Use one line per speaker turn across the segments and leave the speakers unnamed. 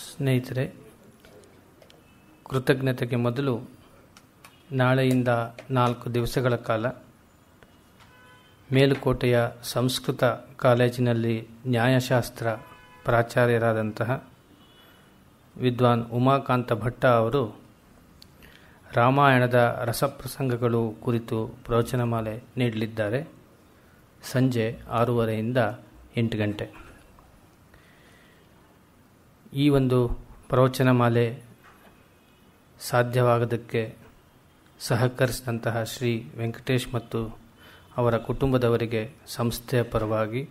ಸ್ನೇಹಿತರೆ ಕೃತಜ್ಞತೆಗೆ ಮೊದಲು ನಾಳೆಯಿಂದ ನಾಲ್ಕು ದಿವಸಗಳ ಕಾಲ ಮೇಲುಕೋಟೆಯ ಸಂಸ್ಕೃತ ಕಾಲೇಜಿನಲ್ಲಿ ನ್ಯಾಯಶಾಸ್ತ್ರ ಪ್ರಾಚಾರ್ಯರಾದಂತಹ ವಿದ್ವಾನ್ ಉಮಾಕಾಂತ ಭಟ್ಟ ಅವರು ರಾಮಾಯಣದ ರಸಪ್ರಸಂಗಗಳು ಕುರಿತು ಪ್ರವಚನಮಾಲೆ ನೀಡಲಿದ್ದಾರೆ ಸಂಜೆ ಆರೂವರೆಯಿಂದ ಎಂಟು ಗಂಟೆ ಈ ಒಂದು ಪ್ರವಚನ ಮಾಲೆ ಸಾಧ್ಯವಾಗೋದಕ್ಕೆ ಸಹಕರಿಸಿದಂತಹ ಶ್ರೀ ವೆಂಕಟೇಶ್ ಮತ್ತು ಅವರ ಕುಟುಂಬದವರಿಗೆ ಸಂಸ್ಥೆಯ ಪರವಾಗಿ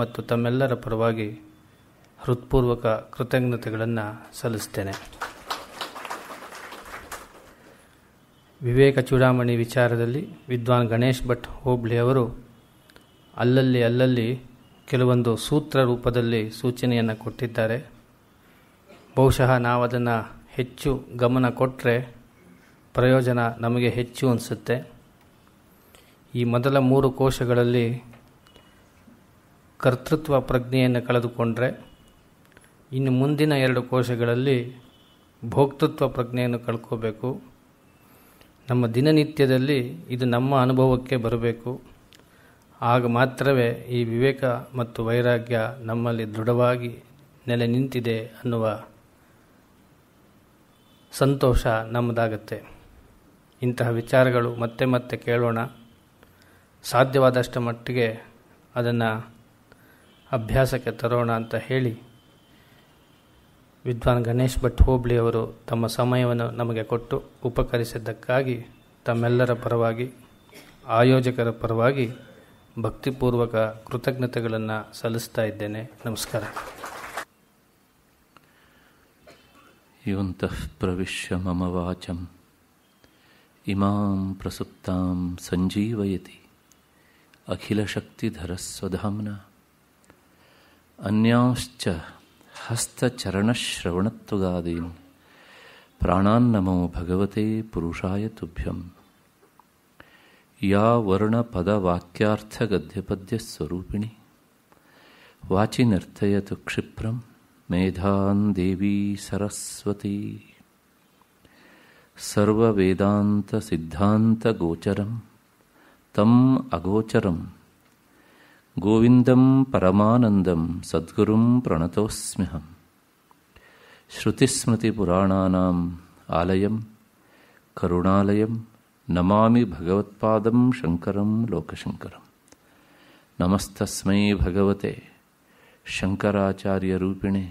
ಮತ್ತು ತಮ್ಮೆಲ್ಲರ ಪರವಾಗಿ ಹೃತ್ಪೂರ್ವಕ ಕೃತಜ್ಞತೆಗಳನ್ನು ಸಲ್ಲಿಸ್ತೇನೆ ವಿವೇಕ ಚೂಡಾಮಣಿ ವಿಚಾರದಲ್ಲಿ ವಿದ್ವಾನ್ ಗಣೇಶ್ ಭಟ್ ಹೋಬ್ಳಿಯವರು ಅಲ್ಲಲ್ಲಿ ಅಲ್ಲಲ್ಲಿ ಕೆಲವೊಂದು ಸೂತ್ರ ರೂಪದಲ್ಲಿ ಸೂಚನೆಯನ್ನು ಕೊಟ್ಟಿದ್ದಾರೆ ಬಹುಶಃ ನಾವು ಅದನ್ನು ಹೆಚ್ಚು ಗಮನ ಕೊಟ್ಟರೆ ಪ್ರಯೋಜನ ನಮಗೆ ಹೆಚ್ಚು ಅನಿಸುತ್ತೆ ಈ ಮೊದಲ ಮೂರು ಕೋಶಗಳಲ್ಲಿ ಕರ್ತೃತ್ವ ಪ್ರಜ್ಞೆಯನ್ನು ಕಳೆದುಕೊಂಡ್ರೆ ಇನ್ನು ಮುಂದಿನ ಎರಡು ಕೋಶಗಳಲ್ಲಿ ಭೋಕ್ತೃತ್ವ ಪ್ರಜ್ಞೆಯನ್ನು ಕಳ್ಕೋಬೇಕು ನಮ್ಮ ದಿನನಿತ್ಯದಲ್ಲಿ ಇದು ನಮ್ಮ ಅನುಭವಕ್ಕೆ ಬರಬೇಕು ಆಗ ಮಾತ್ರವೇ ಈ ವಿವೇಕ ಮತ್ತು ವೈರಾಗ್ಯ ನಮ್ಮಲ್ಲಿ ದೃಢವಾಗಿ ನೆಲೆ ನಿಂತಿದೆ ಅನ್ನುವ ಸಂತೋಷ ನಮ್ಮದಾಗತ್ತೆ ಇಂತಹ ವಿಚಾರಗಳು ಮತ್ತೆ ಮತ್ತೆ ಕೇಳೋಣ ಸಾಧ್ಯವಾದಷ್ಟು ಮಟ್ಟಿಗೆ ಅದನ್ನು ಅಭ್ಯಾಸಕ್ಕೆ ತರೋಣ ಅಂತ ಹೇಳಿ ವಿದ್ವಾನ್ ಗಣೇಶ್ ಭಟ್ ಹೋಬ್ಳಿಯವರು ತಮ್ಮ ಸಮಯವನ್ನು ನಮಗೆ ಕೊಟ್ಟು ಉಪಕರಿಸಿದ್ದಕ್ಕಾಗಿ ತಮ್ಮೆಲ್ಲರ ಪರವಾಗಿ ಆಯೋಜಕರ ಪರವಾಗಿ ಭಕ್ತಿಪೂರ್ವಕ ಕೃತಜ್ಞತೆಗಳನ್ನು ಸಲ್ಲಿಸ್ತಾ ಇದ್ದೇನೆ ನಮಸ್ಕಾರ
युवन्तः प्रविश्य मम वाचम् इमां प्रसुप्तां सञ्जीवयति अखिलशक्तिधरस्वधाम्ना अन्यांश्च हस्तचरणश्रवणत्वगादीन् प्राणान्नमो भगवते पुरुषाय तुभ्यम् या वर्णपदवाक्यार्थगद्यपद्यस्वरूपिणि वाचिनर्तयतु क्षिप्रम् देवी सरस्वती सर्ववेदान्तसिद्धान्तगोचरं तम् अगोचरं गोविन्दम् परमानन्दं सद्गुरुं प्रणतोऽस्म्यहम् श्रुतिस्मृतिपुराणानाम् आलयं करुणालयं नमामि भगवत्पादं शङ्करं लोकशङ्करम् नमस्तस्मै भगवते शङ्कराचार्यरूपिणे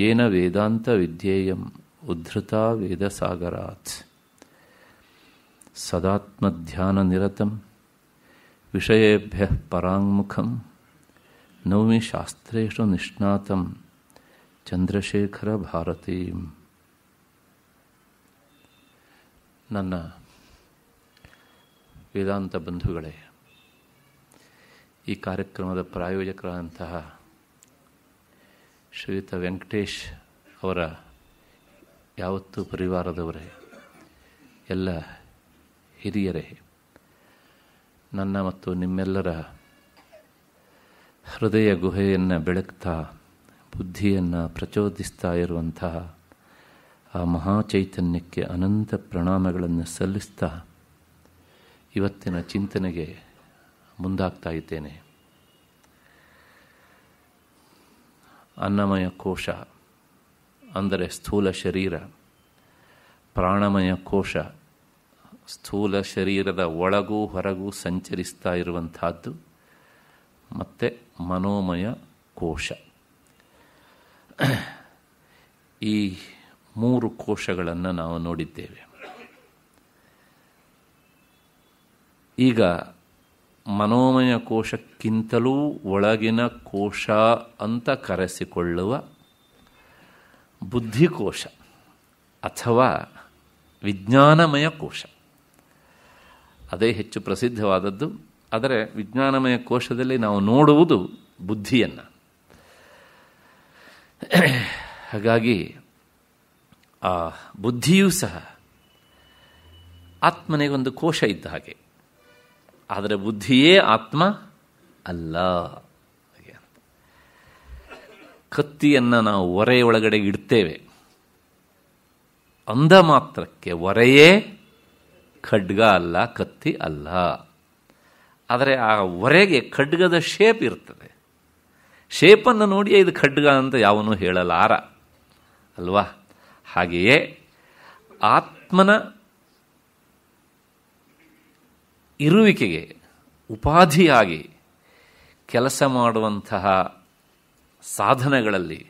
ಯೇನ ವೇದಾಂತ ವಿಧ್ಯೇಯಂ ಉದ್ಧತ ವೇದಸಾಗರಾತ್ ಸದಾತ್ಮಧ್ಯಾನನಿರತಂ ವಿಷಯೇಭ್ಯ ಪರಾಂಗುಖಂ ನೌಮಿ ಶಾಸ್ತ್ರು ನಿಷ್ಣಾತಂ ಚಂದ್ರಶೇಖರ ಭಾರತೀ ನನ್ನ ವೇದಾಂತ ಬಂಧುಗಳೇ ಈ ಕಾರ್ಯಕ್ರಮದ ಪ್ರಾಯೋಜಕರಾದಂತಹ ಶ್ರೀಯುತ ವೆಂಕಟೇಶ್ ಅವರ ಯಾವತ್ತೂ ಪರಿವಾರದವರೇ ಎಲ್ಲ ಹಿರಿಯರೇ ನನ್ನ ಮತ್ತು ನಿಮ್ಮೆಲ್ಲರ ಹೃದಯ ಗುಹೆಯನ್ನು ಬೆಳಗ್ತಾ ಬುದ್ಧಿಯನ್ನು ಪ್ರಚೋದಿಸ್ತಾ ಇರುವಂತಹ ಆ ಮಹಾಚೈತನ್ಯಕ್ಕೆ ಅನಂತ ಪ್ರಣಾಮಗಳನ್ನು ಸಲ್ಲಿಸ್ತಾ ಇವತ್ತಿನ ಚಿಂತನೆಗೆ ಮುಂದಾಗ್ತಾ ಇದ್ದೇನೆ ಅನ್ನಮಯ ಕೋಶ ಅಂದರೆ ಸ್ಥೂಲ ಶರೀರ ಪ್ರಾಣಮಯ ಕೋಶ ಸ್ಥೂಲ ಶರೀರದ ಒಳಗೂ ಹೊರಗೂ ಸಂಚರಿಸ್ತಾ ಇರುವಂತಹದ್ದು ಮತ್ತು ಮನೋಮಯ ಕೋಶ ಈ ಮೂರು ಕೋಶಗಳನ್ನು ನಾವು ನೋಡಿದ್ದೇವೆ ಈಗ ಮನೋಮಯ ಕೋಶಕ್ಕಿಂತಲೂ ಒಳಗಿನ ಕೋಶ ಅಂತ ಕರೆಸಿಕೊಳ್ಳುವ ಬುದ್ಧಿಕೋಶ ಅಥವಾ ವಿಜ್ಞಾನಮಯ ಕೋಶ ಅದೇ ಹೆಚ್ಚು ಪ್ರಸಿದ್ಧವಾದದ್ದು ಆದರೆ ವಿಜ್ಞಾನಮಯ ಕೋಶದಲ್ಲಿ ನಾವು ನೋಡುವುದು ಬುದ್ಧಿಯನ್ನು ಹಾಗಾಗಿ ಆ ಬುದ್ಧಿಯೂ ಸಹ ಆತ್ಮನಿಗೊಂದು ಕೋಶ ಇದ್ದ ಹಾಗೆ ಆದರೆ ಬುದ್ಧಿಯೇ ಆತ್ಮ ಅಲ್ಲ ಕತ್ತಿಯನ್ನು ನಾವು ಒರೆಯೊಳಗಡೆ ಇಡ್ತೇವೆ ಅಂದ ಮಾತ್ರಕ್ಕೆ ಒರೆಯೇ ಖಡ್ಗ ಅಲ್ಲ ಕತ್ತಿ ಅಲ್ಲ ಆದರೆ ಆ ಒರೆಗೆ ಖಡ್ಗದ ಶೇಪ್ ಇರ್ತದೆ ಶೇಪನ್ನು ನೋಡಿಯೇ ಇದು ಖಡ್ಗ ಅಂತ ಯಾವನೂ ಹೇಳಲಾರ ಅಲ್ವಾ ಹಾಗೆಯೇ ಆತ್ಮನ ಇರುವಿಕೆಗೆ ಉಪಾಧಿಯಾಗಿ ಕೆಲಸ ಮಾಡುವಂತಹ ಸಾಧನಗಳಲ್ಲಿ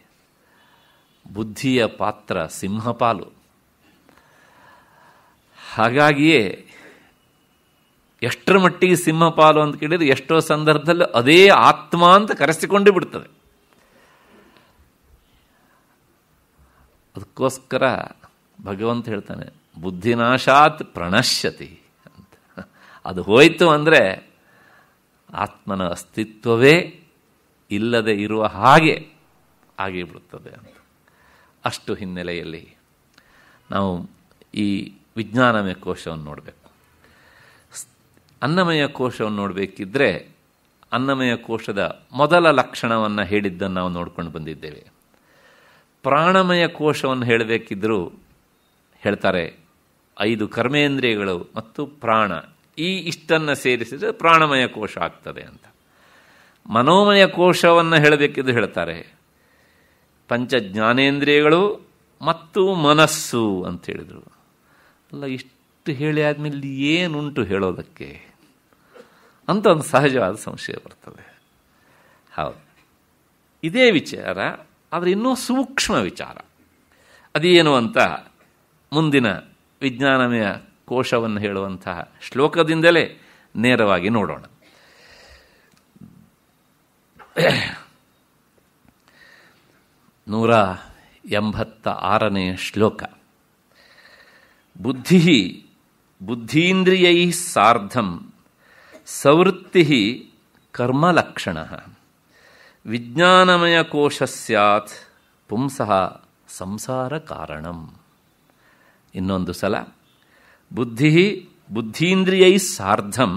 ಬುದ್ಧಿಯ ಪಾತ್ರ ಸಿಂಹಪಾಲು ಹಾಗಾಗಿಯೇ ಎಷ್ಟರ ಮಟ್ಟಿಗೆ ಸಿಂಹಪಾಲು ಅಂತ ಕೇಳಿದರೆ ಎಷ್ಟೋ ಸಂದರ್ಭದಲ್ಲಿ ಅದೇ ಆತ್ಮ ಅಂತ ಕರೆಸಿಕೊಂಡು ಬಿಡ್ತದೆ ಅದಕ್ಕೋಸ್ಕರ ಭಗವಂತ ಹೇಳ್ತಾನೆ ಬುದ್ಧಿನಾಶಾತ್ ಪ್ರಣಶ್ಯತಿ ಅದು ಹೋಯಿತು ಅಂದರೆ ಆತ್ಮನ ಅಸ್ತಿತ್ವವೇ ಇಲ್ಲದೆ ಇರುವ ಹಾಗೆ ಆಗಿಬಿಡುತ್ತದೆ ಅಂತ ಅಷ್ಟು ಹಿನ್ನೆಲೆಯಲ್ಲಿ ನಾವು ಈ ವಿಜ್ಞಾನಮಯ ಕೋಶವನ್ನು ನೋಡಬೇಕು ಅನ್ನಮಯ ಕೋಶವನ್ನು ನೋಡಬೇಕಿದ್ರೆ ಅನ್ನಮಯ ಕೋಶದ ಮೊದಲ ಲಕ್ಷಣವನ್ನು ಹೇಳಿದ್ದನ್ನು ನಾವು ನೋಡ್ಕೊಂಡು ಬಂದಿದ್ದೇವೆ ಪ್ರಾಣಮಯ ಕೋಶವನ್ನು ಹೇಳಬೇಕಿದ್ದರೂ ಹೇಳ್ತಾರೆ ಐದು ಕರ್ಮೇಂದ್ರಿಯಗಳು ಮತ್ತು ಪ್ರಾಣ ಈ ಇಷ್ಟನ್ನು ಸೇರಿಸಿದರೆ ಪ್ರಾಣಮಯ ಕೋಶ ಆಗ್ತದೆ ಅಂತ ಮನೋಮಯ ಕೋಶವನ್ನು ಹೇಳಬೇಕೆಂದು ಹೇಳ್ತಾರೆ ಪಂಚ ಜ್ಞಾನೇಂದ್ರಿಯಗಳು ಮತ್ತು ಮನಸ್ಸು ಅಂತ ಹೇಳಿದರು ಅಲ್ಲ ಇಷ್ಟು ಹೇಳಿ ಆದಮೇಲೆ ಏನುಂಟು ಹೇಳೋದಕ್ಕೆ ಅಂತ ಒಂದು ಸಹಜವಾದ ಸಂಶಯ ಬರ್ತದೆ ಹೌದು ಇದೇ ವಿಚಾರ ಆದರೆ ಇನ್ನೂ ಸೂಕ್ಷ್ಮ ವಿಚಾರ ಅದೇನು ಅಂತ ಮುಂದಿನ ವಿಜ್ಞಾನಮಯ ಕೋಶವನ್ನು ಹೇಳುವಂತಹ ಶ್ಲೋಕದಿಂದಲೇ ನೇರವಾಗಿ ನೋಡೋಣ ನೂರ ಎಂಬತ್ತ ಆರನೇ ಶ್ಲೋಕ ಬುದ್ಧಿ ಬುದ್ಧೀಂದ್ರಿಯೈ ಸಾರ್ಧಂ ಸವೃತ್ತಿ ಕರ್ಮಲಕ್ಷಣ ವಿಜ್ಞಾನಮಯ ಕೋಶ ಸ್ಯಾತ್ ಪುಂಸಃ ಸಂಸಾರ ಕಾರಣಂ ಇನ್ನೊಂದು ಸಲ ಬುದ್ಧಿ ಬುದ್ಧೀಂದ್ರಿಯೈ ಸಾರ್ಧಂ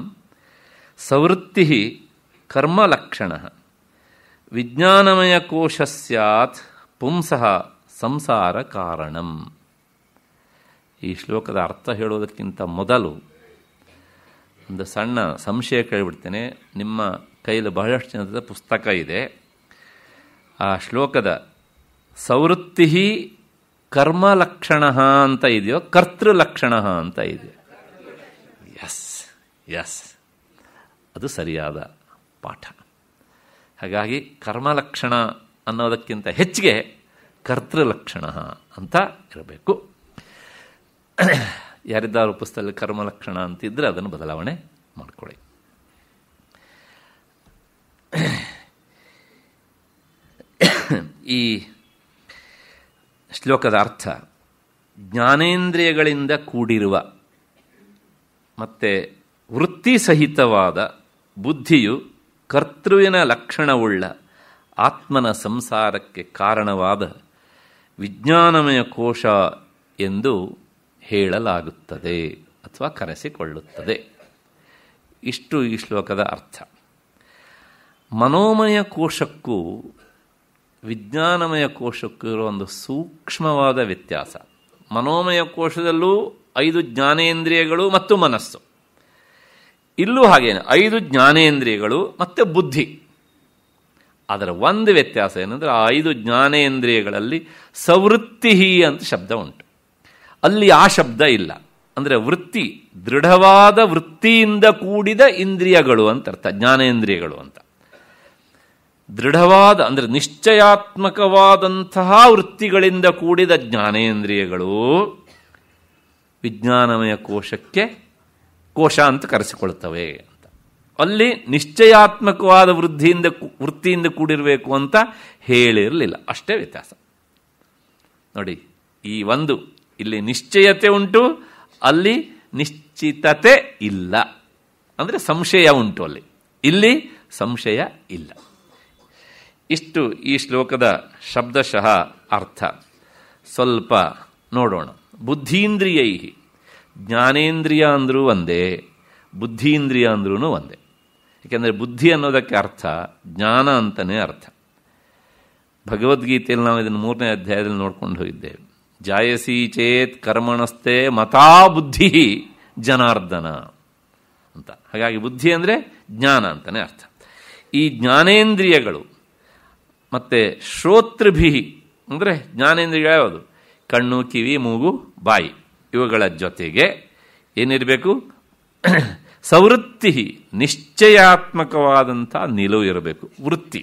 ಸವೃತ್ತಿ ಕರ್ಮಲಕ್ಷಣ ವಿಜ್ಞಾನಮಯಕೋಶ ಸ್ಯಾತ್ ಪುಂಸಃ ಸಂಸಾರ ಕಾರಣಂ ಈ ಶ್ಲೋಕದ ಅರ್ಥ ಹೇಳೋದಕ್ಕಿಂತ ಮೊದಲು ಒಂದು ಸಣ್ಣ ಸಂಶಯ ಕೇಳಿಬಿಡ್ತೇನೆ ನಿಮ್ಮ ಕೈಲಿ ಬಹಳಷ್ಟು ಜನದ ಪುಸ್ತಕ ಇದೆ ಆ ಶ್ಲೋಕದ ಸವೃತ್ತಿ ಕರ್ಮ ಲಕ್ಷಣ ಅಂತ ಇದೆಯೋ ಕರ್ತೃಲಕ್ಷಣ ಅಂತ ಇದೆಯೋ ಎಸ್ ಎಸ್ ಅದು ಸರಿಯಾದ ಪಾಠ ಹಾಗಾಗಿ ಕರ್ಮಲಕ್ಷಣ ಅನ್ನೋದಕ್ಕಿಂತ ಹೆಚ್ಚಿಗೆ ಕರ್ತೃಲಕ್ಷಣ ಅಂತ ಇರಬೇಕು ಯಾರಿದ್ದಾರು ಪುಸ್ತಕದಲ್ಲಿ ಕರ್ಮಲಕ್ಷಣ ಅಂತಿದ್ದರೆ ಅದನ್ನು ಬದಲಾವಣೆ ಮಾಡಿಕೊಳ್ಳಿ ಈ ಶ್ಲೋಕದ ಅರ್ಥ ಜ್ಞಾನೇಂದ್ರಿಯಗಳಿಂದ ಕೂಡಿರುವ ಮತ್ತು ವೃತ್ತಿ ಸಹಿತವಾದ ಬುದ್ಧಿಯು ಕರ್ತೃವಿನ ಲಕ್ಷಣವುಳ್ಳ ಆತ್ಮನ ಸಂಸಾರಕ್ಕೆ ಕಾರಣವಾದ ವಿಜ್ಞಾನಮಯ ಕೋಶ ಎಂದು ಹೇಳಲಾಗುತ್ತದೆ ಅಥವಾ ಕರೆಸಿಕೊಳ್ಳುತ್ತದೆ ಇಷ್ಟು ಈ ಶ್ಲೋಕದ ಅರ್ಥ ಮನೋಮಯ ಕೋಶಕ್ಕೂ ವಿಜ್ಞಾನಮಯ ಕೋಶಕ್ಕಿರುವ ಒಂದು ಸೂಕ್ಷ್ಮವಾದ ವ್ಯತ್ಯಾಸ ಮನೋಮಯ ಕೋಶದಲ್ಲೂ ಐದು ಜ್ಞಾನೇಂದ್ರಿಯಗಳು ಮತ್ತು ಮನಸ್ಸು ಇಲ್ಲೂ ಹಾಗೇನೆ ಐದು ಜ್ಞಾನೇಂದ್ರಿಯಗಳು ಮತ್ತು ಬುದ್ಧಿ ಅದರ ಒಂದು ವ್ಯತ್ಯಾಸ ಏನಂದರೆ ಆ ಐದು ಜ್ಞಾನೇಂದ್ರಿಯಗಳಲ್ಲಿ ಸವೃತ್ತಿ ಅಂತ ಶಬ್ದ ಉಂಟು ಅಲ್ಲಿ ಆ ಶಬ್ದ ಇಲ್ಲ ಅಂದರೆ ವೃತ್ತಿ ದೃಢವಾದ ವೃತ್ತಿಯಿಂದ ಕೂಡಿದ ಇಂದ್ರಿಯಗಳು ಅಂತ ಅರ್ಥ ಜ್ಞಾನೇಂದ್ರಿಯಗಳು ಅಂತ ದೃಢವಾದ ಅಂದರೆ ನಿಶ್ಚಯಾತ್ಮಕವಾದಂತಹ ವೃತ್ತಿಗಳಿಂದ ಕೂಡಿದ ಜ್ಞಾನೇಂದ್ರಿಯಗಳು ವಿಜ್ಞಾನಮಯ ಕೋಶಕ್ಕೆ ಕೋಶ ಅಂತ ಕರೆಸಿಕೊಳ್ತವೆ ಅಂತ ಅಲ್ಲಿ ನಿಶ್ಚಯಾತ್ಮಕವಾದ ವೃದ್ಧಿಯಿಂದ ವೃತ್ತಿಯಿಂದ ಕೂಡಿರಬೇಕು ಅಂತ ಹೇಳಿರಲಿಲ್ಲ ಅಷ್ಟೇ ವ್ಯತ್ಯಾಸ ನೋಡಿ ಈ ಒಂದು ಇಲ್ಲಿ ನಿಶ್ಚಯತೆ ಉಂಟು ಅಲ್ಲಿ ನಿಶ್ಚಿತತೆ ಇಲ್ಲ ಅಂದರೆ ಸಂಶಯ ಉಂಟು ಅಲ್ಲಿ ಇಲ್ಲಿ ಸಂಶಯ ಇಲ್ಲ ಇಷ್ಟು ಈ ಶ್ಲೋಕದ ಶಬ್ದಶಃ ಅರ್ಥ ಸ್ವಲ್ಪ ನೋಡೋಣ ಬುದ್ಧೀಂದ್ರಿಯೈ ಜ್ಞಾನೇಂದ್ರಿಯ ಅಂದರೂ ಒಂದೇ ಬುದ್ಧೀಂದ್ರಿಯ ಅಂದ್ರೂ ಒಂದೇ ಏಕೆಂದರೆ ಬುದ್ಧಿ ಅನ್ನೋದಕ್ಕೆ ಅರ್ಥ ಜ್ಞಾನ ಅಂತಲೇ ಅರ್ಥ ಭಗವದ್ಗೀತೆಯಲ್ಲಿ ನಾವು ಇದನ್ನು ಮೂರನೇ ಅಧ್ಯಾಯದಲ್ಲಿ ನೋಡ್ಕೊಂಡು ಹೋಗಿದ್ದೇವೆ ಜಾಯಸಿ ಚೇತ್ ಕರ್ಮಣಸ್ಥೆ ಮತಾ ಬುದ್ಧಿ ಜನಾರ್ದನ ಅಂತ ಹಾಗಾಗಿ ಬುದ್ಧಿ ಅಂದರೆ ಜ್ಞಾನ ಅಂತಲೇ ಅರ್ಥ ಈ ಜ್ಞಾನೇಂದ್ರಿಯಗಳು ಮತ್ತು ಶ್ರೋತೃಭಿ ಅಂದರೆ ಜ್ಞಾನೇಂದ್ರಿಯ ಯಾವುದು ಕಣ್ಣು ಕಿವಿ ಮೂಗು ಬಾಯಿ ಇವುಗಳ ಜೊತೆಗೆ ಏನಿರಬೇಕು ಸವೃತ್ತಿ ನಿಶ್ಚಯಾತ್ಮಕವಾದಂಥ ನಿಲುವು ಇರಬೇಕು ವೃತ್ತಿ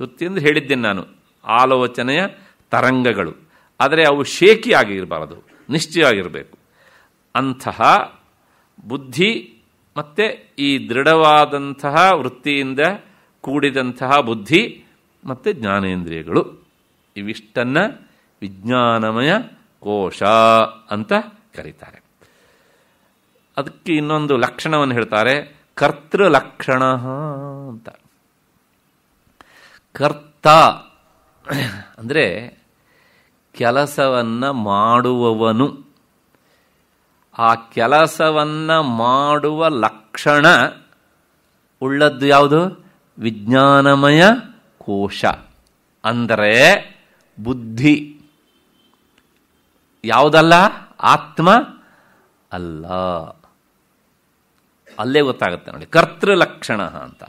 ವೃತ್ತಿ ಅಂದರೆ ಹೇಳಿದ್ದೇನೆ ನಾನು ಆಲೋಚನೆಯ ತರಂಗಗಳು ಆದರೆ ಅವು ಆಗಿರಬಾರದು ನಿಶ್ಚಯವಾಗಿರಬೇಕು ಅಂತಹ ಬುದ್ಧಿ ಮತ್ತು ಈ ದೃಢವಾದಂತಹ ವೃತ್ತಿಯಿಂದ ಕೂಡಿದಂತಹ ಬುದ್ಧಿ ಮತ್ತು ಜ್ಞಾನೇಂದ್ರಿಯಗಳು ಇವಿಷ್ಟನ್ನು ವಿಜ್ಞಾನಮಯ ಕೋಶ ಅಂತ ಕರೀತಾರೆ ಅದಕ್ಕೆ ಇನ್ನೊಂದು ಲಕ್ಷಣವನ್ನು ಹೇಳ್ತಾರೆ ಲಕ್ಷಣ ಅಂತ ಕರ್ತ ಅಂದರೆ ಕೆಲಸವನ್ನು ಮಾಡುವವನು ಆ ಕೆಲಸವನ್ನು ಮಾಡುವ ಲಕ್ಷಣ ಉಳ್ಳದ್ದು ಯಾವುದು ವಿಜ್ಞಾನಮಯ ಕೋಶ ಅಂದರೆ ಬುದ್ಧಿ ಯಾವುದಲ್ಲ ಆತ್ಮ ಅಲ್ಲ ಅಲ್ಲೇ ಗೊತ್ತಾಗುತ್ತೆ ನೋಡಿ ಕರ್ತೃಲಕ್ಷಣ ಅಂತ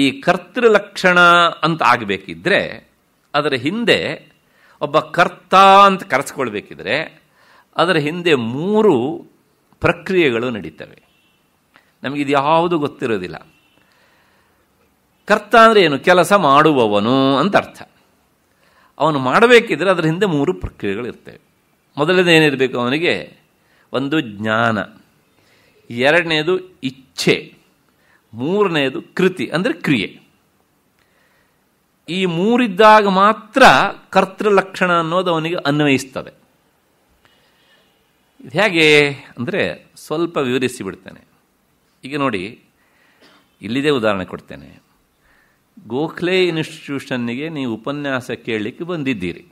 ಈ ಕರ್ತೃಲಕ್ಷಣ ಅಂತ ಆಗಬೇಕಿದ್ರೆ ಅದರ ಹಿಂದೆ ಒಬ್ಬ ಕರ್ತ ಅಂತ ಕರೆಸ್ಕೊಳ್ಬೇಕಿದ್ರೆ ಅದರ ಹಿಂದೆ ಮೂರು ಪ್ರಕ್ರಿಯೆಗಳು ನಡೀತವೆ ನಮಗಿದು ಯಾವುದು ಗೊತ್ತಿರೋದಿಲ್ಲ ಕರ್ತ ಅಂದರೆ ಏನು ಕೆಲಸ ಮಾಡುವವನು ಅಂತ ಅರ್ಥ ಅವನು ಮಾಡಬೇಕಿದ್ರೆ ಅದರ ಹಿಂದೆ ಮೂರು ಪ್ರಕ್ರಿಯೆಗಳಿರ್ತವೆ ಮೊದಲನೇನಿರಬೇಕು ಅವನಿಗೆ ಒಂದು ಜ್ಞಾನ ಎರಡನೇದು ಇಚ್ಛೆ ಮೂರನೆಯದು ಕೃತಿ ಅಂದರೆ ಕ್ರಿಯೆ ಈ ಮೂರಿದ್ದಾಗ ಮಾತ್ರ ಲಕ್ಷಣ ಅನ್ನೋದು ಅವನಿಗೆ ಅನ್ವಯಿಸ್ತದೆ ಇದು ಹೇಗೆ ಅಂದರೆ ಸ್ವಲ್ಪ ವಿವರಿಸಿ ಈಗ ನೋಡಿ ಇಲ್ಲಿದೆ ಉದಾಹರಣೆ ಕೊಡ್ತೇನೆ ಗೋಖಲೆ ಇನ್ಸ್ಟಿಟ್ಯೂಷನ್ನಿಗೆ ನೀವು ಉಪನ್ಯಾಸ ಕೇಳಲಿಕ್ಕೆ ಬಂದಿದ್ದೀರಿ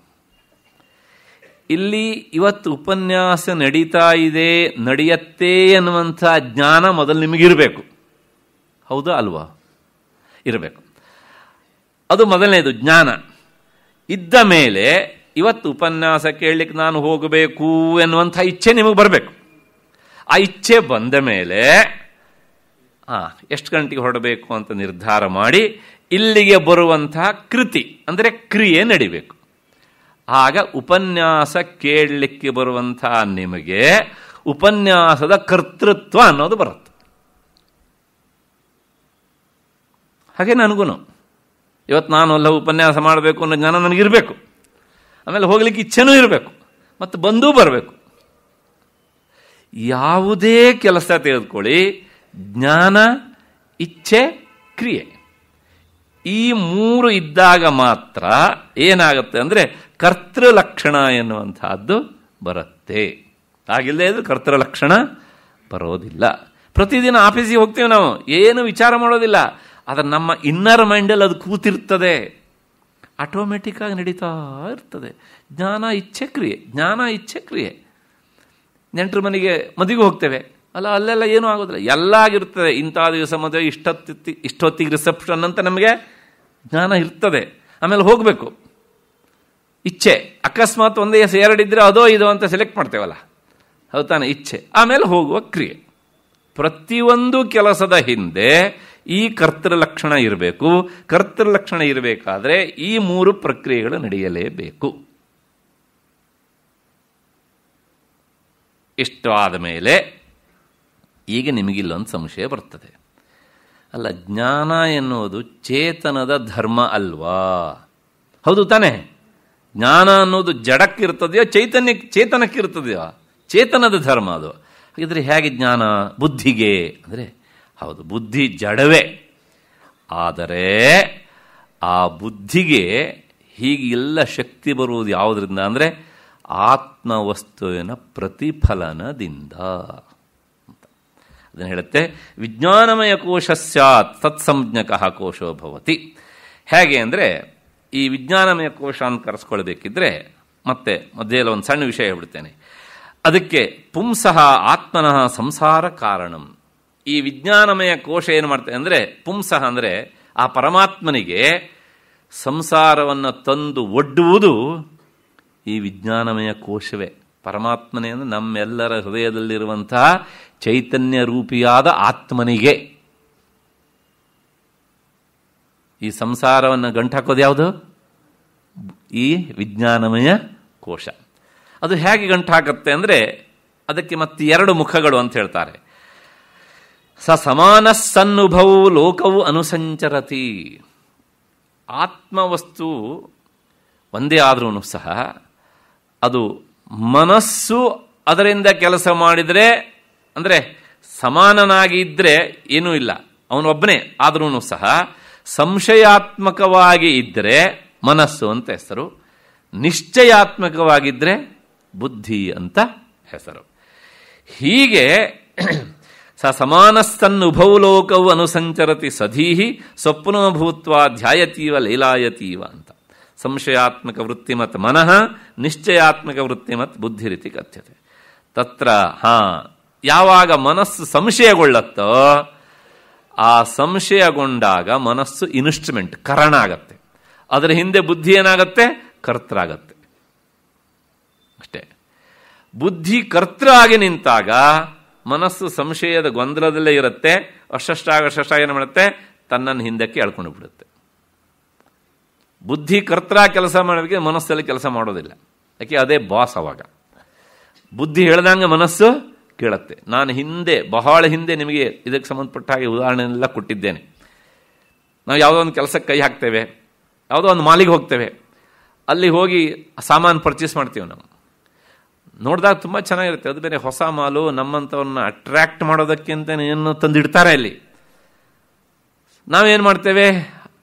ಇಲ್ಲಿ ಇವತ್ತು ಉಪನ್ಯಾಸ ನಡೀತಾ ಇದೆ ನಡೆಯತ್ತೆ ಅನ್ನುವಂಥ ಜ್ಞಾನ ಮೊದಲು ನಿಮಗಿರಬೇಕು ಹೌದಾ ಅಲ್ವಾ ಇರಬೇಕು ಅದು ಮೊದಲನೇದು ಜ್ಞಾನ ಇದ್ದ ಮೇಲೆ ಇವತ್ತು ಉಪನ್ಯಾಸ ಕೇಳಲಿಕ್ಕೆ ನಾನು ಹೋಗಬೇಕು ಎನ್ನುವಂಥ ಇಚ್ಛೆ ನಿಮಗೆ ಬರಬೇಕು ಆ ಇಚ್ಛೆ ಬಂದ ಮೇಲೆ ಹಾಂ ಎಷ್ಟು ಗಂಟೆಗೆ ಹೊರಡಬೇಕು ಅಂತ ನಿರ್ಧಾರ ಮಾಡಿ ಇಲ್ಲಿಗೆ ಬರುವಂತಹ ಕೃತಿ ಅಂದರೆ ಕ್ರಿಯೆ ನಡಿಬೇಕು ಆಗ ಉಪನ್ಯಾಸ ಕೇಳಲಿಕ್ಕೆ ಬರುವಂತಹ ನಿಮಗೆ ಉಪನ್ಯಾಸದ ಕರ್ತೃತ್ವ ಅನ್ನೋದು ಬರುತ್ತೆ ಹಾಗೆ ನನಗೂ ಇವತ್ತು ನಾನು ಅಲ್ಲ ಉಪನ್ಯಾಸ ಮಾಡಬೇಕು ಅನ್ನೋ ಜ್ಞಾನ ನನಗಿರಬೇಕು ಆಮೇಲೆ ಹೋಗಲಿಕ್ಕೆ ಇಚ್ಛೆನೂ ಇರಬೇಕು ಮತ್ತು ಬಂದೂ ಬರಬೇಕು ಯಾವುದೇ ಕೆಲಸ ತೆಗೆದುಕೊಳ್ಳಿ ಜ್ಞಾನ ಇಚ್ಛೆ ಕ್ರಿಯೆ ಈ ಮೂರು ಇದ್ದಾಗ ಮಾತ್ರ ಏನಾಗುತ್ತೆ ಅಂದರೆ ಕರ್ತೃಲಕ್ಷಣ ಎನ್ನುವಂತಹದ್ದು ಬರುತ್ತೆ ಹಾಗಿಲ್ಲದೆ ಇದ್ರೂ ಕರ್ತೃಲಕ್ಷಣ ಬರೋದಿಲ್ಲ ಪ್ರತಿದಿನ ಆಫೀಸಿಗೆ ಹೋಗ್ತೀವಿ ನಾವು ಏನು ವಿಚಾರ ಮಾಡೋದಿಲ್ಲ ಆದರೆ ನಮ್ಮ ಇನ್ನರ್ ಮೈಂಡಲ್ಲಿ ಅದು ಕೂತಿರ್ತದೆ ಆಟೋಮೆಟಿಕ್ಕಾಗಿ ನಡೀತಾ ಇರ್ತದೆ ಜ್ಞಾನ ಇಚ್ಛೆ ಕ್ರಿಯೆ ಜ್ಞಾನ ಇಚ್ಛೆ ಕ್ರಿಯೆ ಮನೆಗೆ ಮದುವೆ ಹೋಗ್ತೇವೆ ಅಲ್ಲ ಅಲ್ಲೆಲ್ಲ ಏನೂ ಆಗೋದಿಲ್ಲ ಎಲ್ಲ ಆಗಿರ್ತದೆ ಇಂಥ ದಿವಸ ಮದುವೆ ಇಷ್ಟೊತ್ತಿ ಇಷ್ಟೊತ್ತಿಗೆ ರಿಸೆಪ್ಷನ್ ಅಂತ ನಮಗೆ ಜ್ಞಾನ ಇರ್ತದೆ ಆಮೇಲೆ ಹೋಗಬೇಕು ಇಚ್ಛೆ ಅಕಸ್ಮಾತ್ ಒಂದೇ ಎರಡಿದ್ರೆ ಅದೋ ಇದೋ ಅಂತ ಸೆಲೆಕ್ಟ್ ಮಾಡ್ತೇವಲ್ಲ ಹೌದು ತಾನೆ ಇಚ್ಛೆ ಆಮೇಲೆ ಹೋಗುವ ಕ್ರಿಯೆ ಪ್ರತಿಯೊಂದು ಕೆಲಸದ ಹಿಂದೆ ಈ ಕರ್ತೃಲಕ್ಷಣ ಇರಬೇಕು ಕರ್ತೃಲಕ್ಷಣ ಇರಬೇಕಾದ್ರೆ ಈ ಮೂರು ಪ್ರಕ್ರಿಯೆಗಳು ನಡೆಯಲೇಬೇಕು ಇಷ್ಟು ಆದ ಮೇಲೆ ಈಗ ಒಂದು ಸಂಶಯ ಬರ್ತದೆ ಅಲ್ಲ ಜ್ಞಾನ ಎನ್ನುವುದು ಚೇತನದ ಧರ್ಮ ಅಲ್ವಾ ಹೌದು ತಾನೇ ಜ್ಞಾನ ಅನ್ನೋದು ಜಡಕ್ಕಿರ್ತದೆಯೋ ಚೈತನ್ಯ ಚೇತನಕ್ಕಿರ್ತದೆಯೋ ಚೇತನದ ಧರ್ಮ ಅದು ಹಾಗಿದ್ರೆ ಹೇಗೆ ಜ್ಞಾನ ಬುದ್ಧಿಗೆ ಅಂದರೆ ಹೌದು ಬುದ್ಧಿ ಜಡವೇ ಆದರೆ ಆ ಬುದ್ಧಿಗೆ ಹೀಗೆ ಎಲ್ಲ ಶಕ್ತಿ ಬರುವುದು ಯಾವುದರಿಂದ ಅಂದರೆ ಆತ್ಮವಸ್ತುವಿನ ಪ್ರತಿಫಲನದಿಂದ ಅದನ್ನು ಹೇಳುತ್ತೆ ವಿಜ್ಞಾನಮಯ ಕೋಶ ಸ್ಯಾತ್ ತತ್ಸಂಜ್ಞಕಃ ಕೋಶೋ ಭವತಿ ಹೇಗೆ ಅಂದರೆ ಈ ವಿಜ್ಞಾನಮಯ ಕೋಶ ಅಂತ ಕರೆಸ್ಕೊಳ್ಬೇಕಿದ್ರೆ ಮತ್ತೆ ಮಧ್ಯದಲ್ಲಿ ಒಂದು ಸಣ್ಣ ವಿಷಯ ಹೇಳ್ಬಿಡ್ತೇನೆ ಅದಕ್ಕೆ ಪುಂಸಃ ಆತ್ಮನಃ ಸಂಸಾರ ಕಾರಣಂ ಈ ವಿಜ್ಞಾನಮಯ ಕೋಶ ಏನು ಮಾಡ್ತೇನೆ ಅಂದರೆ ಪುಂಸಃ ಅಂದರೆ ಆ ಪರಮಾತ್ಮನಿಗೆ ಸಂಸಾರವನ್ನು ತಂದು ಒಡ್ಡುವುದು ಈ ವಿಜ್ಞಾನಮಯ ಕೋಶವೇ ಪರಮಾತ್ಮನೇ ಅಂದರೆ ನಮ್ಮೆಲ್ಲರ ಹೃದಯದಲ್ಲಿರುವಂತಹ ಚೈತನ್ಯ ರೂಪಿಯಾದ ಆತ್ಮನಿಗೆ ಈ ಸಂಸಾರವನ್ನು ಗಂಟು ಹಾಕೋದು ಯಾವುದು ಈ ವಿಜ್ಞಾನಮಯ ಕೋಶ ಅದು ಹೇಗೆ ಗಂಟು ಹಾಕುತ್ತೆ ಅಂದರೆ ಅದಕ್ಕೆ ಮತ್ತೆ ಎರಡು ಮುಖಗಳು ಅಂತ ಹೇಳ್ತಾರೆ ಸ ಸಮಾನ ಸನ್ನುಭವು ಲೋಕವು ಅನುಸಂಚರತಿ ಆತ್ಮವಸ್ತು ಒಂದೇ ಆದ್ರೂ ಸಹ ಅದು ಮನಸ್ಸು ಅದರಿಂದ ಕೆಲಸ ಮಾಡಿದರೆ ಅಂದರೆ ಸಮಾನನಾಗಿ ಇದ್ದರೆ ಏನೂ ಇಲ್ಲ ಅವನೊಬ್ಬನೇ ಆದ್ರೂ ಸಹ ಸಂಶಯಾತ್ಮಕವಾಗಿ ಇದ್ದರೆ ಮನಸ್ಸು ಅಂತ ಹೆಸರು ನಿಶ್ಚಯಾತ್ಮಕವಾಗಿದ್ದರೆ ಬುದ್ಧಿ ಅಂತ ಹೆಸರು ಹೀಗೆ ಸ ಸಮಾನಸ್ತನ್ನುಭೌ ಲೋಕವು ಅನುಸಂಚರತಿ ಸಧೀಹಿ ಸ್ವಪ್ನೋಭೂತ್ವ ಧ್ಯಾಯತೀವ ಲೀಲಾಯತೀವ ಅಂತ ಸಂಶಯಾತ್ಮಕ ವೃತ್ತಿಮತ್ ಮನಃ ನಿಶ್ಚಯಾತ್ಮಕ ವೃತ್ತಿಮತ್ ಬುದ್ಧಿರಿತಿ ಕಥ್ಯತೆ ತತ್ರ ಹಾ ಯಾವಾಗ ಮನಸ್ಸು ಸಂಶಯಗೊಳ್ಳತ್ತೋ ಆ ಸಂಶಯಗೊಂಡಾಗ ಮನಸ್ಸು ಇನ್ಸ್ಟ್ರುಮೆಂಟ್ ಕರಣ ಆಗತ್ತೆ ಅದರ ಹಿಂದೆ ಬುದ್ಧಿ ಏನಾಗತ್ತೆ ಕರ್ತರಾಗತ್ತೆ ಅಷ್ಟೇ ಬುದ್ಧಿ ಕರ್ತೃ ಆಗಿ ನಿಂತಾಗ ಮನಸ್ಸು ಸಂಶಯದ ಗೊಂದಲದಲ್ಲೇ ಇರುತ್ತೆ ಅಷ್ಟಾಗ ಅಷ್ಟಾಗ ಏನು ಮಾಡುತ್ತೆ ತನ್ನನ್ನು ಹಿಂದಕ್ಕೆ ಎಳ್ಕೊಂಡು ಬಿಡುತ್ತೆ ಬುದ್ಧಿ ಕರ್ತರ ಕೆಲಸ ಮಾಡೋದಕ್ಕೆ ಮನಸ್ಸಲ್ಲಿ ಕೆಲಸ ಮಾಡೋದಿಲ್ಲ ಯಾಕೆ ಅದೇ ಬಾಸ್ ಅವಾಗ ಬುದ್ಧಿ ಹೇಳ್ದಂಗೆ ಮನಸ್ಸು ಕೇಳತ್ತೆ ನಾನು ಹಿಂದೆ ಬಹಳ ಹಿಂದೆ ನಿಮಗೆ ಇದಕ್ಕೆ ಸಂಬಂಧಪಟ್ಟ ಹಾಗೆ ಎಲ್ಲ ಕೊಟ್ಟಿದ್ದೇನೆ ನಾವು ಯಾವುದೋ ಒಂದು ಕೆಲಸಕ್ಕೆ ಕೈ ಹಾಕ್ತೇವೆ ಯಾವುದೋ ಒಂದು ಮಾಲಿಗೆ ಹೋಗ್ತೇವೆ ಅಲ್ಲಿ ಹೋಗಿ ಸಾಮಾನು ಪರ್ಚೇಸ್ ಮಾಡ್ತೀವಿ ನಾವು ನೋಡಿದಾಗ ತುಂಬ ಚೆನ್ನಾಗಿರುತ್ತೆ ಅದು ಬೇರೆ ಹೊಸ ಮಾಲು ನಮ್ಮಂಥವ್ರನ್ನ ಅಟ್ರ್ಯಾಕ್ಟ್ ಮಾಡೋದಕ್ಕಿಂತ ಅಂತ ಏನು ತಂದಿಡ್ತಾರೆ ಅಲ್ಲಿ ನಾವೇನು ಮಾಡ್ತೇವೆ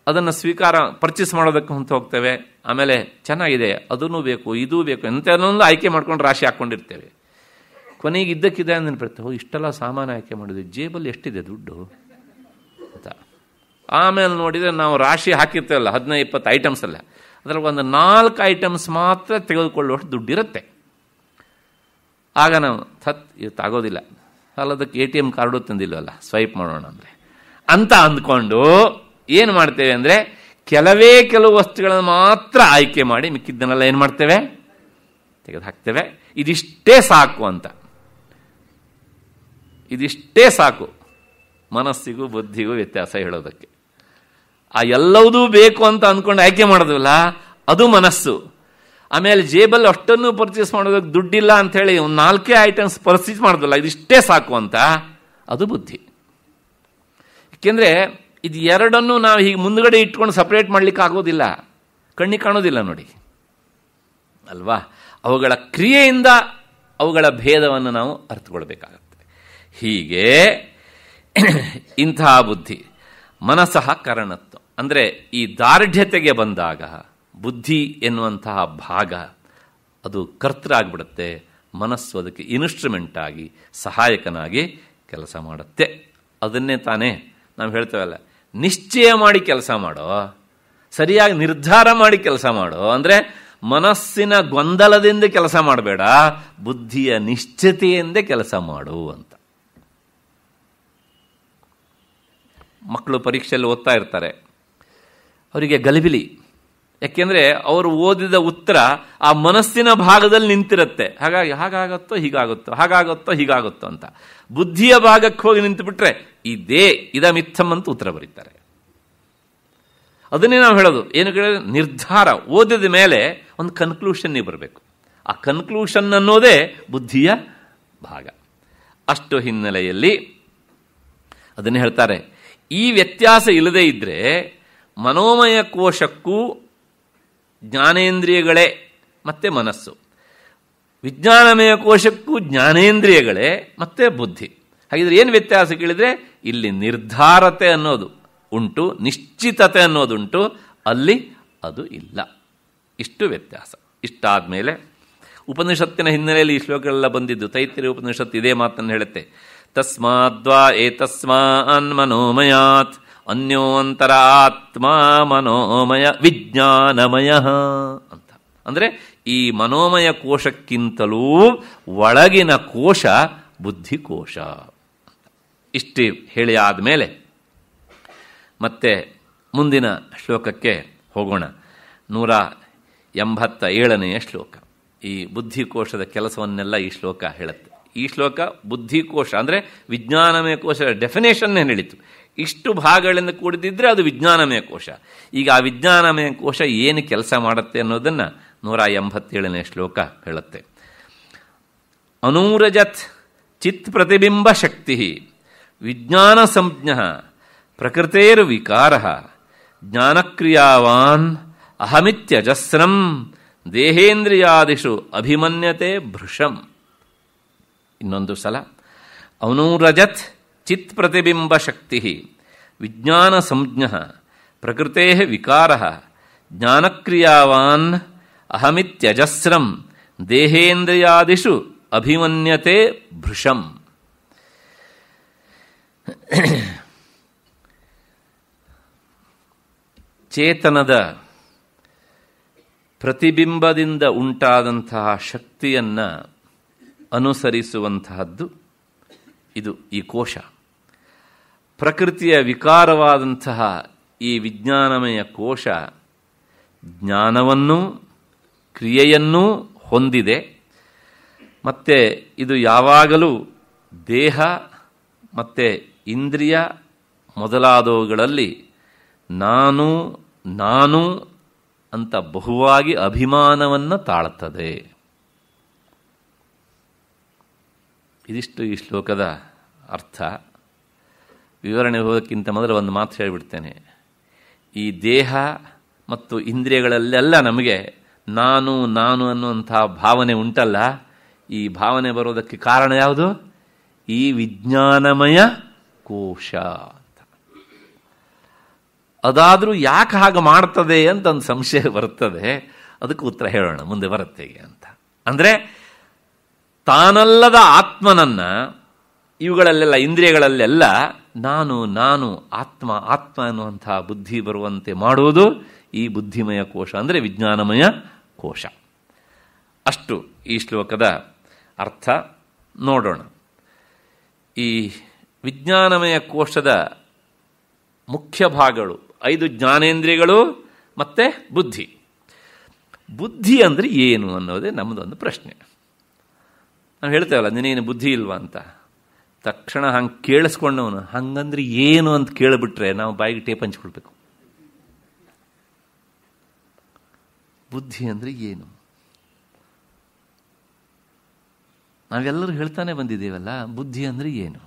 ಅದನ್ನು ಸ್ವೀಕಾರ ಪರ್ಚೇಸ್ ಮಾಡೋದಕ್ಕೆ ಅಂತ ಹೋಗ್ತೇವೆ ಆಮೇಲೆ ಚೆನ್ನಾಗಿದೆ ಅದೂ ಬೇಕು ಇದೂ ಬೇಕು ಎಂಥದೊಂದು ಆಯ್ಕೆ ಮಾಡ್ಕೊಂಡು ರಾಶಿ ಹಾಕ್ಕೊಂಡಿರ್ತೇವೆ ಕೊನೆಗೆ ಇದ್ದಕ್ಕಿದೆ ನೆನಪಿರುತ್ತೆ ಹೋ ಇಷ್ಟೆಲ್ಲ ಸಾಮಾನು ಆಯ್ಕೆ ಮಾಡೋದು ಜೇಬಲ್ಲಿ ಎಷ್ಟಿದೆ ದುಡ್ಡು ಅಂತ ಆಮೇಲೆ ನೋಡಿದರೆ ನಾವು ರಾಶಿ ಹಾಕಿರ್ತೇವಲ್ಲ ಹದಿನೈದು ಇಪ್ಪತ್ತು ಐಟಮ್ಸ್ ಅಲ್ಲ ಅದರಲ್ಲಿ ಒಂದು ನಾಲ್ಕು ಐಟಮ್ಸ್ ಮಾತ್ರ ತೆಗೆದುಕೊಳ್ಳುವಷ್ಟು ದುಡ್ಡಿರುತ್ತೆ ಆಗ ನಾವು ಥತ್ ಇವತ್ತು ಆಗೋದಿಲ್ಲ ಅದಕ್ಕೆ ಎ ಟಿ ಎಮ್ ಕಾರ್ಡು ತಂದಿಲ್ವಲ್ಲ ಸ್ವೈಪ್ ಮಾಡೋಣ ಅಂದರೆ ಅಂತ ಅಂದ್ಕೊಂಡು ಏನು ಮಾಡ್ತೇವೆ ಅಂದರೆ ಕೆಲವೇ ಕೆಲವು ವಸ್ತುಗಳನ್ನು ಮಾತ್ರ ಆಯ್ಕೆ ಮಾಡಿ ಮಿಕ್ಕಿದ್ದನ್ನೆಲ್ಲ ಏನು ಮಾಡ್ತೇವೆ ತೆಗೆದು ಹಾಕ್ತೇವೆ ಇದಿಷ್ಟೇ ಸಾಕು ಅಂತ ಇದಿಷ್ಟೇ ಸಾಕು ಮನಸ್ಸಿಗೂ ಬುದ್ಧಿಗೂ ವ್ಯತ್ಯಾಸ ಹೇಳೋದಕ್ಕೆ ಆ ಎಲ್ಲವುದೂ ಬೇಕು ಅಂತ ಅಂದ್ಕೊಂಡು ಆಯ್ಕೆ ಮಾಡೋದಿಲ್ಲ ಅದು ಮನಸ್ಸು ಆಮೇಲೆ ಜೇಬಲ್ ಅಷ್ಟನ್ನು ಪರ್ಚೇಸ್ ಮಾಡೋದಕ್ಕೆ ದುಡ್ಡಿಲ್ಲ ಅಂಥೇಳಿ ಒಂದು ನಾಲ್ಕೇ ಐಟಮ್ಸ್ ಪರ್ಚೇಸ್ ಮಾಡೋದಿಲ್ಲ ಇದಿಷ್ಟೇ ಸಾಕು ಅಂತ ಅದು ಬುದ್ಧಿ ಏಕೆಂದರೆ ಇದು ಎರಡನ್ನು ನಾವು ಹೀಗೆ ಮುಂದ್ಗಡೆ ಇಟ್ಕೊಂಡು ಸಪ್ರೇಟ್ ಮಾಡಲಿಕ್ಕೆ ಆಗೋದಿಲ್ಲ ಕಣ್ಣಿ ಕಾಣೋದಿಲ್ಲ ನೋಡಿ ಅಲ್ವಾ ಅವುಗಳ ಕ್ರಿಯೆಯಿಂದ ಅವುಗಳ ಭೇದವನ್ನು ನಾವು ಅರ್ಥಗೊಳ್ಬೇಕಾಗುತ್ತೆ ಹೀಗೆ ಇಂತಹ ಬುದ್ಧಿ ಮನಸ್ಸಹ ಕರಣತ್ವ ಅಂದರೆ ಈ ದಾರ್ಢ್ಯತೆಗೆ ಬಂದಾಗ ಬುದ್ಧಿ ಎನ್ನುವಂತಹ ಭಾಗ ಅದು ಕರ್ತೃ ಆಗಿಬಿಡುತ್ತೆ ಮನಸ್ಸು ಅದಕ್ಕೆ ಇನ್ಸ್ಟ್ರೂಮೆಂಟ್ ಆಗಿ ಸಹಾಯಕನಾಗಿ ಕೆಲಸ ಮಾಡುತ್ತೆ ಅದನ್ನೇ ತಾನೇ ನಾವು ಹೇಳ್ತೇವಲ್ಲ ನಿಶ್ಚಯ ಮಾಡಿ ಕೆಲಸ ಮಾಡೋ ಸರಿಯಾಗಿ ನಿರ್ಧಾರ ಮಾಡಿ ಕೆಲಸ ಮಾಡೋ ಅಂದರೆ ಮನಸ್ಸಿನ ಗೊಂದಲದಿಂದ ಕೆಲಸ ಮಾಡಬೇಡ ಬುದ್ಧಿಯ ನಿಶ್ಚಿತೆಯಿಂದ ಕೆಲಸ ಮಾಡು ಅಂತ ಮಕ್ಕಳು ಪರೀಕ್ಷೆಯಲ್ಲಿ ಓದ್ತಾ ಇರ್ತಾರೆ ಅವರಿಗೆ ಗಲಿಬಿಲಿ ಯಾಕೆಂದರೆ ಅವರು ಓದಿದ ಉತ್ತರ ಆ ಮನಸ್ಸಿನ ಭಾಗದಲ್ಲಿ ನಿಂತಿರುತ್ತೆ ಹಾಗಾಗಿ ಹಾಗಾಗುತ್ತೋ ಹೀಗಾಗುತ್ತೋ ಹಾಗಾಗುತ್ತೋ ಹೀಗಾಗುತ್ತೋ ಅಂತ ಬುದ್ಧಿಯ ಭಾಗಕ್ಕೆ ಹೋಗಿ ನಿಂತುಬಿಟ್ರೆ ಇದೇ ಇದ ಮಿಥಮ್ ಅಂತ ಉತ್ತರ ಬರೀತಾರೆ ಅದನ್ನೇ ನಾವು ಹೇಳೋದು ಏನು ಕೇಳಿದ್ರೆ ನಿರ್ಧಾರ ಓದಿದ ಮೇಲೆ ಒಂದು ಕನ್ಕ್ಲೂಷನ್ನೇ ಬರಬೇಕು ಆ ಕನ್ಕ್ಲೂಷನ್ ಅನ್ನೋದೇ ಬುದ್ಧಿಯ ಭಾಗ ಅಷ್ಟು ಹಿನ್ನೆಲೆಯಲ್ಲಿ ಅದನ್ನು ಹೇಳ್ತಾರೆ ಈ ವ್ಯತ್ಯಾಸ ಇಲ್ಲದೇ ಇದ್ದರೆ ಮನೋಮಯ ಕೋಶಕ್ಕೂ ಜ್ಞಾನೇಂದ್ರಿಯಗಳೇ ಮತ್ತು ಮನಸ್ಸು ವಿಜ್ಞಾನಮಯ ಕೋಶಕ್ಕೂ ಜ್ಞಾನೇಂದ್ರಿಯಗಳೇ ಮತ್ತು ಬುದ್ಧಿ ಹಾಗಿದ್ರೆ ಏನು ವ್ಯತ್ಯಾಸ ಕೇಳಿದರೆ ಇಲ್ಲಿ ನಿರ್ಧಾರತೆ ಅನ್ನೋದು ಉಂಟು ನಿಶ್ಚಿತತೆ ಅನ್ನೋದುಂಟು ಅಲ್ಲಿ ಅದು ಇಲ್ಲ ಇಷ್ಟು ವ್ಯತ್ಯಾಸ ಇಷ್ಟಾದ ಮೇಲೆ ಉಪನಿಷತ್ತಿನ ಹಿನ್ನೆಲೆಯಲ್ಲಿ ಈ ಶ್ಲೋಕಗಳೆಲ್ಲ ಬಂದಿದ್ದು ತೈತ್ರಿ ಉಪನಿಷತ್ತು ಇದೇ ಮಾತನ್ನು ಹೇಳುತ್ತೆ ತಸ್ಮಾದ್ವಾ ಮನೋಮಯಾತ್ ಅನ್ಯೋಂತರ ಆತ್ಮ ಮನೋಮಯ ವಿಜ್ಞಾನಮಯ ಅಂತ ಅಂದರೆ ಈ ಮನೋಮಯ ಕೋಶಕ್ಕಿಂತಲೂ ಒಳಗಿನ ಕೋಶ ಬುದ್ಧಿಕೋಶ ಇಷ್ಟೇ ಹೇಳಿ ಆದಮೇಲೆ ಮತ್ತೆ ಮುಂದಿನ ಶ್ಲೋಕಕ್ಕೆ ಹೋಗೋಣ ನೂರ ಎಂಬತ್ತ ಏಳನೆಯ ಶ್ಲೋಕ ಈ ಬುದ್ಧಿಕೋಶದ ಕೆಲಸವನ್ನೆಲ್ಲ ಈ ಶ್ಲೋಕ ಹೇಳುತ್ತೆ ಈ ಶ್ಲೋಕ ಬುದ್ಧಿಕೋಶ ಅಂದರೆ ವಿಜ್ಞಾನಮಯ ಕೋಶ ಡೆಫಿನೇಷನ್ ಹೇಳಿತ್ತು ಇಷ್ಟು ಭಾಗಗಳಿಂದ ಕೂಡಿದ್ರೆ ಅದು ವಿಜ್ಞಾನಮಯ ಕೋಶ ಈಗ ಆ ವಿಜ್ಞಾನಮಯ ಕೋಶ ಏನು ಕೆಲಸ ಮಾಡುತ್ತೆ ಅನ್ನೋದನ್ನು ನೂರ ಎಂಬತ್ತೇಳನೇ ಶ್ಲೋಕ ಹೇಳುತ್ತೆ ಅನೂರಜತ್ ಚಿತ್ ಪ್ರತಿಬಿಂಬ ಶಕ್ತಿ ವಿಜ್ಞಾನ ಸಂಜ್ಞ ಪ್ರಕೃತೇರು ವಿಕಾರ ಜ್ಞಾನಕ್ರಿಯಾವಾನ್ ಅಹಮಿತ್ಯಜಸ್ರಂ ದೇಹೇಂದ್ರಿಯಾದಿಷು ಅಭಿಮನ್ಯತೆ ಭೃಶಂ ಇನ್ನೊಂದು ಸಲ ಅವನೂ ರಜತ್ ಚಿತ್ ಪ್ರತಿಬಿಂಬ ಶಕ್ತಿ ವಿಜ್ಞಾನ ಸಂಜ್ಞ ಪ್ರಕೃತೆ ವಿಕಾರ ಜ್ಞಾನಕ್ರಿಯಾವಾನ್ ಅಹಮಿತ್ಯಜಸ್ರಂ ದೇಹೇಂದ್ರಿಯಾದಿಷು ಅಭಿಮನ್ಯತೆ ಭೃಷಂ ಚೇತನದ ಪ್ರತಿಬಿಂಬದಿಂದ ಉಂಟಾದಂತಹ ಶಕ್ತಿಯನ್ನು ಅನುಸರಿಸುವಂತಹದ್ದು ಇದು ಈ ಕೋಶ ಪ್ರಕೃತಿಯ ವಿಕಾರವಾದಂತಹ ಈ ವಿಜ್ಞಾನಮಯ ಕೋಶ ಜ್ಞಾನವನ್ನೂ ಕ್ರಿಯೆಯನ್ನೂ ಹೊಂದಿದೆ ಮತ್ತೆ ಇದು ಯಾವಾಗಲೂ ದೇಹ ಮತ್ತೆ ಇಂದ್ರಿಯ ಮೊದಲಾದವುಗಳಲ್ಲಿ ನಾನು ನಾನು ಅಂತ ಬಹುವಾಗಿ ಅಭಿಮಾನವನ್ನು ತಾಳ್ತದೆ ಇದಿಷ್ಟು ಈ ಶ್ಲೋಕದ ಅರ್ಥ ವಿವರಣೆ ಹೋಗೋಕ್ಕಿಂತ ಮೊದಲು ಒಂದು ಮಾತು ಹೇಳಿಬಿಡ್ತೇನೆ ಈ ದೇಹ ಮತ್ತು ಇಂದ್ರಿಯಗಳಲ್ಲೆಲ್ಲ ನಮಗೆ ನಾನು ನಾನು ಅನ್ನುವಂಥ ಭಾವನೆ ಉಂಟಲ್ಲ ಈ ಭಾವನೆ ಬರೋದಕ್ಕೆ ಕಾರಣ ಯಾವುದು ಈ ವಿಜ್ಞಾನಮಯ ಕೋಶ ಅಂತ ಅದಾದರೂ ಯಾಕೆ ಹಾಗೆ ಮಾಡ್ತದೆ ಅಂತ ಒಂದು ಸಂಶಯ ಬರ್ತದೆ ಅದಕ್ಕೆ ಉತ್ತರ ಹೇಳೋಣ ಮುಂದೆ ಬರುತ್ತೆ ಅಂತ ಅಂದರೆ ತಾನಲ್ಲದ ಆತ್ಮನನ್ನ ಇವುಗಳಲ್ಲೆಲ್ಲ ಇಂದ್ರಿಯಗಳಲ್ಲೆಲ್ಲ ನಾನು ನಾನು ಆತ್ಮ ಆತ್ಮ ಅನ್ನುವಂಥ ಬುದ್ಧಿ ಬರುವಂತೆ ಮಾಡುವುದು ಈ ಬುದ್ಧಿಮಯ ಕೋಶ ಅಂದರೆ ವಿಜ್ಞಾನಮಯ ಕೋಶ ಅಷ್ಟು ಈ ಶ್ಲೋಕದ ಅರ್ಥ ನೋಡೋಣ ಈ ವಿಜ್ಞಾನಮಯ ಕೋಶದ ಮುಖ್ಯ ಭಾಗಗಳು ಐದು ಜ್ಞಾನೇಂದ್ರಿಯಗಳು ಮತ್ತು ಬುದ್ಧಿ ಬುದ್ಧಿ ಅಂದರೆ ಏನು ಅನ್ನೋದೇ ನಮ್ಮದೊಂದು ಪ್ರಶ್ನೆ ನಾವು ಹೇಳ್ತೇವಲ್ಲ ನಿನೇನು ಬುದ್ಧಿ ಇಲ್ವಾ ಅಂತ ತಕ್ಷಣ ಹಂಗೆ ಕೇಳಿಸ್ಕೊಂಡವನು ಹಂಗಂದ್ರೆ ಏನು ಅಂತ ಕೇಳಿಬಿಟ್ರೆ ನಾವು ಬಾಯಿಗೆ ಟೇಪ್ ಹಂಚ್ಕೊಳ್ಬೇಕು ಬುದ್ಧಿ ಅಂದರೆ ಏನು ನಾವೆಲ್ಲರೂ ಹೇಳ್ತಾನೆ ಬಂದಿದ್ದೀವಲ್ಲ ಬುದ್ಧಿ ಅಂದರೆ ಏನು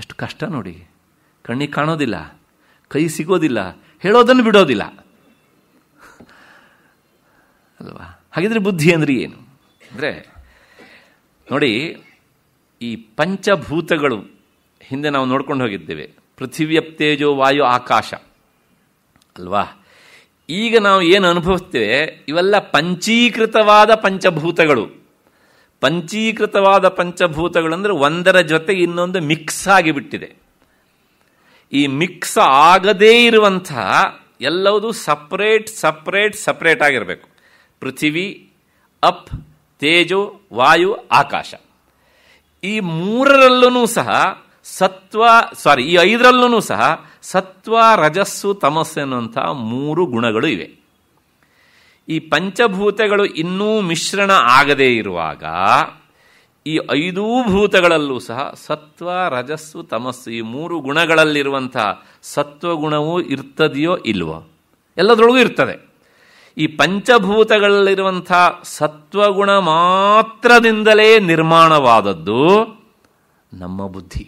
ಎಷ್ಟು ಕಷ್ಟ ನೋಡಿ ಕಣ್ಣಿಗೆ ಕಾಣೋದಿಲ್ಲ ಕೈ ಸಿಗೋದಿಲ್ಲ ಹೇಳೋದನ್ನು ಬಿಡೋದಿಲ್ಲ ಅಲ್ವಾ ಹಾಗಿದ್ರೆ ಬುದ್ಧಿ ಅಂದರೆ ಏನು ಅಂದರೆ ನೋಡಿ ಈ ಪಂಚಭೂತಗಳು ಹಿಂದೆ ನಾವು ನೋಡ್ಕೊಂಡು ಹೋಗಿದ್ದೇವೆ ಪೃಥಿವ್ಯಪ್ತೇಜೋ ವಾಯು ಆಕಾಶ ಅಲ್ವಾ ಈಗ ನಾವು ಏನು ಅನುಭವಿಸ್ತೇವೆ ಇವೆಲ್ಲ ಪಂಚೀಕೃತವಾದ ಪಂಚಭೂತಗಳು ಪಂಚೀಕೃತವಾದ ಪಂಚಭೂತಗಳು ಅಂದ್ರೆ ಒಂದರ ಜೊತೆ ಇನ್ನೊಂದು ಮಿಕ್ಸ್ ಆಗಿಬಿಟ್ಟಿದೆ ಈ ಮಿಕ್ಸ್ ಆಗದೇ ಇರುವಂತಹ ಎಲ್ಲವೂ ಸಪ್ರೇಟ್ ಸಪ್ರೇಟ್ ಸಪ್ರೇಟ್ ಆಗಿರಬೇಕು ಪೃಥಿವಿ ಅಪ್ ತೇಜು ವಾಯು ಆಕಾಶ ಈ ಮೂರರಲ್ಲೂ ಸಹ ಸತ್ವ ಸಾರಿ ಈ ಐದರಲ್ಲೂ ಸಹ ಸತ್ವ ರಜಸ್ಸು ತಮಸ್ಸು ಎನ್ನುವಂಥ ಮೂರು ಗುಣಗಳು ಇವೆ ಈ ಪಂಚಭೂತಗಳು ಇನ್ನೂ ಮಿಶ್ರಣ ಆಗದೇ ಇರುವಾಗ ಈ ಐದೂ ಭೂತಗಳಲ್ಲೂ ಸಹ ಸತ್ವ ರಜಸ್ಸು ತಮಸ್ಸು ಈ ಮೂರು ಗುಣಗಳಲ್ಲಿರುವಂತಹ ಸತ್ವಗುಣವೂ ಇರ್ತದೆಯೋ ಇಲ್ವೋ ಎಲ್ಲದರೊಳಗೂ ಇರ್ತದೆ ಈ ಪಂಚಭೂತಗಳಲ್ಲಿರುವಂಥ ಸತ್ವಗುಣ ಮಾತ್ರದಿಂದಲೇ ನಿರ್ಮಾಣವಾದದ್ದು ನಮ್ಮ ಬುದ್ಧಿ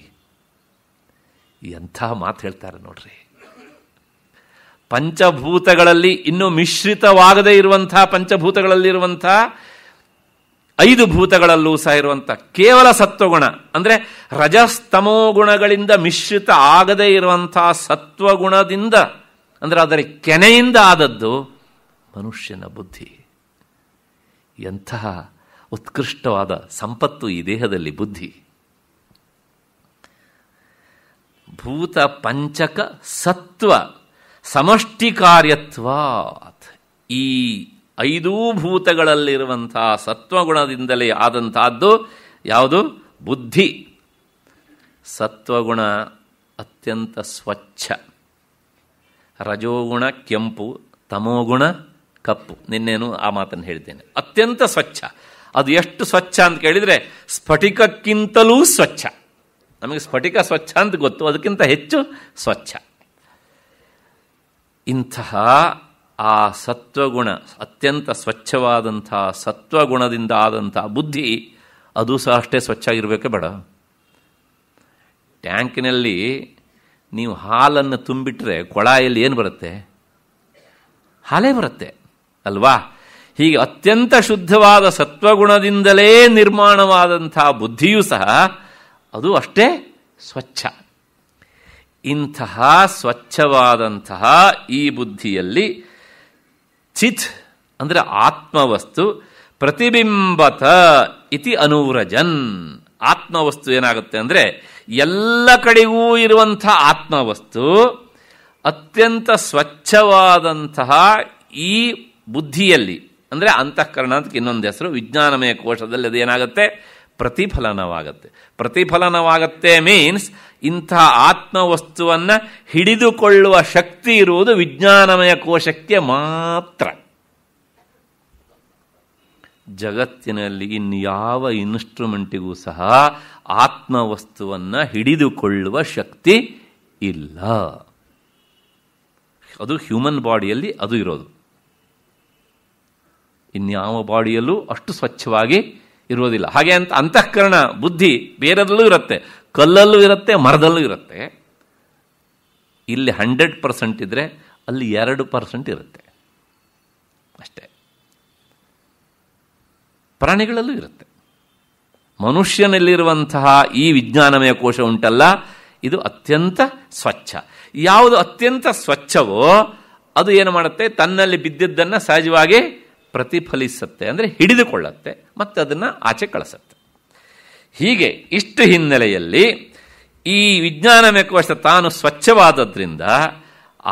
ಎಂಥ ಮಾತು ಹೇಳ್ತಾರೆ ನೋಡ್ರಿ ಪಂಚಭೂತಗಳಲ್ಲಿ ಇನ್ನೂ ಮಿಶ್ರಿತವಾಗದೇ ಇರುವಂಥ ಪಂಚಭೂತಗಳಲ್ಲಿರುವಂಥ ಐದು ಭೂತಗಳಲ್ಲೂ ಸಹ ಇರುವಂಥ ಕೇವಲ ಸತ್ವಗುಣ ಅಂದರೆ ರಜಸ್ತಮೋ ಗುಣಗಳಿಂದ ಮಿಶ್ರಿತ ಆಗದೇ ಇರುವಂಥ ಸತ್ವಗುಣದಿಂದ ಅಂದರೆ ಅದರ ಕೆನೆಯಿಂದ ಆದದ್ದು ಮನುಷ್ಯನ ಬುದ್ಧಿ ಎಂತಹ ಉತ್ಕೃಷ್ಟವಾದ ಸಂಪತ್ತು ಈ ದೇಹದಲ್ಲಿ ಬುದ್ಧಿ ಭೂತ ಪಂಚಕ ಸತ್ವ ಸಮಷ್ಟಿ ಕಾರ್ಯತ್ವ ಈ ಐದೂ ಭೂತಗಳಲ್ಲಿರುವಂತಹ ಸತ್ವಗುಣದಿಂದಲೇ ಆದಂತಹದ್ದು ಯಾವುದು ಬುದ್ಧಿ ಸತ್ವಗುಣ ಅತ್ಯಂತ ಸ್ವಚ್ಛ ರಜೋಗುಣ ಕೆಂಪು ತಮೋಗುಣ ಕಪ್ಪು ನಿನ್ನೇನು ಆ ಮಾತನ್ನು ಹೇಳ್ತೇನೆ ಅತ್ಯಂತ ಸ್ವಚ್ಛ ಅದು ಎಷ್ಟು ಸ್ವಚ್ಛ ಅಂತ ಕೇಳಿದರೆ ಸ್ಫಟಿಕಕ್ಕಿಂತಲೂ ಸ್ವಚ್ಛ ನಮಗೆ ಸ್ಫಟಿಕ ಸ್ವಚ್ಛ ಅಂತ ಗೊತ್ತು ಅದಕ್ಕಿಂತ ಹೆಚ್ಚು ಸ್ವಚ್ಛ ಇಂತಹ ಆ ಸತ್ವಗುಣ ಅತ್ಯಂತ ಸ್ವಚ್ಛವಾದಂಥ ಸತ್ವಗುಣದಿಂದ ಆದಂಥ ಬುದ್ಧಿ ಅದು ಸಹ ಅಷ್ಟೇ ಸ್ವಚ್ಛ ಆಗಿರಬೇಕೆ ಬೇಡ ಟ್ಯಾಂಕಿನಲ್ಲಿ ನೀವು ಹಾಲನ್ನು ತುಂಬಿಟ್ರೆ ಕೊಳಾಯಲ್ಲಿ ಏನು ಬರುತ್ತೆ ಹಾಲೇ ಬರುತ್ತೆ ಅಲ್ವಾ ಹೀಗೆ ಅತ್ಯಂತ ಶುದ್ಧವಾದ ಸತ್ವಗುಣದಿಂದಲೇ ನಿರ್ಮಾಣವಾದಂಥ ಬುದ್ಧಿಯೂ ಸಹ ಅದು ಅಷ್ಟೇ ಸ್ವಚ್ಛ ಇಂತಹ ಸ್ವಚ್ಛವಾದಂತಹ ಈ ಬುದ್ಧಿಯಲ್ಲಿ ಚಿತ್ ಅಂದರೆ ಆತ್ಮವಸ್ತು ಪ್ರತಿಬಿಂಬತ ಇತಿ ಅನೂರಜನ್ ಆತ್ಮವಸ್ತು ಏನಾಗುತ್ತೆ ಅಂದರೆ ಎಲ್ಲ ಕಡೆಗೂ ಇರುವಂಥ ಆತ್ಮವಸ್ತು ಅತ್ಯಂತ ಸ್ವಚ್ಛವಾದಂತಹ ಈ ಬುದ್ಧಿಯಲ್ಲಿ ಅಂದರೆ ಅಂತಃಕರಣ ಅಂತ ಇನ್ನೊಂದು ಹೆಸರು ವಿಜ್ಞಾನಮಯ ಕೋಶದಲ್ಲಿ ಅದೇನಾಗುತ್ತೆ ಪ್ರತಿಫಲನವಾಗುತ್ತೆ ಪ್ರತಿಫಲನವಾಗುತ್ತೆ ಮೀನ್ಸ್ ಇಂತಹ ಆತ್ಮವಸ್ತುವನ್ನು ಹಿಡಿದುಕೊಳ್ಳುವ ಶಕ್ತಿ ಇರುವುದು ವಿಜ್ಞಾನಮಯ ಕೋಶಕ್ಕೆ ಮಾತ್ರ ಜಗತ್ತಿನಲ್ಲಿ ಇನ್ಯಾವ ಇನ್ಸ್ಟ್ರೂಮೆಂಟಿಗೂ ಸಹ ಆತ್ಮವಸ್ತುವನ್ನು ಹಿಡಿದುಕೊಳ್ಳುವ ಶಕ್ತಿ ಇಲ್ಲ ಅದು ಹ್ಯೂಮನ್ ಬಾಡಿಯಲ್ಲಿ ಅದು ಇರೋದು ಇನ್ಯಾವ ಬಾಡಿಯಲ್ಲೂ ಅಷ್ಟು ಸ್ವಚ್ಛವಾಗಿ ಇರುವುದಿಲ್ಲ ಹಾಗೆ ಅಂತ ಅಂತಃಕರಣ ಬುದ್ಧಿ ಬೇರೆದಲ್ಲೂ ಇರುತ್ತೆ ಕಲ್ಲಲ್ಲೂ ಇರುತ್ತೆ ಮರದಲ್ಲೂ ಇರುತ್ತೆ ಇಲ್ಲಿ ಹಂಡ್ರೆಡ್ ಪರ್ಸೆಂಟ್ ಇದ್ದರೆ ಅಲ್ಲಿ ಎರಡು ಪರ್ಸೆಂಟ್ ಇರುತ್ತೆ ಅಷ್ಟೇ ಪ್ರಾಣಿಗಳಲ್ಲೂ ಇರುತ್ತೆ ಮನುಷ್ಯನಲ್ಲಿರುವಂತಹ ಈ ವಿಜ್ಞಾನಮಯ ಕೋಶ ಉಂಟಲ್ಲ ಇದು ಅತ್ಯಂತ ಸ್ವಚ್ಛ ಯಾವುದು ಅತ್ಯಂತ ಸ್ವಚ್ಛವೋ ಅದು ಏನು ಮಾಡುತ್ತೆ ತನ್ನಲ್ಲಿ ಬಿದ್ದಿದ್ದನ್ನು ಸಹಜವಾಗಿ ಪ್ರತಿಫಲಿಸುತ್ತೆ ಅಂದರೆ ಹಿಡಿದುಕೊಳ್ಳುತ್ತೆ ಮತ್ತು ಅದನ್ನು ಆಚೆ ಕಳಿಸುತ್ತೆ ಹೀಗೆ ಇಷ್ಟು ಹಿನ್ನೆಲೆಯಲ್ಲಿ ಈ ವಿಜ್ಞಾನ ಮೆಕ್ಕುವಷ್ಟ ತಾನು ಸ್ವಚ್ಛವಾದದ್ರಿಂದ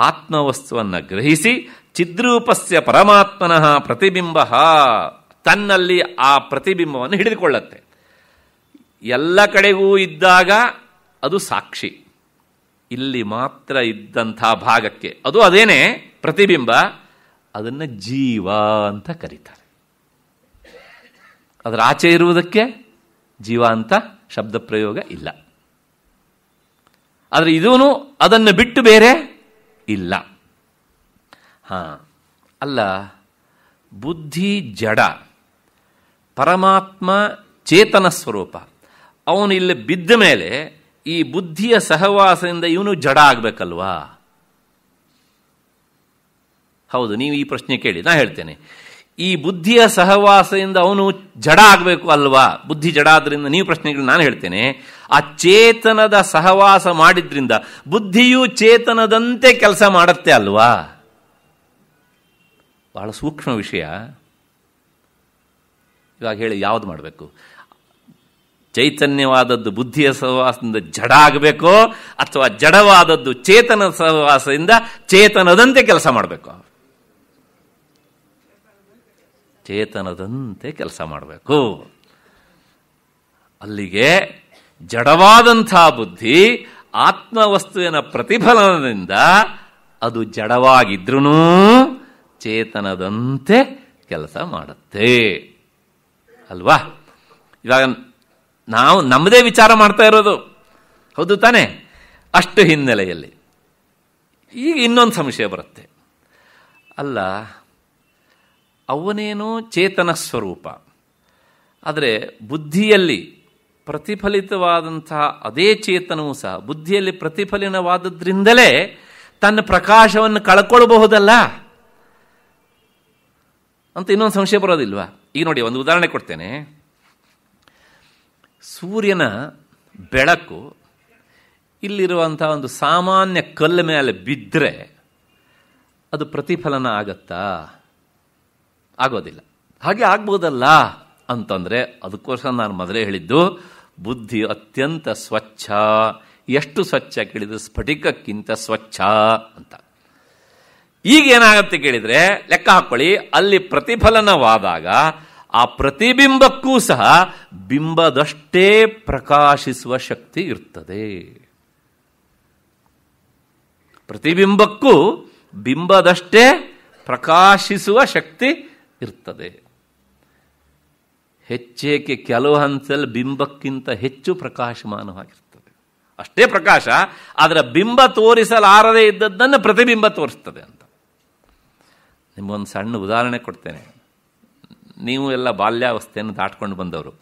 ಆತ್ಮವಸ್ತುವನ್ನು ಗ್ರಹಿಸಿ ಚಿದ್ರೂಪಸ್ಯ ಪರಮಾತ್ಮನಃ ಪ್ರತಿಬಿಂಬ ತನ್ನಲ್ಲಿ ಆ ಪ್ರತಿಬಿಂಬವನ್ನು ಹಿಡಿದುಕೊಳ್ಳತ್ತೆ ಎಲ್ಲ ಕಡೆಗೂ ಇದ್ದಾಗ ಅದು ಸಾಕ್ಷಿ ಇಲ್ಲಿ ಮಾತ್ರ ಇದ್ದಂಥ ಭಾಗಕ್ಕೆ ಅದು ಅದೇನೇ ಪ್ರತಿಬಿಂಬ ಅದನ್ನು ಜೀವ ಅಂತ ಕರೀತಾರೆ ಅದರ ಆಚೆ ಇರುವುದಕ್ಕೆ ಜೀವ ಅಂತ ಶಬ್ದ ಪ್ರಯೋಗ ಇಲ್ಲ ಆದರೆ ಇದೂ ಅದನ್ನು ಬಿಟ್ಟು ಬೇರೆ ಇಲ್ಲ ಹಾಂ ಅಲ್ಲ ಬುದ್ಧಿ ಜಡ ಪರಮಾತ್ಮ ಚೇತನ ಸ್ವರೂಪ ಅವನು ಇಲ್ಲಿ ಬಿದ್ದ ಮೇಲೆ ಈ ಬುದ್ಧಿಯ ಸಹವಾಸದಿಂದ ಇವನು ಜಡ ಆಗಬೇಕಲ್ವಾ ಹೌದು ನೀವು ಈ ಪ್ರಶ್ನೆ ಕೇಳಿ ನಾ ಹೇಳ್ತೇನೆ ಈ ಬುದ್ಧಿಯ ಸಹವಾಸದಿಂದ ಅವನು ಜಡ ಆಗಬೇಕು ಅಲ್ವಾ ಬುದ್ಧಿ ಜಡ ಆದ್ರಿಂದ ನೀವು ಕೇಳಿ ನಾನು ಹೇಳ್ತೇನೆ ಆ ಚೇತನದ ಸಹವಾಸ ಮಾಡಿದ್ರಿಂದ ಬುದ್ಧಿಯು ಚೇತನದಂತೆ ಕೆಲಸ ಮಾಡುತ್ತೆ ಅಲ್ವಾ ಬಹಳ ಸೂಕ್ಷ್ಮ ವಿಷಯ ಇವಾಗ ಹೇಳಿ ಯಾವ್ದು ಮಾಡಬೇಕು ಚೈತನ್ಯವಾದದ್ದು ಬುದ್ಧಿಯ ಸಹವಾಸದಿಂದ ಜಡ ಆಗಬೇಕೋ ಅಥವಾ ಜಡವಾದದ್ದು ಚೇತನ ಸಹವಾಸದಿಂದ ಚೇತನದಂತೆ ಕೆಲಸ ಮಾಡಬೇಕು ಚೇತನದಂತೆ ಕೆಲಸ ಮಾಡಬೇಕು ಅಲ್ಲಿಗೆ ಜಡವಾದಂಥ ಬುದ್ಧಿ ಆತ್ಮವಸ್ತುವಿನ ಪ್ರತಿಫಲನದಿಂದ ಅದು ಜಡವಾಗಿದ್ರೂ ಚೇತನದಂತೆ ಕೆಲಸ ಮಾಡುತ್ತೆ ಅಲ್ವಾ ಇವಾಗ ನಾವು ನಮ್ಮದೇ ವಿಚಾರ ಮಾಡ್ತಾ ಇರೋದು ಹೌದು ತಾನೆ ಅಷ್ಟು ಹಿನ್ನೆಲೆಯಲ್ಲಿ ಈಗ ಇನ್ನೊಂದು ಸಂಶಯ ಬರುತ್ತೆ ಅಲ್ಲ ಅವನೇನೋ ಚೇತನ ಸ್ವರೂಪ ಆದರೆ ಬುದ್ಧಿಯಲ್ಲಿ ಪ್ರತಿಫಲಿತವಾದಂತಹ ಅದೇ ಚೇತನವೂ ಸಹ ಬುದ್ಧಿಯಲ್ಲಿ ಪ್ರತಿಫಲನವಾದದ್ರಿಂದಲೇ ತನ್ನ ಪ್ರಕಾಶವನ್ನು ಕಳ್ಕೊಳ್ಬಹುದಲ್ಲ ಅಂತ ಇನ್ನೊಂದು ಸಂಶಯ ಬರೋದಿಲ್ವಾ ಈಗ ನೋಡಿ ಒಂದು ಉದಾಹರಣೆ ಕೊಡ್ತೇನೆ ಸೂರ್ಯನ ಬೆಳಕು ಇಲ್ಲಿರುವಂಥ ಒಂದು ಸಾಮಾನ್ಯ ಕಲ್ಲು ಮೇಲೆ ಬಿದ್ದರೆ ಅದು ಪ್ರತಿಫಲನ ಆಗತ್ತಾ ಆಗೋದಿಲ್ಲ ಹಾಗೆ ಆಗ್ಬೋದಲ್ಲ ಅಂತಂದರೆ ಅದಕ್ಕೋಸ್ಕರ ನಾನು ಮೊದಲೇ ಹೇಳಿದ್ದು ಬುದ್ಧಿ ಅತ್ಯಂತ ಸ್ವಚ್ಛ ಎಷ್ಟು ಸ್ವಚ್ಛ ಕೇಳಿದ್ರೆ ಸ್ಫಟಿಕಕ್ಕಿಂತ ಸ್ವಚ್ಛ ಅಂತ ಈಗ ಈಗೇನಾಗತ್ತೆ ಕೇಳಿದರೆ ಲೆಕ್ಕ ಹಾಕ್ಕೊಳ್ಳಿ ಅಲ್ಲಿ ಪ್ರತಿಫಲನವಾದಾಗ ಆ ಪ್ರತಿಬಿಂಬಕ್ಕೂ ಸಹ ಬಿಂಬದಷ್ಟೇ ಪ್ರಕಾಶಿಸುವ ಶಕ್ತಿ ಇರ್ತದೆ ಪ್ರತಿಬಿಂಬಕ್ಕೂ ಬಿಂಬದಷ್ಟೇ ಪ್ರಕಾಶಿಸುವ ಶಕ್ತಿ ಇರ್ತದೆ ಹೆಚ್ಚೇಕೆ ಕೆಲವು ಹಂಸಲ್ಲಿ ಬಿಂಬಕ್ಕಿಂತ ಹೆಚ್ಚು ಪ್ರಕಾಶಮಾನವಾಗಿರ್ತದೆ ಅಷ್ಟೇ ಪ್ರಕಾಶ ಅದರ ಬಿಂಬ ತೋರಿಸಲಾರದೇ ಇದ್ದದ್ದನ್ನು ಪ್ರತಿಬಿಂಬ ತೋರಿಸ್ತದೆ ಅಂತ ನಿಮಗೊಂದು ಸಣ್ಣ ಉದಾಹರಣೆ ಕೊಡ್ತೇನೆ ನೀವು ಎಲ್ಲ ಬಾಲ್ಯಾವಸ್ಥೆಯನ್ನು ದಾಟ್ಕೊಂಡು ಬಂದವರು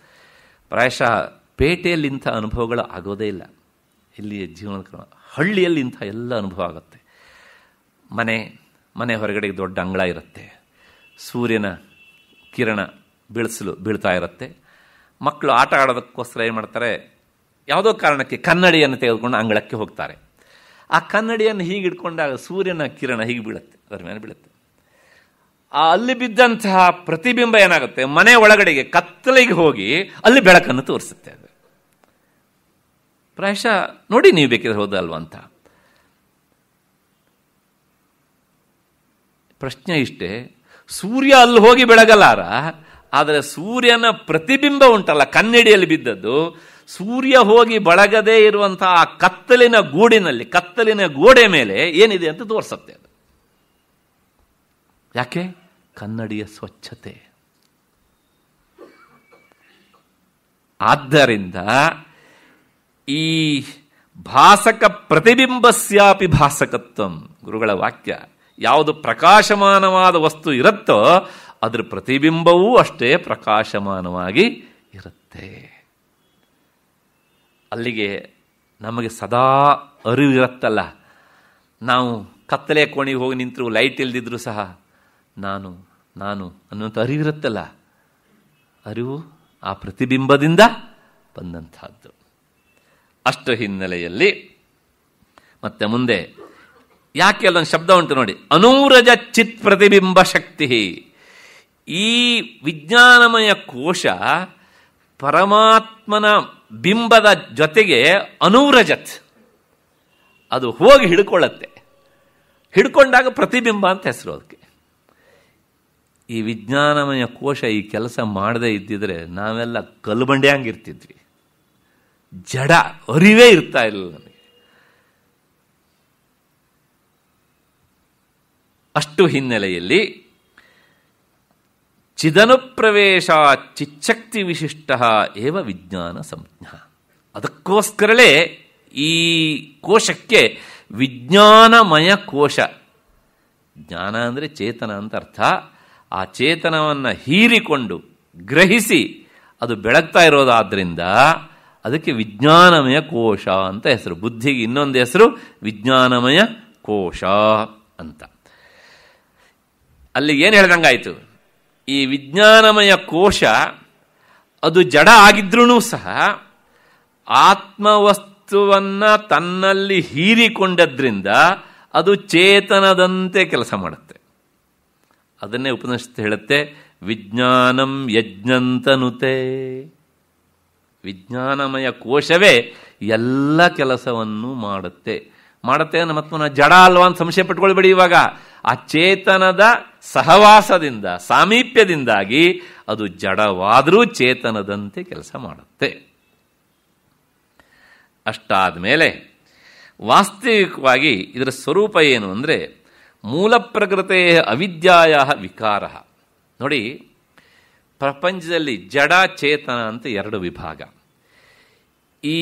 ಪ್ರಾಯಶಃ ಪೇಟೆಯಲ್ಲಿ ಇಂಥ ಅನುಭವಗಳು ಆಗೋದೇ ಇಲ್ಲ ಇಲ್ಲಿಯ ಜೀವನ ಕ್ರಮ ಹಳ್ಳಿಯಲ್ಲಿ ಇಂಥ ಎಲ್ಲ ಅನುಭವ ಆಗುತ್ತೆ ಮನೆ ಮನೆ ಹೊರಗಡೆ ದೊಡ್ಡ ಅಂಗಳ ಇರುತ್ತೆ ಸೂರ್ಯನ ಕಿರಣ ಬೀಳಿಸಲು ಬೀಳ್ತಾ ಇರುತ್ತೆ ಮಕ್ಕಳು ಆಟ ಆಡೋದಕ್ಕೋಸ್ಕರ ಏನು ಮಾಡ್ತಾರೆ ಯಾವುದೋ ಕಾರಣಕ್ಕೆ ಕನ್ನಡಿಯನ್ನು ತೆಗೆದುಕೊಂಡು ಅಂಗಳಕ್ಕೆ ಹೋಗ್ತಾರೆ ಆ ಕನ್ನಡಿಯನ್ನು ಹೀಗೆ ಇಟ್ಕೊಂಡಾಗ ಸೂರ್ಯನ ಕಿರಣ ಹೀಗೆ ಬೀಳುತ್ತೆ ಅದರ ಮೇಲೆ ಬೀಳುತ್ತೆ ಆ ಅಲ್ಲಿ ಬಿದ್ದಂತಹ ಪ್ರತಿಬಿಂಬ ಏನಾಗುತ್ತೆ ಮನೆ ಒಳಗಡೆಗೆ ಕತ್ತಲಿಗೆ ಹೋಗಿ ಅಲ್ಲಿ ಬೆಳಕನ್ನು ತೋರಿಸುತ್ತೆ ಅದು ಪ್ರಾಯಶಃ ನೋಡಿ ನೀವು ಬೇಕಿದ್ರೆ ಹೋದಲ್ವ ಅಂತ ಪ್ರಶ್ನೆ ಇಷ್ಟೇ ಸೂರ್ಯ ಅಲ್ಲಿ ಹೋಗಿ ಬೆಳಗಲಾರ ಆದರೆ ಸೂರ್ಯನ ಪ್ರತಿಬಿಂಬ ಉಂಟಲ್ಲ ಕನ್ನಡಿಯಲ್ಲಿ ಬಿದ್ದದ್ದು ಸೂರ್ಯ ಹೋಗಿ ಬಳಗದೇ ಇರುವಂತಹ ಆ ಕತ್ತಲಿನ ಗೂಡಿನಲ್ಲಿ ಕತ್ತಲಿನ ಗೋಡೆ ಮೇಲೆ ಏನಿದೆ ಅಂತ ತೋರಿಸುತ್ತೆ ಅದು ಯಾಕೆ ಕನ್ನಡಿಯ ಸ್ವಚ್ಛತೆ ಆದ್ದರಿಂದ ಈ ಭಾಸಕ ಪ್ರತಿಬಿಂಬಸ್ಯಾಪಿ ಭಾಸಕತ್ವಂ ಗುರುಗಳ ವಾಕ್ಯ ಯಾವುದು ಪ್ರಕಾಶಮಾನವಾದ ವಸ್ತು ಇರುತ್ತೋ ಅದರ ಪ್ರತಿಬಿಂಬವೂ ಅಷ್ಟೇ ಪ್ರಕಾಶಮಾನವಾಗಿ ಇರುತ್ತೆ ಅಲ್ಲಿಗೆ ನಮಗೆ ಸದಾ ಅರಿವಿರುತ್ತಲ್ಲ ನಾವು ಕತ್ತಲೆ ಕೋಣೆಗೆ ಹೋಗಿ ನಿಂತರೂ ಲೈಟ್ ಇಲ್ಲದಿದ್ರೂ ಸಹ ನಾನು ನಾನು ಅನ್ನುವಂಥ ಅರಿವಿರುತ್ತಲ್ಲ ಅರಿವು ಆ ಪ್ರತಿಬಿಂಬದಿಂದ ಬಂದಂತಹದ್ದು ಅಷ್ಟು ಹಿನ್ನೆಲೆಯಲ್ಲಿ ಮತ್ತೆ ಮುಂದೆ ಯಾಕೆ ಅಲ್ಲೊಂದು ಶಬ್ದ ಉಂಟು ನೋಡಿ ಅನೂರಜ ಚಿತ್ ಪ್ರತಿಬಿಂಬ ಶಕ್ತಿ ಈ ವಿಜ್ಞಾನಮಯ ಕೋಶ ಪರಮಾತ್ಮನ ಬಿಂಬದ ಜೊತೆಗೆ ಅನೂರಜತ್ ಅದು ಹೋಗಿ ಹಿಡ್ಕೊಳ್ಳತ್ತೆ ಹಿಡ್ಕೊಂಡಾಗ ಪ್ರತಿಬಿಂಬ ಅಂತ ಹೆಸರು ಅದಕ್ಕೆ ಈ ವಿಜ್ಞಾನಮಯ ಕೋಶ ಈ ಕೆಲಸ ಮಾಡದೇ ಇದ್ದಿದ್ರೆ ನಾವೆಲ್ಲ ಕಲ್ಬಂಡೆ ಹಂಗಿರ್ತಿದ್ವಿ ಜಡ ಅರಿವೇ ಇರ್ತಾ ಇಲ್ಲ ನಮಗೆ ಅಷ್ಟು ಹಿನ್ನೆಲೆಯಲ್ಲಿ ಚಿಚ್ಚಕ್ತಿ ವಿಶಿಷ್ಟ ಏವ ವಿಜ್ಞಾನ ಸಂಜ್ಞ ಅದಕ್ಕೋಸ್ಕರಲೇ ಈ ಕೋಶಕ್ಕೆ ವಿಜ್ಞಾನಮಯ ಕೋಶ ಜ್ಞಾನ ಅಂದರೆ ಚೇತನ ಅಂತ ಅರ್ಥ ಆ ಚೇತನವನ್ನು ಹೀರಿಕೊಂಡು ಗ್ರಹಿಸಿ ಅದು ಬೆಳಗ್ತಾ ಇರೋದಾದ್ದರಿಂದ ಅದಕ್ಕೆ ವಿಜ್ಞಾನಮಯ ಕೋಶ ಅಂತ ಹೆಸರು ಬುದ್ಧಿಗೆ ಇನ್ನೊಂದು ಹೆಸರು ವಿಜ್ಞಾನಮಯ ಕೋಶ ಅಂತ ಅಲ್ಲಿ ಏನು ಹೇಳ್ದಂಗಾಯಿತು ಈ ವಿಜ್ಞಾನಮಯ ಕೋಶ ಅದು ಜಡ ಆಗಿದ್ರೂ ಸಹ ಆತ್ಮವಸ್ತುವನ್ನು ತನ್ನಲ್ಲಿ ಹೀರಿಕೊಂಡದ್ರಿಂದ ಅದು ಚೇತನದಂತೆ ಕೆಲಸ ಮಾಡುತ್ತೆ ಅದನ್ನೇ ಉಪನಿಷತ್ತು ಹೇಳುತ್ತೆ ವಿಜ್ಞಾನಂ ಯಜ್ಞಂತನುತೆ ವಿಜ್ಞಾನಮಯ ಕೋಶವೇ ಎಲ್ಲ ಕೆಲಸವನ್ನು ಮಾಡುತ್ತೆ ಮಾಡುತ್ತೆ ಆತ್ಮನ ಜಡ ಅಲ್ವಾ ಅಂತ ಸಂಶಯ ಪಟ್ಕೊಳ್ಬೇಡಿ ಇವಾಗ ಆ ಚೇತನದ ಸಹವಾಸದಿಂದ ಸಾಮೀಪ್ಯದಿಂದಾಗಿ ಅದು ಜಡವಾದರೂ ಚೇತನದಂತೆ ಕೆಲಸ ಮಾಡುತ್ತೆ ಅಷ್ಟಾದ ಮೇಲೆ ವಾಸ್ತವಿಕವಾಗಿ ಇದರ ಸ್ವರೂಪ ಏನು ಅಂದರೆ ಮೂಲ ಪ್ರಕೃತೆಯ ಅವಿದ್ಯಾಯ ವಿಕಾರ ನೋಡಿ ಪ್ರಪಂಚದಲ್ಲಿ ಜಡ ಚೇತನ ಅಂತ ಎರಡು ವಿಭಾಗ ಈ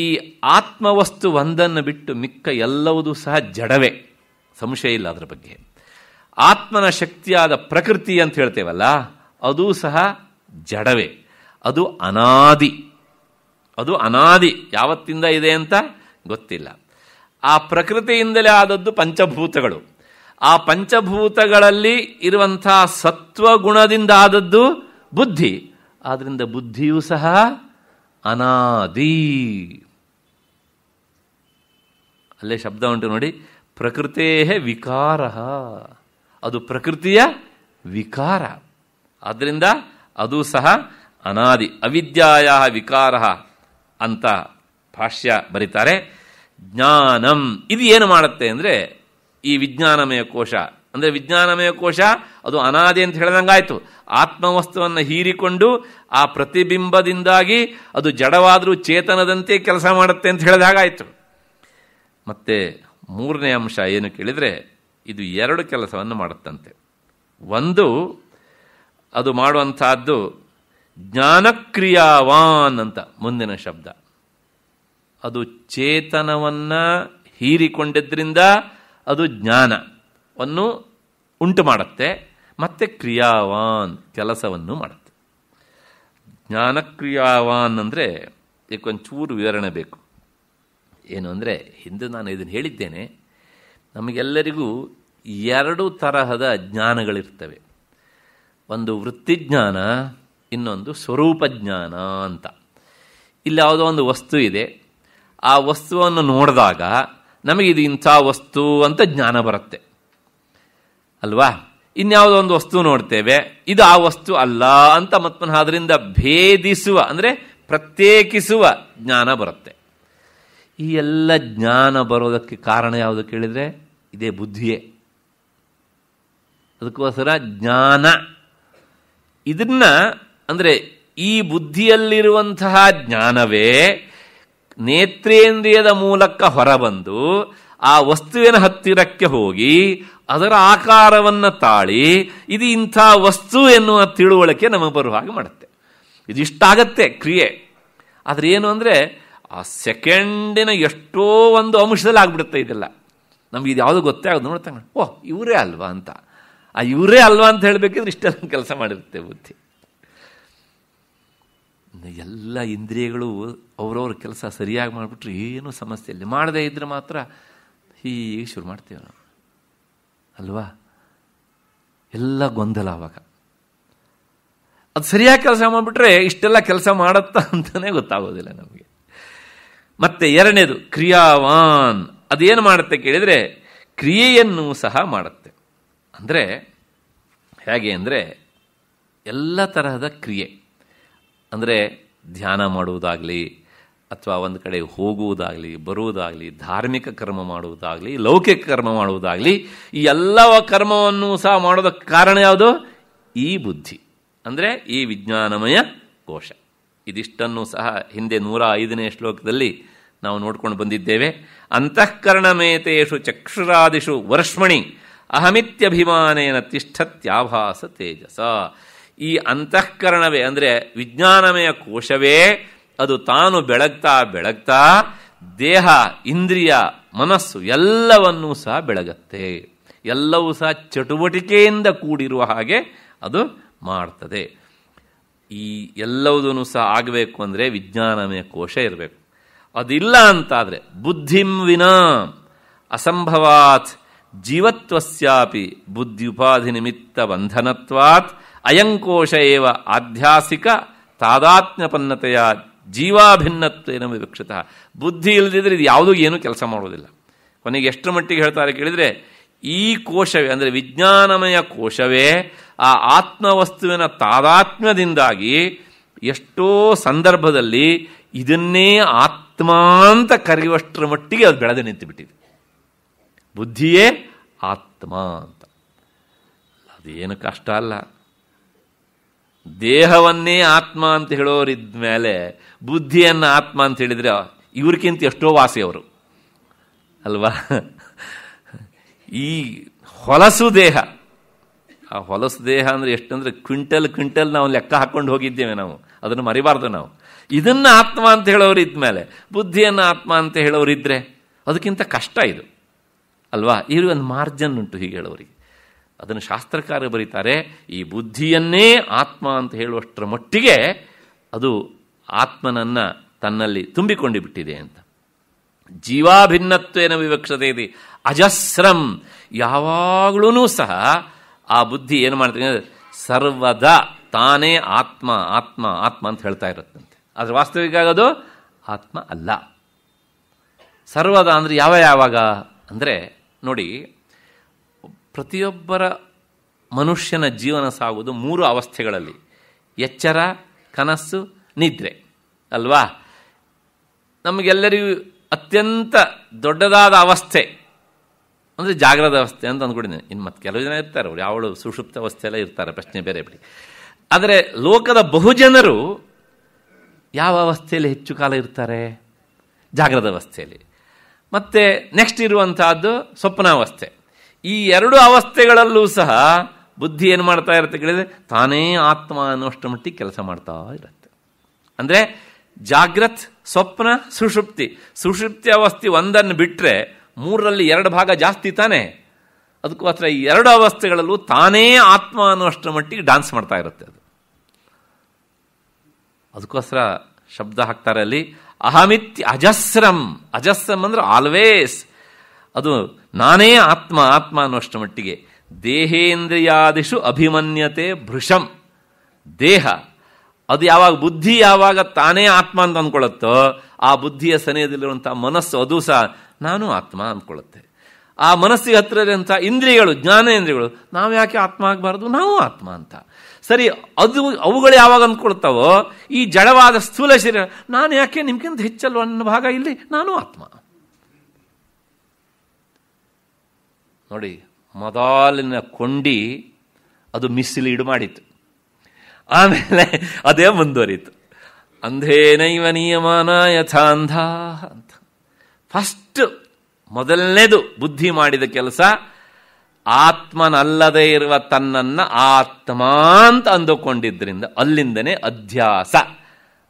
ಆತ್ಮವಸ್ತು ಒಂದನ್ನು ಬಿಟ್ಟು ಮಿಕ್ಕ ಎಲ್ಲವೂ ಸಹ ಜಡವೇ ಸಂಶಯ ಇಲ್ಲ ಅದರ ಬಗ್ಗೆ ಆತ್ಮನ ಶಕ್ತಿಯಾದ ಪ್ರಕೃತಿ ಅಂತ ಹೇಳ್ತೇವಲ್ಲ ಅದು ಸಹ ಜಡವೇ ಅದು ಅನಾದಿ ಅದು ಅನಾದಿ ಯಾವತ್ತಿಂದ ಇದೆ ಅಂತ ಗೊತ್ತಿಲ್ಲ ಆ ಪ್ರಕೃತಿಯಿಂದಲೇ ಆದದ್ದು ಪಂಚಭೂತಗಳು ಆ ಪಂಚಭೂತಗಳಲ್ಲಿ ಇರುವಂತಹ ಸತ್ವಗುಣದಿಂದ ಆದದ್ದು ಬುದ್ಧಿ ಆದ್ದರಿಂದ ಬುದ್ಧಿಯೂ ಸಹ ಅನಾದಿ ಅಲ್ಲೇ ಶಬ್ದ ಉಂಟು ನೋಡಿ ಪ್ರಕೃತೇ ವಿಕಾರ ಅದು ಪ್ರಕೃತಿಯ ವಿಕಾರ ಆದ್ದರಿಂದ ಅದು ಸಹ ಅನಾದಿ ಅವಿದ್ಯಾಯ ವಿಕಾರ ಅಂತ ಭಾಷ್ಯ ಬರೀತಾರೆ ಜ್ಞಾನಂ ಇದು ಏನು ಮಾಡುತ್ತೆ ಅಂದರೆ ಈ ವಿಜ್ಞಾನಮಯ ಕೋಶ ಅಂದರೆ ವಿಜ್ಞಾನಮಯ ಕೋಶ ಅದು ಅನಾದಿ ಅಂತ ಹೇಳಿದಂಗಾಯಿತು ಆತ್ಮವಸ್ತುವನ್ನು ಹೀರಿಕೊಂಡು ಆ ಪ್ರತಿಬಿಂಬದಿಂದಾಗಿ ಅದು ಜಡವಾದರೂ ಚೇತನದಂತೆ ಕೆಲಸ ಮಾಡುತ್ತೆ ಅಂತ ಹೇಳಿದಾಗಾಯಿತು ಮತ್ತೆ ಮತ್ತು ಮೂರನೇ ಅಂಶ ಏನು ಕೇಳಿದರೆ ಇದು ಎರಡು ಕೆಲಸವನ್ನು ಮಾಡುತ್ತಂತೆ ಒಂದು ಅದು ಮಾಡುವಂತಹದ್ದು ಜ್ಞಾನಕ್ರಿಯಾವಾನ್ ಅಂತ ಮುಂದಿನ ಶಬ್ದ ಅದು ಚೇತನವನ್ನು ಹೀರಿಕೊಂಡಿದ್ದರಿಂದ ಅದು ಜ್ಞಾನವನ್ನು ಉಂಟು ಮಾಡುತ್ತೆ ಮತ್ತೆ ಕ್ರಿಯಾವಾನ್ ಕೆಲಸವನ್ನು ಮಾಡುತ್ತೆ ಜ್ಞಾನಕ್ರಿಯಾವಾನ್ ಅಂದರೆ ಒಂಚೂರು ವಿವರಣೆ ಬೇಕು ಏನು ಅಂದರೆ ಹಿಂದೆ ನಾನು ಇದನ್ನು ಹೇಳಿದ್ದೇನೆ ನಮಗೆಲ್ಲರಿಗೂ ಎರಡು ತರಹದ ಜ್ಞಾನಗಳಿರ್ತವೆ ಒಂದು ವೃತ್ತಿಜ್ಞಾನ ಇನ್ನೊಂದು ಸ್ವರೂಪ ಜ್ಞಾನ ಅಂತ ಇಲ್ಲಿ ಯಾವುದೋ ಒಂದು ವಸ್ತು ಇದೆ ಆ ವಸ್ತುವನ್ನು ನೋಡಿದಾಗ ನಮಗಿದು ಇಂಥ ವಸ್ತು ಅಂತ ಜ್ಞಾನ ಬರುತ್ತೆ ಅಲ್ವಾ ಇನ್ಯಾವುದೋ ಒಂದು ವಸ್ತು ನೋಡ್ತೇವೆ ಇದು ಆ ವಸ್ತು ಅಲ್ಲ ಅಂತ ಮತ್ತೊಂದು ಅದರಿಂದ ಭೇದಿಸುವ ಅಂದರೆ ಪ್ರತ್ಯೇಕಿಸುವ ಜ್ಞಾನ ಬರುತ್ತೆ ಈ ಎಲ್ಲ ಜ್ಞಾನ ಬರೋದಕ್ಕೆ ಕಾರಣ ಯಾವುದು ಕೇಳಿದರೆ ಇದೇ ಬುದ್ಧಿಯೇ ಅದಕ್ಕೋಸ್ಕರ ಜ್ಞಾನ ಇದನ್ನ ಅಂದರೆ ಈ ಬುದ್ಧಿಯಲ್ಲಿರುವಂತಹ ಜ್ಞಾನವೇ ನೇತ್ರೇಂದ್ರಿಯದ ಮೂಲಕ ಹೊರಬಂದು ಆ ವಸ್ತುವಿನ ಹತ್ತಿರಕ್ಕೆ ಹೋಗಿ ಅದರ ಆಕಾರವನ್ನು ತಾಳಿ ಇದು ಇಂಥ ವಸ್ತು ಎನ್ನುವ ತಿಳುವಳಿಕೆ ನಮಗೆ ಬರುವ ಹಾಗೆ ಮಾಡುತ್ತೆ ಇದಿಷ್ಟಾಗತ್ತೆ ಕ್ರಿಯೆ ಆದರೆ ಏನು ಅಂದರೆ ಆ ಸೆಕೆಂಡಿನ ಎಷ್ಟೋ ಒಂದು ಅಂಶದಲ್ಲಿ ಆಗ್ಬಿಡುತ್ತೆ ಇದೆಲ್ಲ ನಮ್ಗೆ ಇದು ಯಾವುದು ಗೊತ್ತೇ ಆಗೋದು ನೋಡ್ತಾ ಓ ಇವರೇ ಅಲ್ವಾ ಅಂತ ಆ ಇವರೇ ಅಲ್ವಾ ಅಂತ ಹೇಳಬೇಕಿದ್ರೆ ಇಷ್ಟೆಲ್ಲ ಕೆಲಸ ಮಾಡಿರುತ್ತೆ ಬುದ್ಧಿ ಎಲ್ಲ ಇಂದ್ರಿಯಗಳು ಅವರವ್ರ ಕೆಲಸ ಸರಿಯಾಗಿ ಮಾಡಿಬಿಟ್ರೆ ಏನೂ ಸಮಸ್ಯೆ ಇಲ್ಲ ಮಾಡದೇ ಇದ್ರೆ ಮಾತ್ರ ಹೀಗೆ ಶುರು ಮಾಡ್ತೇವೆ ನಾವು ಅಲ್ವಾ ಎಲ್ಲ ಗೊಂದಲ ಅವಾಗ ಅದು ಸರಿಯಾಗಿ ಕೆಲಸ ಮಾಡಿಬಿಟ್ರೆ ಇಷ್ಟೆಲ್ಲ ಕೆಲಸ ಮಾಡುತ್ತಾ ಅಂತಲೇ ಗೊತ್ತಾಗೋದಿಲ್ಲ ನಮಗೆ ಮತ್ತೆ ಎರಡನೇದು ಕ್ರಿಯಾವಾನ್ ಅದೇನು ಮಾಡುತ್ತೆ ಕೇಳಿದರೆ ಕ್ರಿಯೆಯನ್ನು ಸಹ ಮಾಡುತ್ತೆ ಅಂದರೆ ಹೇಗೆ ಅಂದರೆ ಎಲ್ಲ ತರಹದ ಕ್ರಿಯೆ ಅಂದರೆ ಧ್ಯಾನ ಮಾಡುವುದಾಗಲಿ ಅಥವಾ ಒಂದು ಕಡೆ ಹೋಗುವುದಾಗಲಿ ಬರುವುದಾಗಲಿ ಧಾರ್ಮಿಕ ಕರ್ಮ ಮಾಡುವುದಾಗಲಿ ಲೌಕಿಕ ಕರ್ಮ ಮಾಡುವುದಾಗಲಿ ಈ ಎಲ್ಲ ಕರ್ಮವನ್ನು ಸಹ ಮಾಡೋದಕ್ಕೆ ಕಾರಣ ಯಾವುದು ಈ ಬುದ್ಧಿ ಅಂದರೆ ಈ ವಿಜ್ಞಾನಮಯ ಕೋಶ ಇದಿಷ್ಟನ್ನು ಸಹ ಹಿಂದೆ ನೂರ ಐದನೇ ಶ್ಲೋಕದಲ್ಲಿ ನಾವು ನೋಡ್ಕೊಂಡು ಬಂದಿದ್ದೇವೆ ಅಂತಃಕರಣ ಚಕ್ಷುರಾದಿಷು ವರ್ಷ್ಮಣಿ ಅಹಮಿತ್ಯಭಿಮಾನೇನ ತಿಷ್ಠತ್ಯಾಭಾಸ ತೇಜಸ ಈ ಅಂತಃಕರಣವೇ ಅಂದರೆ ವಿಜ್ಞಾನಮಯ ಕೋಶವೇ ಅದು ತಾನು ಬೆಳಗ್ತಾ ಬೆಳಗ್ತಾ ದೇಹ ಇಂದ್ರಿಯ ಮನಸ್ಸು ಎಲ್ಲವನ್ನೂ ಸಹ ಬೆಳಗತ್ತೆ ಎಲ್ಲವೂ ಸಹ ಚಟುವಟಿಕೆಯಿಂದ ಕೂಡಿರುವ ಹಾಗೆ ಅದು ಮಾಡ್ತದೆ ಈ ಎಲ್ಲವುದನ್ನು ಸಹ ಆಗಬೇಕು ಅಂದರೆ ವಿಜ್ಞಾನಮಯ ಕೋಶ ಇರಬೇಕು ಅದಿಲ್ಲ ಅಂತಾದರೆ ಬುದ್ಧಿಂ ವಿನಾ ಅಸಂಭವಾತ್ ಜೀವತ್ವಸ್ಯಾಪಿ ಬುದ್ಧಿ ಉಪಾಧಿ ನಿಮಿತ್ತ ಬಂಧನತ್ವಾತ್ ಅಯಂಕೋಶ ಏವ ಆಧ್ಯಾಸಿಕ ತಾದಾತ್ಮ್ಯಪನ್ನತೆಯ ಏನೋ ವಿವಕ್ಷಿತ ಬುದ್ಧಿ ಇಲ್ಲದಿದ್ದರೆ ಇದು ಯಾವುದೂ ಏನೂ ಕೆಲಸ ಮಾಡೋದಿಲ್ಲ ಕೊನೆಗೆ ಎಷ್ಟು ಮಟ್ಟಿಗೆ ಹೇಳ್ತಾರೆ ಕೇಳಿದರೆ ಈ ಕೋಶವೇ ಅಂದರೆ ವಿಜ್ಞಾನಮಯ ಕೋಶವೇ ಆ ಆತ್ಮವಸ್ತುವಿನ ತಾದಾತ್ಮ್ಯದಿಂದಾಗಿ ಎಷ್ಟೋ ಸಂದರ್ಭದಲ್ಲಿ ಇದನ್ನೇ ಆತ್ಮ ಅಂತ ಕರೆಯುವಷ್ಟರ ಮಟ್ಟಿಗೆ ಅದು ಬೆಳೆದು ನಿಂತುಬಿಟ್ಟಿದೆ ಬುದ್ಧಿಯೇ ಆತ್ಮ ಅಂತ ಅದೇನು ಕಷ್ಟ ಅಲ್ಲ ದೇಹವನ್ನೇ ಆತ್ಮ ಅಂತ ಹೇಳೋರಿದ ಮೇಲೆ ಬುದ್ಧಿಯನ್ನು ಆತ್ಮ ಅಂತ ಹೇಳಿದರೆ ಇವ್ರಿಗಿಂತ ಎಷ್ಟೋ ವಾಸಿ ಅವರು ಅಲ್ವಾ ಈ ಹೊಲಸು ದೇಹ ಆ ಹೊಲಸು ದೇಹ ಅಂದರೆ ಎಷ್ಟಂದ್ರೆ ಕ್ವಿಂಟಲ್ ಕ್ವಿಂಟಲ್ ನಾವು ಲೆಕ್ಕ ಹಾಕ್ಕೊಂಡು ಹೋಗಿದ್ದೇವೆ ನಾವು ಅದನ್ನು ಮರಿಬಾರ್ದು ನಾವು ಇದನ್ನು ಆತ್ಮ ಅಂತ ಹೇಳೋರು ಇದ್ಮೇಲೆ ಬುದ್ಧಿಯನ್ನು ಆತ್ಮ ಅಂತ ಹೇಳೋರಿದ್ರೆ ಅದಕ್ಕಿಂತ ಕಷ್ಟ ಇದು ಅಲ್ವಾ ಇವರು ಒಂದು ಮಾರ್ಜನ್ ಉಂಟು ಹೀಗೆ ಹೇಳೋರಿಗೆ ಅದನ್ನು ಶಾಸ್ತ್ರಕಾರ ಬರೀತಾರೆ ಈ ಬುದ್ಧಿಯನ್ನೇ ಆತ್ಮ ಅಂತ ಹೇಳುವಷ್ಟರ ಮಟ್ಟಿಗೆ ಅದು ಆತ್ಮನನ್ನು ತನ್ನಲ್ಲಿ ತುಂಬಿಕೊಂಡು ಬಿಟ್ಟಿದೆ ಅಂತ ಜೀವಾಭಿನ್ನತ್ವೇನ ವಿವಕ್ಷತೆ ಇದೆ ಅಜಸ್ರಂ ಯಾವಾಗಲೂ ಸಹ ಆ ಬುದ್ಧಿ ಏನು ಮಾಡ್ತೀನಿ ಸರ್ವದ ತಾನೇ ಆತ್ಮ ಆತ್ಮ ಆತ್ಮ ಅಂತ ಹೇಳ್ತಾ ಇರುತ್ತಂತೆ ಆದರೆ ವಾಸ್ತವಿಕ ಆಗೋದು ಆತ್ಮ ಅಲ್ಲ ಸರ್ವದ ಅಂದರೆ ಯಾವ ಯಾವಾಗ ಅಂದರೆ ನೋಡಿ ಪ್ರತಿಯೊಬ್ಬರ ಮನುಷ್ಯನ ಜೀವನ ಸಾಗುವುದು ಮೂರು ಅವಸ್ಥೆಗಳಲ್ಲಿ ಎಚ್ಚರ ಕನಸು ನಿದ್ರೆ ಅಲ್ವಾ ನಮಗೆಲ್ಲರಿಗೂ ಅತ್ಯಂತ ದೊಡ್ಡದಾದ ಅವಸ್ಥೆ ಅಂದರೆ ಜಾಗ್ರದ ಅವಸ್ಥೆ ಅಂತ ಅಂದ್ಕೊಂಡಿದ್ದೀನಿ ಇನ್ನು ಮತ್ತೆ ಕೆಲವು ಜನ ಇರ್ತಾರೆ ಅವರು ಯಾವಳು ಸುಷುಪ್ತ ಎಲ್ಲ ಇರ್ತಾರೆ ಪ್ರಶ್ನೆ ಬೇರೆ ಬಿಡಿ ಆದರೆ ಲೋಕದ ಬಹುಜನರು ಯಾವ ಅವಸ್ಥೆಯಲ್ಲಿ ಹೆಚ್ಚು ಕಾಲ ಇರ್ತಾರೆ ಜಾಗ್ರದ ಅವಸ್ಥೆಯಲ್ಲಿ ಮತ್ತು ನೆಕ್ಸ್ಟ್ ಇರುವಂತಹದ್ದು ಸ್ವಪ್ನಾವಸ್ಥೆ ಈ ಎರಡು ಅವಸ್ಥೆಗಳಲ್ಲೂ ಸಹ ಬುದ್ಧಿ ಏನು ಮಾಡ್ತಾ ಇರುತ್ತೆ ಕೇಳಿದ್ರೆ ತಾನೇ ಆತ್ಮ ಅನ್ನುವಷ್ಟು ಮಟ್ಟಿಗೆ ಕೆಲಸ ಮಾಡ್ತಾ ಇರುತ್ತೆ ಅಂದರೆ ಜಾಗ್ರತ್ ಸ್ವಪ್ನ ಸುಷುಪ್ತಿ ಸುಷುಪ್ತಿ ಅವಸ್ಥೆ ಒಂದನ್ನು ಬಿಟ್ಟರೆ ಮೂರರಲ್ಲಿ ಎರಡು ಭಾಗ ಜಾಸ್ತಿ ತಾನೇ ಅದಕ್ಕೋಸ್ಕರ ಈ ಎರಡು ಅವಸ್ಥೆಗಳಲ್ಲೂ ತಾನೇ ಆತ್ಮ ಅನ್ನೋಷ್ಟರ ಮಟ್ಟಿಗೆ ಡಾನ್ಸ್ ಮಾಡ್ತಾ ಇರುತ್ತೆ ಅದು ಅದಕ್ಕೋಸ್ಕರ ಶಬ್ದ ಹಾಕ್ತಾರೆ ಅಲ್ಲಿ ಅಹಮಿತ್ಯ ಅಜಸ್ರಂ ಅಜಸ್ರಂ ಅಂದ್ರೆ ಆಲ್ವೇಸ್ ಅದು ನಾನೇ ಆತ್ಮ ಆತ್ಮ ಅನ್ನುವಷ್ಟು ಮಟ್ಟಿಗೆ ದೇಹೇಂದ್ರಿಯಾದಿಷು ಅಭಿಮನ್ಯತೆ ಭೃಷಂ ದೇಹ ಅದು ಯಾವಾಗ ಬುದ್ಧಿ ಯಾವಾಗ ತಾನೇ ಆತ್ಮ ಅಂತ ಅಂದ್ಕೊಳ್ಳುತ್ತೋ ಆ ಬುದ್ಧಿಯ ಸನಿಹದಲ್ಲಿರುವಂಥ ಮನಸ್ಸು ಅದು ಸಹ ನಾನು ಆತ್ಮ ಅಂದ್ಕೊಳ್ಳುತ್ತೆ ಆ ಮನಸ್ಸಿಗೆ ಹತ್ತಿರದಂಥ ಇಂದ್ರಿಯಗಳು ಜ್ಞಾನೇಂದ್ರಿಯಗಳು ನಾವು ಯಾಕೆ ಆತ್ಮ ಆಗಬಾರ್ದು ನಾವು ಆತ್ಮ ಅಂತ ಸರಿ ಅದು ಅವುಗಳು ಯಾವಾಗ ಅಂದ್ಕೊಳ್ತಾವೋ ಈ ಜಡವಾದ ಸ್ಥೂಲ ಶರೀರ ನಾನು ಯಾಕೆ ನಿಮ್ಗಿಂತ ಹೆಚ್ಚಲ್ವ ಅನ್ನೋ ಭಾಗ ಇಲ್ಲಿ ನಾನು ಆತ್ಮ ನೋಡಿ ಮೊದಲಿನ ಕೊಂಡಿ ಅದು ಮಿಸ್ಲೀಡ್ ಮಾಡಿತ್ತು ಆಮೇಲೆ ಅದೇ ಮುಂದುವರಿತು ಅಂಧೇನೈವ ನಿಯಮಾನ ಯಥಾಂಧ ಅಂತ ಫಸ್ಟ್ ಮೊದಲನೇದು ಬುದ್ಧಿ ಮಾಡಿದ ಕೆಲಸ ಆತ್ಮನಲ್ಲದೇ ಇರುವ ತನ್ನನ್ನು ಆತ್ಮ ಅಂತ ಅಂದುಕೊಂಡಿದ್ದರಿಂದ ಅಲ್ಲಿಂದನೇ ಅಧ್ಯಾಸ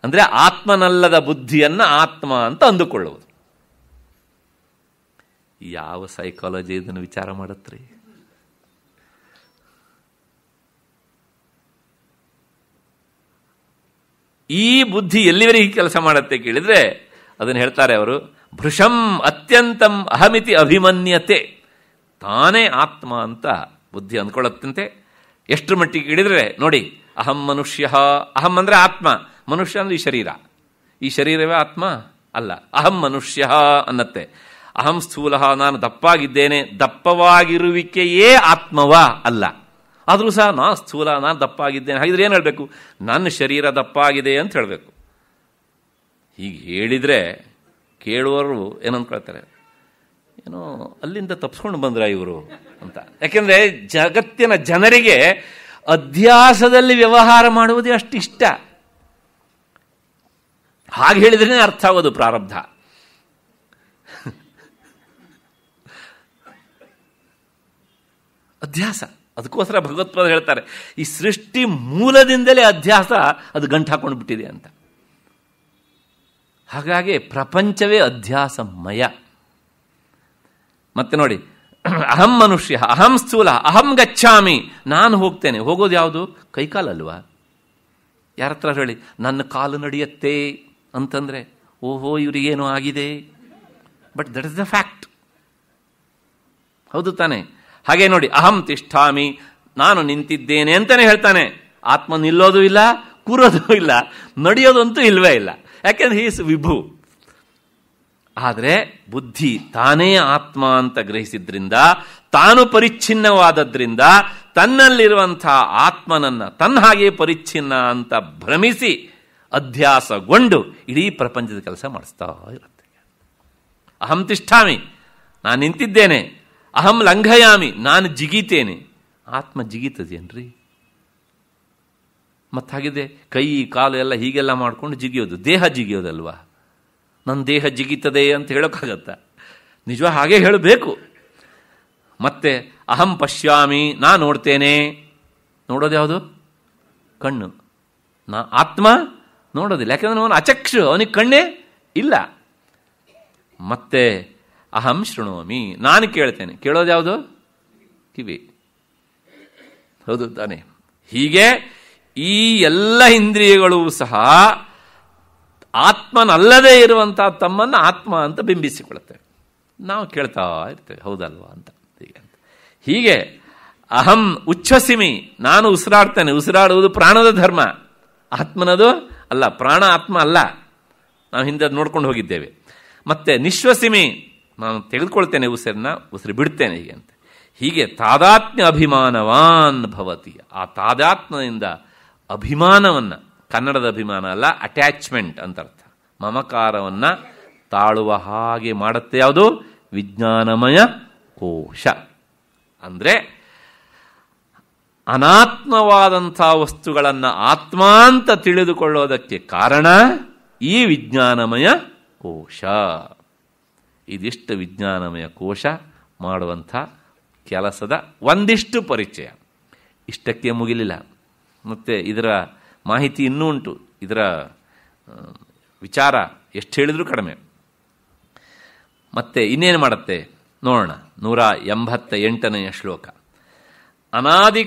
ಅಂದರೆ ಆತ್ಮನಲ್ಲದ ಬುದ್ಧಿಯನ್ನು ಆತ್ಮ ಅಂತ ಅಂದುಕೊಳ್ಳುವುದು ಯಾವ ಸೈಕಾಲಜಿ ಇದನ್ನು ವಿಚಾರ ಮಾಡತ್ರಿ ಈ ಬುದ್ಧಿ ಎಲ್ಲಿವರೆಗೆ ಕೆಲಸ ಮಾಡತ್ತೆ ಕೇಳಿದ್ರೆ ಅದನ್ನು ಹೇಳ್ತಾರೆ ಅವರು ಭೃಷಂ ಅತ್ಯಂತಂ ಅಹಮಿತಿ ಅಭಿಮನ್ಯತೆ ತಾನೇ ಆತ್ಮ ಅಂತ ಬುದ್ಧಿ ಅಂದ್ಕೊಳ್ಳತ್ತಂತೆ ಎಷ್ಟು ಮಟ್ಟಿಗೆ ಇಳಿದ್ರೆ ನೋಡಿ ಅಹಂ ಮನುಷ್ಯ ಅಹಂ ಅಂದ್ರೆ ಆತ್ಮ ಮನುಷ್ಯ ಅಂದ್ರೆ ಈ ಶರೀರ ಈ ಶರೀರವೇ ಆತ್ಮ ಅಲ್ಲ ಅಹಂ ಮನುಷ್ಯ ಅನ್ನತ್ತೆ ಅಹಂ ಸ್ಥೂಲ ನಾನು ದಪ್ಪಾಗಿದ್ದೇನೆ ದಪ್ಪವಾಗಿರುವಿಕೆಯೇ ಆತ್ಮವ ಅಲ್ಲ ಆದರೂ ಸಹ ನಾ ಸ್ಥೂಲ ನಾನು ದಪ್ಪಾಗಿದ್ದೇನೆ ಹಾಗಿದ್ರೆ ಏನು ಹೇಳಬೇಕು ನನ್ನ ಶರೀರ ದಪ್ಪಾಗಿದೆ ಅಂತ ಹೇಳಬೇಕು ಹೀಗೆ ಹೇಳಿದರೆ ಕೇಳುವರು ಕೇಳ್ತಾರೆ ಏನೋ ಅಲ್ಲಿಂದ ತಪ್ಸ್ಕೊಂಡು ಬಂದ್ರ ಇವರು ಅಂತ ಯಾಕೆಂದರೆ ಜಗತ್ತಿನ ಜನರಿಗೆ ಅಧ್ಯಾಸದಲ್ಲಿ ವ್ಯವಹಾರ ಮಾಡುವುದೇ ಅಷ್ಟು ಇಷ್ಟ ಹಾಗೆ ಹೇಳಿದ್ರೇ ಅರ್ಥ ಆಗೋದು ಪ್ರಾರಬ್ಧ ಅಧ್ಯಾಸ ಅದಕ್ಕೋಸ್ಕರ ಭಗವತ್ಪಾದ ಹೇಳ್ತಾರೆ ಈ ಸೃಷ್ಟಿ ಮೂಲದಿಂದಲೇ ಅಧ್ಯಾಸ ಅದು ಗಂಟು ಹಾಕೊಂಡು ಬಿಟ್ಟಿದೆ ಅಂತ ಹಾಗಾಗಿ ಪ್ರಪಂಚವೇ ಅಧ್ಯಾಸಮಯ ಮತ್ತೆ ನೋಡಿ ಅಹಂ ಮನುಷ್ಯ ಅಹಂ ಸ್ಥೂಲ ಅಹಂ ಗಚ್ಚಾಮಿ ನಾನು ಹೋಗ್ತೇನೆ ಹೋಗೋದು ಯಾವುದು ಕೈಕಾಲಲ್ವಾ ಯಾರ ಹತ್ರ ಹೇಳಿ ನನ್ನ ಕಾಲು ನಡೆಯತ್ತೆ ಅಂತಂದರೆ ಓಹೋ ಏನೋ ಆಗಿದೆ but that is the fact ಹೌದು ತಾನೇ ಹಾಗೆ ನೋಡಿ ಅಹಂ ತಿಷ್ಠಾಮಿ ನಾನು ನಿಂತಿದ್ದೇನೆ ಅಂತಲೇ ಹೇಳ್ತಾನೆ ಆತ್ಮ ನಿಲ್ಲೋದು ಇಲ್ಲ ಕೂರೋದು ಇಲ್ಲ ನಡೆಯೋದಂತೂ ಇಲ್ವೇ ಇಲ್ಲ ಯಾಕೆಂದ್ರೆ ಹೀಸ್ ವಿಭು ಆದರೆ ಬುದ್ಧಿ ತಾನೇ ಆತ್ಮ ಅಂತ ಗ್ರಹಿಸಿದ್ರಿಂದ ತಾನು ಪರಿಚ್ಛಿನ್ನವಾದದ್ರಿಂದ ತನ್ನಲ್ಲಿರುವಂತಹ ಆತ್ಮನನ್ನ ತನ್ನ ಹಾಗೆ ಪರಿಚ್ಛಿನ್ನ ಅಂತ ಭ್ರಮಿಸಿ ಅಧ್ಯಾಸಗೊಂಡು ಇಡೀ ಪ್ರಪಂಚದ ಕೆಲಸ ಮಾಡಿಸ್ತಾ ಇರುತ್ತೆ ಅಹಂ ತಿಷ್ಠಾಮಿ ನಾನು ನಿಂತಿದ್ದೇನೆ ಅಹಂ ಲಂಘಯಾಮಿ ನಾನು ಜಿಗಿತೇನೆ ಆತ್ಮ ಜಿಗಿತದೇನ್ರಿ ಮತ್ತು ಹಾಗಿದೆ ಕೈ ಕಾಲು ಎಲ್ಲ ಹೀಗೆಲ್ಲ ಮಾಡಿಕೊಂಡು ಜಿಗಿಯೋದು ದೇಹ ಜಿಗಿಯೋದಲ್ವಾ ನನ್ನ ದೇಹ ಜಿಗಿತದೆ ಅಂತ ಹೇಳೋಕ್ಕಾಗತ್ತ ನಿಜ ಹಾಗೆ ಹೇಳಬೇಕು ಮತ್ತೆ ಅಹಂ ಪಶ್ಯಾಮಿ ನಾ ನೋಡ್ತೇನೆ ನೋಡೋದು ಯಾವುದು ಕಣ್ಣು ನಾ ಆತ್ಮ ನೋಡೋದಿಲ್ಲ ಯಾಕೆಂದ್ರೆ ಅವನು ಅಚಕ್ಷು ಅವನಿಗೆ ಕಣ್ಣೇ ಇಲ್ಲ ಮತ್ತೆ ಅಹಂ ಶೃಣೋಮಿ ನಾನು ಕೇಳ್ತೇನೆ ಕೇಳೋದು ಯಾವುದು ಕಿವಿ ಹೌದು ತಾನೆ ಹೀಗೆ ಈ ಎಲ್ಲ ಇಂದ್ರಿಯಗಳೂ ಸಹ ಆತ್ಮನಲ್ಲದೇ ಇರುವಂತಹ ತಮ್ಮನ್ನು ಆತ್ಮ ಅಂತ ಬಿಂಬಿಸಿಕೊಳ್ಳುತ್ತೆ ನಾವು ಕೇಳ್ತಾ ಇರ್ತೇವೆ ಹೌದಲ್ವಾ ಅಂತ ಹೀಗೆ ಹೀಗೆ ಅಹಂ ಉಚ್ಛಸಿಮಿ ನಾನು ಉಸಿರಾಡ್ತೇನೆ ಉಸಿರಾಡುವುದು ಪ್ರಾಣದ ಧರ್ಮ ಆತ್ಮನದು ಅಲ್ಲ ಪ್ರಾಣ ಆತ್ಮ ಅಲ್ಲ ನಾವು ಹಿಂದೆ ನೋಡ್ಕೊಂಡು ಹೋಗಿದ್ದೇವೆ ಮತ್ತೆ ನಿಶ್ವಸಿಮಿ ನಾನು ತೆಗೆದುಕೊಳ್ತೇನೆ ಉಸಿರನ್ನ ಉಸಿರು ಬಿಡ್ತೇನೆ ಹೀಗೆ ಅಂತ ಹೀಗೆ ತಾದಾತ್ಮ್ಯ ಅಭಿಮಾನವಾನ್ ಭವತಿ ಆ ತಾದಾತ್ಮದಿಂದ ಅಭಿಮಾನವನ್ನು ಕನ್ನಡದ ಅಭಿಮಾನ ಅಲ್ಲ ಅಟ್ಯಾಚ್ಮೆಂಟ್ ಅಂತ ಅರ್ಥ ಮಮಕಾರವನ್ನು ತಾಳುವ ಹಾಗೆ ಮಾಡುತ್ತೆ ಯಾವುದು ವಿಜ್ಞಾನಮಯ ಕೋಶ ಅಂದರೆ ಅನಾತ್ಮವಾದಂಥ ವಸ್ತುಗಳನ್ನು ಆತ್ಮಾಂತ ತಿಳಿದುಕೊಳ್ಳೋದಕ್ಕೆ ಕಾರಣ ಈ ವಿಜ್ಞಾನಮಯ ಕೋಶ ಇದಿಷ್ಟು ವಿಜ್ಞಾನಮಯ ಕೋಶ ಮಾಡುವಂಥ ಕೆಲಸದ ಒಂದಿಷ್ಟು ಪರಿಚಯ ಇಷ್ಟಕ್ಕೆ ಮುಗಿಲಿಲ್ಲ ಮತ್ತು ಇದರ ಮಾಹಿತಿ ಇನ್ನೂ ಉಂಟು ಇದರ ವಿಚಾರ ಎಷ್ಟು ಹೇಳಿದರೂ ಕಡಿಮೆ ಮತ್ತೆ ಇನ್ನೇನು ಮಾಡುತ್ತೆ ನೋಡೋಣ ನೂರ ಎಂಬತ್ತ ಎಂಟನೆಯ ಶ್ಲೋಕ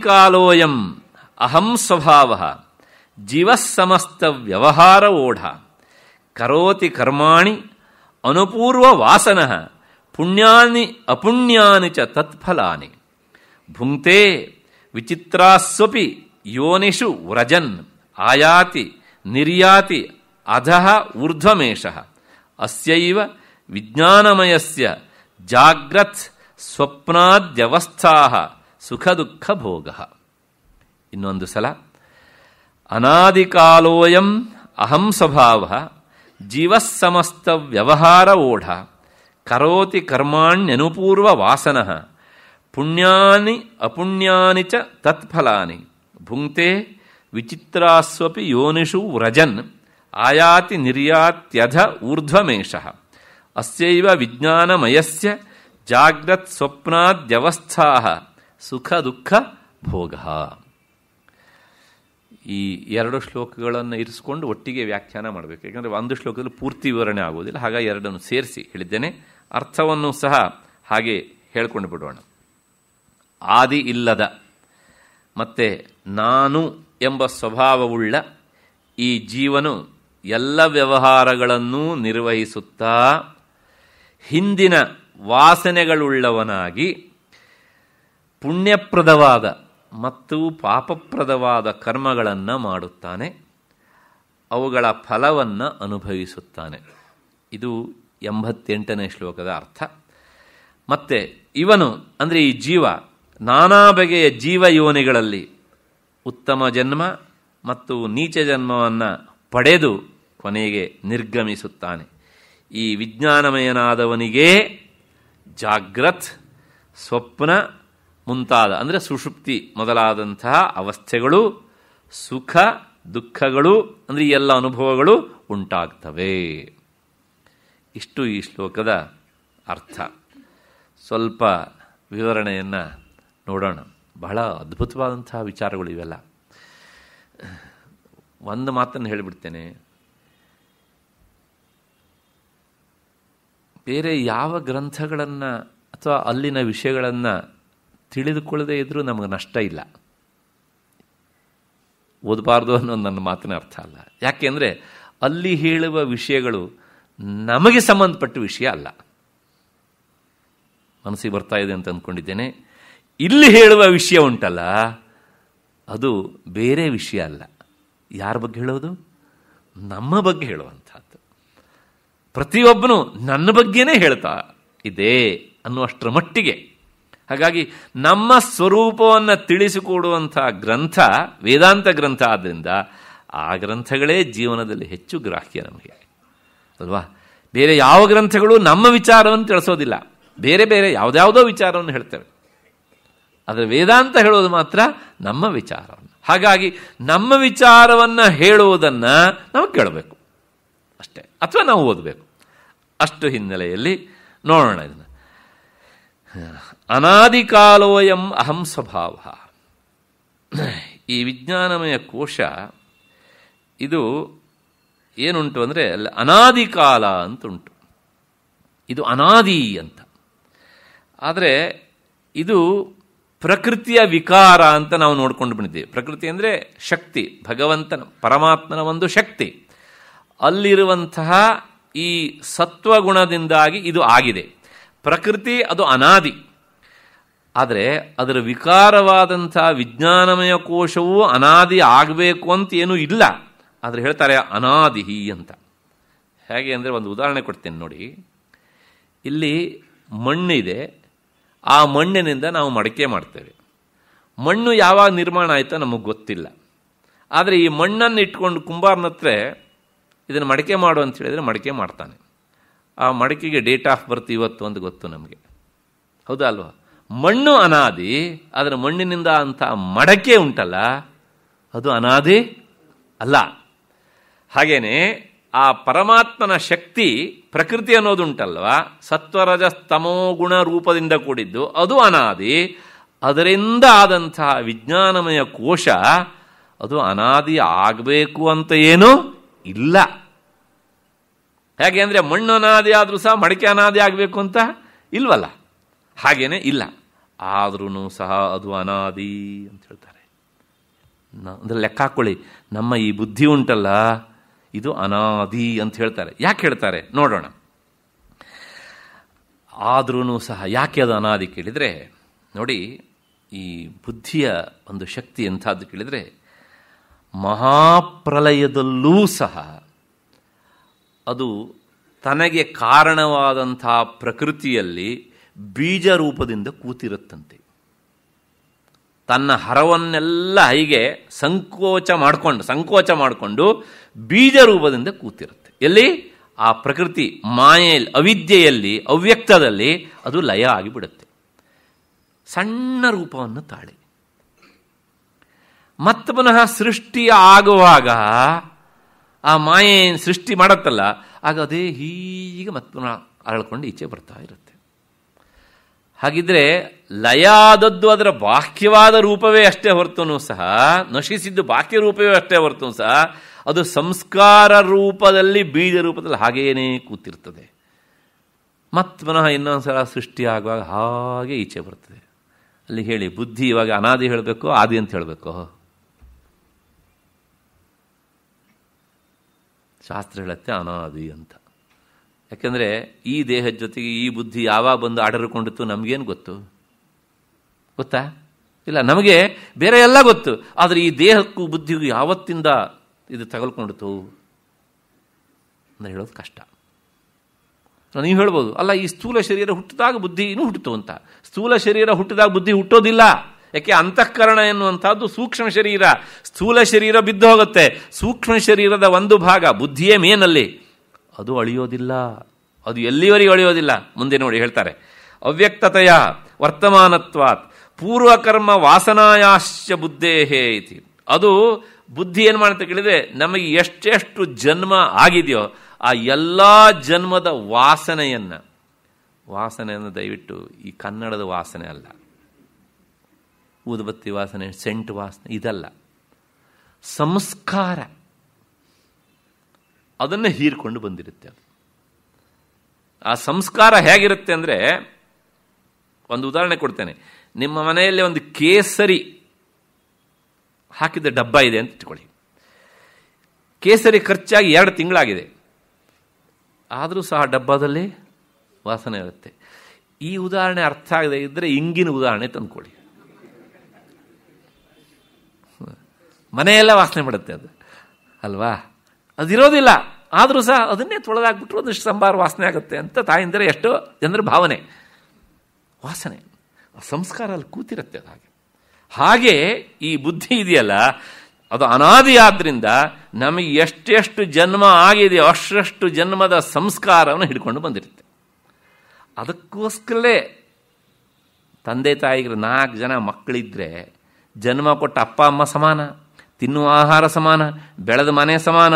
ಕಾಲೋಯಂ ಅಹಂ ಸ್ವಭಾವ ಸಮಸ್ತ ವ್ಯವಹಾರ ಓಢ ಕರೋತಿ ಕರ್ಮಾಣಿ ಅನುಪೂರ್ವ ವಾಸನ ಪುಣ್ಯಾನಿ ಅಪುಣ್ಯಾನಿ ಚ ತತ್ಫಲಾನಿ ಭುಂಕ್ತೆ ವಿಚಿತ್ರಾಸ್ವಪಿ ಯೋನಿಷು ವ್ರಜನ್ ಆಯಾತಿ ನಿರ್ಯಾತಿ ಅಧಃ ಊರ್ಧ್ವಮೇಷ ಅಸ್ಯೈವ ವಿಜ್ಞಾನಮಯಸ್ಯ ಜಾಗ್ರತ್ ಸ್ವಪ್ನಾದ್ಯವಸ್ಥಾ ಸುಖ ದುಃಖ ಭೋಗ ಇನ್ನೊಂದು ಸಲ ಅನಾದಿಕಾಲೋಯಂ ಅಹಂ ಸ್ವಭಾವ ಜೀವಸ್ಸಮಸ್ತ ವ್ಯವಹಾರ ಓಢ ಕರೋತಿ ಕರ್ಮಾಣ್ಯನುಪೂರ್ವ ವಾಸನ ಪುಣ್ಯಾನಿ ಅಪುಣ್ಯಾನಿ ಚ ತತ್ಫಲಾನಿ ಭುಂಕ್ತೆ ವಿಚಿತ್ರಾಸ್ವಪಿ ಯೋನಿಷು ವ್ರಜನ್ ಆಯಾತಿ ನಿರ್ಯಾತ್ಯಧ ಊರ್ಧ್ವಮೇಷ ಅಸ್ಯೈವ ವಿಜ್ಞಾನಮಯಸ್ಯ ಜಾಗ್ರತ್ ಸ್ವಪ್ನಾದ್ಯವಸ್ಥಾ ಸುಖ ದುಃಖ ಭೋಗ ಈ ಎರಡು ಶ್ಲೋಕಗಳನ್ನು ಇರಿಸ್ಕೊಂಡು ಒಟ್ಟಿಗೆ ವ್ಯಾಖ್ಯಾನ ಮಾಡಬೇಕು ಯಾಕಂದರೆ ಒಂದು ಶ್ಲೋಕದಲ್ಲಿ ಪೂರ್ತಿ ವಿವರಣೆ ಆಗುವುದಿಲ್ಲ ಹಾಗೆ ಎರಡನ್ನು ಸೇರಿಸಿ ಹೇಳಿದ್ದೇನೆ ಅರ್ಥವನ್ನು ಸಹ ಹಾಗೆ ಹೇಳ್ಕೊಂಡು ಬಿಡೋಣ ಆದಿ ಇಲ್ಲದ ಮತ್ತು ನಾನು ಎಂಬ ಸ್ವಭಾವವುಳ್ಳ ಈ ಜೀವನು ಎಲ್ಲ ವ್ಯವಹಾರಗಳನ್ನು ನಿರ್ವಹಿಸುತ್ತಾ ಹಿಂದಿನ ವಾಸನೆಗಳುಳ್ಳವನಾಗಿ ಪುಣ್ಯಪ್ರದವಾದ ಮತ್ತು ಪಾಪಪ್ರದವಾದ ಕರ್ಮಗಳನ್ನು ಮಾಡುತ್ತಾನೆ ಅವುಗಳ ಫಲವನ್ನು ಅನುಭವಿಸುತ್ತಾನೆ ಇದು ಎಂಬತ್ತೆಂಟನೇ ಶ್ಲೋಕದ ಅರ್ಥ ಮತ್ತು ಇವನು ಅಂದರೆ ಈ ಜೀವ ನಾನಾ ಬಗೆಯ ಜೀವ ಯೋನಿಗಳಲ್ಲಿ ಉತ್ತಮ ಜನ್ಮ ಮತ್ತು ನೀಚ ಜನ್ಮವನ್ನು ಪಡೆದು ಕೊನೆಗೆ ನಿರ್ಗಮಿಸುತ್ತಾನೆ ಈ ವಿಜ್ಞಾನಮಯನಾದವನಿಗೇ ಜಾಗ್ರತ್ ಸ್ವಪ್ನ ಮುಂತಾದ ಅಂದರೆ ಸುಷುಪ್ತಿ ಮೊದಲಾದಂತಹ ಅವಸ್ಥೆಗಳು ಸುಖ ದುಃಖಗಳು ಅಂದರೆ ಎಲ್ಲ ಅನುಭವಗಳು ಉಂಟಾಗ್ತವೆ ಇಷ್ಟು ಈ ಶ್ಲೋಕದ ಅರ್ಥ ಸ್ವಲ್ಪ ವಿವರಣೆಯನ್ನು ನೋಡೋಣ ಬಹಳ ಅದ್ಭುತವಾದಂತಹ ವಿಚಾರಗಳು ಇವೆಲ್ಲ ಒಂದು ಮಾತನ್ನು ಹೇಳಿಬಿಡ್ತೇನೆ ಬೇರೆ ಯಾವ ಗ್ರಂಥಗಳನ್ನು ಅಥವಾ ಅಲ್ಲಿನ ವಿಷಯಗಳನ್ನು ತಿಳಿದುಕೊಳ್ಳದೇ ಇದ್ದರೂ ನಮಗೆ ನಷ್ಟ ಇಲ್ಲ ಓದಬಾರ್ದು ಅನ್ನೋದು ನನ್ನ ಮಾತಿನ ಅರ್ಥ ಅಲ್ಲ ಯಾಕೆಂದರೆ ಅಲ್ಲಿ ಹೇಳುವ ವಿಷಯಗಳು ನಮಗೆ ಸಂಬಂಧಪಟ್ಟ ವಿಷಯ ಅಲ್ಲ ಮನಸ್ಸಿಗೆ ಬರ್ತಾ ಇದೆ ಅಂತ ಅಂದ್ಕೊಂಡಿದ್ದೇನೆ ಇಲ್ಲಿ ಹೇಳುವ ವಿಷಯ ಉಂಟಲ್ಲ ಅದು ಬೇರೆ ವಿಷಯ ಅಲ್ಲ ಯಾರ ಬಗ್ಗೆ ಹೇಳೋದು ನಮ್ಮ ಬಗ್ಗೆ ಹೇಳುವಂಥದ್ದು ಪ್ರತಿಯೊಬ್ಬನು ನನ್ನ ಬಗ್ಗೆನೇ ಹೇಳ್ತಾ ಇದೆ ಅನ್ನುವಷ್ಟರ ಮಟ್ಟಿಗೆ ಹಾಗಾಗಿ ನಮ್ಮ ಸ್ವರೂಪವನ್ನು ತಿಳಿಸಿಕೊಡುವಂಥ ಗ್ರಂಥ ವೇದಾಂತ ಗ್ರಂಥ ಆದ್ದರಿಂದ ಆ ಗ್ರಂಥಗಳೇ ಜೀವನದಲ್ಲಿ ಹೆಚ್ಚು ಗ್ರಾಹ್ಯ ನಮಗೆ ಅಲ್ವಾ ಬೇರೆ ಯಾವ ಗ್ರಂಥಗಳು ನಮ್ಮ ವಿಚಾರವನ್ನು ತಿಳಿಸೋದಿಲ್ಲ ಬೇರೆ ಬೇರೆ ಯಾವುದ್ಯಾವುದೋ ವಿಚಾರವನ್ನು ಹೇಳ್ತೇವೆ ಆದರೆ ವೇದಾಂತ ಹೇಳೋದು ಮಾತ್ರ ನಮ್ಮ ವಿಚಾರವನ್ನು ಹಾಗಾಗಿ ನಮ್ಮ ವಿಚಾರವನ್ನು ಹೇಳುವುದನ್ನು ನಾವು ಕೇಳಬೇಕು ಅಷ್ಟೇ ಅಥವಾ ನಾವು ಓದಬೇಕು ಅಷ್ಟು ಹಿನ್ನೆಲೆಯಲ್ಲಿ ನೋಡೋಣ ಇದನ್ನು ಅನಾದಿಕಾಲೋಯಂ ಅಹಂ ಸ್ವಭಾವ ಈ ವಿಜ್ಞಾನಮಯ ಕೋಶ ಇದು ಏನುಂಟು ಅಂದರೆ ಅಲ್ಲಿ ಅನಾದಿಕಾಲ ಅಂತುಂಟು ಇದು ಅನಾದಿ ಅಂತ ಆದರೆ ಇದು ಪ್ರಕೃತಿಯ ವಿಕಾರ ಅಂತ ನಾವು ನೋಡ್ಕೊಂಡು ಬಂದಿದ್ದೇವೆ ಪ್ರಕೃತಿ ಅಂದರೆ ಶಕ್ತಿ ಭಗವಂತನ ಪರಮಾತ್ಮನ ಒಂದು ಶಕ್ತಿ ಅಲ್ಲಿರುವಂತಹ ಈ ಸತ್ವಗುಣದಿಂದಾಗಿ ಇದು ಆಗಿದೆ ಪ್ರಕೃತಿ ಅದು ಅನಾದಿ ಆದರೆ ಅದರ ವಿಕಾರವಾದಂಥ ವಿಜ್ಞಾನಮಯ ಕೋಶವೂ ಅನಾದಿ ಆಗಬೇಕು ಅಂತ ಏನೂ ಇಲ್ಲ ಆದರೆ ಹೇಳ್ತಾರೆ ಅನಾದಿಹಿ ಅಂತ ಹೇಗೆ ಅಂದರೆ ಒಂದು ಉದಾಹರಣೆ ಕೊಡ್ತೇನೆ ನೋಡಿ ಇಲ್ಲಿ ಮಣ್ಣಿದೆ ಆ ಮಣ್ಣಿನಿಂದ ನಾವು ಮಡಕೆ ಮಾಡ್ತೇವೆ ಮಣ್ಣು ಯಾವಾಗ ನಿರ್ಮಾಣ ಆಯಿತೋ ನಮಗೆ ಗೊತ್ತಿಲ್ಲ ಆದರೆ ಈ ಮಣ್ಣನ್ನು ಇಟ್ಕೊಂಡು ಕುಂಬಾರನ ಹತ್ರ ಇದನ್ನು ಮಡಿಕೆ ಮಾಡು ಅಂತ ಹೇಳಿದರೆ ಮಡಿಕೆ ಮಾಡ್ತಾನೆ ಆ ಮಡಕೆಗೆ ಡೇಟ್ ಆಫ್ ಬರ್ತ್ ಇವತ್ತು ಅಂತ ಗೊತ್ತು ನಮಗೆ ಹೌದಾ ಅಲ್ವಾ ಮಣ್ಣು ಅನಾದಿ ಅದರ ಮಣ್ಣಿನಿಂದ ಅಂಥ ಮಡಕೆ ಉಂಟಲ್ಲ ಅದು ಅನಾದಿ ಅಲ್ಲ ಹಾಗೇನೆ ಆ ಪರಮಾತ್ಮನ ಶಕ್ತಿ ಪ್ರಕೃತಿ ಅನ್ನೋದುಂಟಲ್ವಾ ಸತ್ವರಜ ತಮೋ ಗುಣ ರೂಪದಿಂದ ಕೂಡಿದ್ದು ಅದು ಅನಾದಿ ಅದರಿಂದ ಆದಂತಹ ವಿಜ್ಞಾನಮಯ ಕೋಶ ಅದು ಅನಾದಿ ಆಗಬೇಕು ಅಂತ ಏನು ಇಲ್ಲ ಹೇಗೆ ಅಂದರೆ ಮಣ್ಣು ಅನಾದಿ ಆದರೂ ಸಹ ಮಡಿಕೆ ಅನಾದಿ ಆಗಬೇಕು ಅಂತ ಇಲ್ವಲ್ಲ ಹಾಗೇನೆ ಇಲ್ಲ ಆದ್ರೂ ಸಹ ಅದು ಅನಾದಿ ಅಂತ ಹೇಳ್ತಾರೆ ಅಂದರೆ ಲೆಕ್ಕ ಹಾಕೊಳ್ಳಿ ನಮ್ಮ ಈ ಬುದ್ಧಿ ಉಂಟಲ್ಲ ಇದು ಅನಾದಿ ಅಂತ ಹೇಳ್ತಾರೆ ಯಾಕೆ ಹೇಳ್ತಾರೆ ನೋಡೋಣ ಆದ್ರೂ ಸಹ ಯಾಕೆ ಅದು ಅನಾದಿ ಕೇಳಿದರೆ ನೋಡಿ ಈ ಬುದ್ಧಿಯ ಒಂದು ಶಕ್ತಿ ಎಂಥದ್ದು ಕೇಳಿದರೆ ಮಹಾಪ್ರಲಯದಲ್ಲೂ ಸಹ ಅದು ತನಗೆ ಕಾರಣವಾದಂಥ ಪ್ರಕೃತಿಯಲ್ಲಿ ಬೀಜ ರೂಪದಿಂದ ಕೂತಿರುತ್ತಂತೆ ತನ್ನ ಹರವನ್ನೆಲ್ಲ ಹೈಗೆ ಸಂಕೋಚ ಮಾಡಿಕೊಂಡು ಸಂಕೋಚ ಮಾಡಿಕೊಂಡು ಬೀಜ ರೂಪದಿಂದ ಕೂತಿರುತ್ತೆ ಎಲ್ಲಿ ಆ ಪ್ರಕೃತಿ ಮಾಯೆಯಲ್ಲಿ ಅವಿದ್ಯೆಯಲ್ಲಿ ಅವ್ಯಕ್ತದಲ್ಲಿ ಅದು ಲಯ ಆಗಿಬಿಡುತ್ತೆ ಸಣ್ಣ ರೂಪವನ್ನು ತಾಳಿ ಮತ್ತೆ ಪುನಃ ಸೃಷ್ಟಿ ಆಗುವಾಗ ಆ ಮಾಯೆ ಸೃಷ್ಟಿ ಮಾಡುತ್ತಲ್ಲ ಆಗ ಅದೇ ಹೀಗೆ ಮತ್ತೆ ಪುನಃ ಅರಳ್ಕೊಂಡು ಈಚೆ ಬರ್ತಾ ಇರುತ್ತೆ ಹಾಗಿದ್ರೆ ಲಯ ಆದದ್ದು ಅದರ ಬಾಹ್ಯವಾದ ರೂಪವೇ ಅಷ್ಟೇ ಹೊರತು ಸಹ ನಶಿಸಿದ್ದು ಬಾಹ್ಯ ರೂಪವೇ ಅಷ್ಟೇ ಹೊರತು ಸಹ ಅದು ಸಂಸ್ಕಾರ ರೂಪದಲ್ಲಿ ಬೀಜ ರೂಪದಲ್ಲಿ ಹಾಗೇನೇ ಕೂತಿರ್ತದೆ ಮತ್ ಪುನಃ ಇನ್ನೊಂದ್ಸಲ ಸೃಷ್ಟಿಯಾಗುವಾಗ ಹಾಗೆ ಈಚೆ ಬರ್ತದೆ ಅಲ್ಲಿ ಹೇಳಿ ಬುದ್ಧಿ ಇವಾಗ ಅನಾದಿ ಹೇಳಬೇಕು ಆದಿ ಅಂತ ಹೇಳಬೇಕು ಶಾಸ್ತ್ರ ಹೇಳುತ್ತೆ ಅನಾದಿ ಅಂತ ಯಾಕೆಂದರೆ ಈ ದೇಹದ ಜೊತೆಗೆ ಈ ಬುದ್ಧಿ ಯಾವಾಗ ಬಂದು ಆಡರುಕೊಂಡಿತ್ತು ನಮಗೇನು ಗೊತ್ತು ಗೊತ್ತಾ ಇಲ್ಲ ನಮಗೆ ಬೇರೆ ಎಲ್ಲ ಗೊತ್ತು ಆದರೆ ಈ ದೇಹಕ್ಕೂ ಬುದ್ಧಿಗೂ ಯಾವತ್ತಿಂದ ಇದು ತಗಲ್ಕೊಂಡಿತು ನಾನು ಹೇಳೋದು ಕಷ್ಟ ನೀವು ಹೇಳ್ಬೋದು ಅಲ್ಲ ಈ ಸ್ಥೂಲ ಶರೀರ ಹುಟ್ಟಿದಾಗ ಬುದ್ಧಿನೂ ಹುಟ್ಟಿತು ಅಂತ ಸ್ಥೂಲ ಶರೀರ ಹುಟ್ಟಿದಾಗ ಬುದ್ಧಿ ಹುಟ್ಟೋದಿಲ್ಲ ಯಾಕೆ ಅಂತಃಕರಣ ಎನ್ನುವಂಥದ್ದು ಸೂಕ್ಷ್ಮ ಶರೀರ ಸ್ಥೂಲ ಶರೀರ ಬಿದ್ದು ಹೋಗುತ್ತೆ ಸೂಕ್ಷ್ಮ ಶರೀರದ ಒಂದು ಭಾಗ ಬುದ್ಧಿಯೇ ಮೇನಲ್ಲಿ ಅದು ಅಳಿಯೋದಿಲ್ಲ ಅದು ಎಲ್ಲಿವರೆಗೂ ಅಳಿಯೋದಿಲ್ಲ ಮುಂದೆ ನೋಡಿ ಹೇಳ್ತಾರೆ ಅವ್ಯಕ್ತತೆಯ ವರ್ತಮಾನತ್ವಾತ್ ಪೂರ್ವಕರ್ಮ ವಾಸನಾಯಾಶ್ಚ ಬುದ್ಧೇಹೇ ಇತಿ ಅದು ಬುದ್ಧಿ ಏನು ಮಾಡುತ್ತೆ ಕೇಳಿದರೆ ನಮಗೆ ಎಷ್ಟೆಷ್ಟು ಜನ್ಮ ಆಗಿದೆಯೋ ಆ ಎಲ್ಲ ಜನ್ಮದ ವಾಸನೆಯನ್ನು ವಾಸನೆಯನ್ನು ದಯವಿಟ್ಟು ಈ ಕನ್ನಡದ ವಾಸನೆ ಅಲ್ಲ ಊದುಬತ್ತಿ ವಾಸನೆ ಸೆಂಟ್ ವಾಸನೆ ಇದಲ್ಲ ಸಂಸ್ಕಾರ ಅದನ್ನೇ ಹೀರ್ಕೊಂಡು ಬಂದಿರುತ್ತೆ ಅದು ಆ ಸಂಸ್ಕಾರ ಹೇಗಿರುತ್ತೆ ಅಂದರೆ ಒಂದು ಉದಾಹರಣೆ ಕೊಡ್ತೇನೆ ನಿಮ್ಮ ಮನೆಯಲ್ಲಿ ಒಂದು ಕೇಸರಿ ಹಾಕಿದ ಡಬ್ಬ ಇದೆ ಅಂತ ಇಟ್ಕೊಳ್ಳಿ ಕೇಸರಿ ಖರ್ಚಾಗಿ ಎರಡು ತಿಂಗಳಾಗಿದೆ ಆದರೂ ಸಹ ಡಬ್ಬದಲ್ಲಿ ವಾಸನೆ ಇರುತ್ತೆ ಈ ಉದಾಹರಣೆ ಅರ್ಥ ಆಗದೆ ಇದ್ದರೆ ಇಂಗಿನ ಉದಾಹರಣೆ ತಂದ್ಕೊಳ್ಳಿ ಮನೆಯೆಲ್ಲ ವಾಸನೆ ಮಾಡುತ್ತೆ ಅದು ಅಲ್ವಾ ಅದಿರೋದಿಲ್ಲ ಆದರೂ ಸಹ ಅದನ್ನೇ ತೊಳೆದಾಗ್ಬಿಟ್ರು ಒಂದಿಷ್ಟು ಸಂಬಾರ ವಾಸನೆ ಆಗುತ್ತೆ ಅಂತ ತಾಯಿಂದರೆ ಎಷ್ಟೋ ಜನರ ಭಾವನೆ ವಾಸನೆ ಆ ಸಂಸ್ಕಾರ ಅಲ್ಲಿ ಕೂತಿರುತ್ತೆ ಅದು ಹಾಗೆ ಈ ಬುದ್ಧಿ ಇದೆಯಲ್ಲ ಅದು ಅನಾದಿಯಾದ್ರಿಂದ ನಮಗೆ ಎಷ್ಟೆಷ್ಟು ಜನ್ಮ ಆಗಿದೆಯೋ ಅಷ್ಟು ಜನ್ಮದ ಸಂಸ್ಕಾರವನ್ನು ಹಿಡ್ಕೊಂಡು ಬಂದಿರುತ್ತೆ ಅದಕ್ಕೋಸ್ಕರಲೇ ತಂದೆ ತಾಯಿಗರು ನಾಲ್ಕು ಜನ ಮಕ್ಕಳಿದ್ರೆ ಜನ್ಮ ಕೊಟ್ಟ ಅಪ್ಪ ಅಮ್ಮ ಸಮಾನ ತಿನ್ನುವ ಆಹಾರ ಸಮಾನ ಬೆಳೆದ ಮನೆ ಸಮಾನ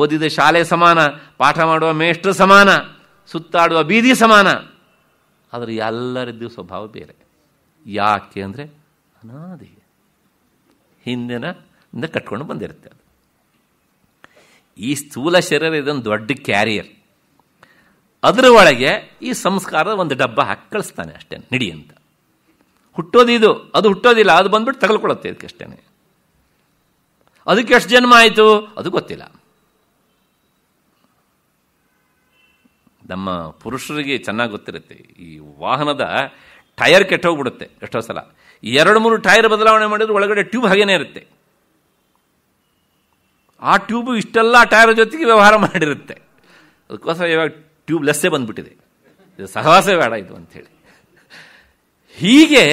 ಓದಿದ ಶಾಲೆ ಸಮಾನ ಪಾಠ ಮಾಡುವ ಮೇಷ್ಟ್ರು ಸಮಾನ ಸುತ್ತಾಡುವ ಬೀದಿ ಸಮಾನ ಆದರೆ ಎಲ್ಲರದ್ದು ಸ್ವಭಾವ ಬೇರೆ ಯಾಕೆ ಅಂದರೆ ಅನಾದಿ ಹಿಂದಿನ ಕಟ್ಕೊಂಡು ಬಂದಿರುತ್ತೆ ಅದು ಈ ಸ್ಥೂಲ ಶರೀರ ಇದೊಂದು ದೊಡ್ಡ ಕ್ಯಾರಿಯರ್ ಅದರ ಒಳಗೆ ಈ ಸಂಸ್ಕಾರದ ಒಂದು ಡಬ್ಬ ಹಾಕಿ ಕಳಿಸ್ತಾನೆ ಅಷ್ಟೇ ನಿಡಿ ಅಂತ ಹುಟ್ಟೋದು ಇದು ಅದು ಹುಟ್ಟೋದಿಲ್ಲ ಅದು ಬಂದ್ಬಿಟ್ಟು ತಗೊಳ್ಕೊಳುತ್ತೆ ಅದಕ್ಕೆ ಅಷ್ಟೇ ಅದಕ್ಕೆ ಎಷ್ಟು ಜನ್ಮ ಆಯಿತು ಅದು ಗೊತ್ತಿಲ್ಲ ನಮ್ಮ ಪುರುಷರಿಗೆ ಚೆನ್ನಾಗಿ ಗೊತ್ತಿರುತ್ತೆ ಈ ವಾಹನದ ಟೈರ್ ಕೆಟ್ಟೋಗ್ಬಿಡುತ್ತೆ ಎಷ್ಟೋ ಸಲ ಎರಡು ಮೂರು ಟೈರ್ ಬದಲಾವಣೆ ಮಾಡಿದ್ರೆ ಒಳಗಡೆ ಟ್ಯೂಬ್ ಹಾಗೇನೇ ಇರುತ್ತೆ ಆ ಟ್ಯೂಬು ಇಷ್ಟೆಲ್ಲ ಟೈರ್ ಜೊತೆಗೆ ವ್ಯವಹಾರ ಮಾಡಿರುತ್ತೆ ಅದಕ್ಕೋಸ್ಕರ ಇವಾಗ ಟ್ಯೂಬ್ ಲೆಸ್ಸೇ ಬಂದ್ಬಿಟ್ಟಿದೆ ಇದು ಸಹವಾಸ ಬೇಡ ಇದು ಹೇಳಿ ಹೀಗೆ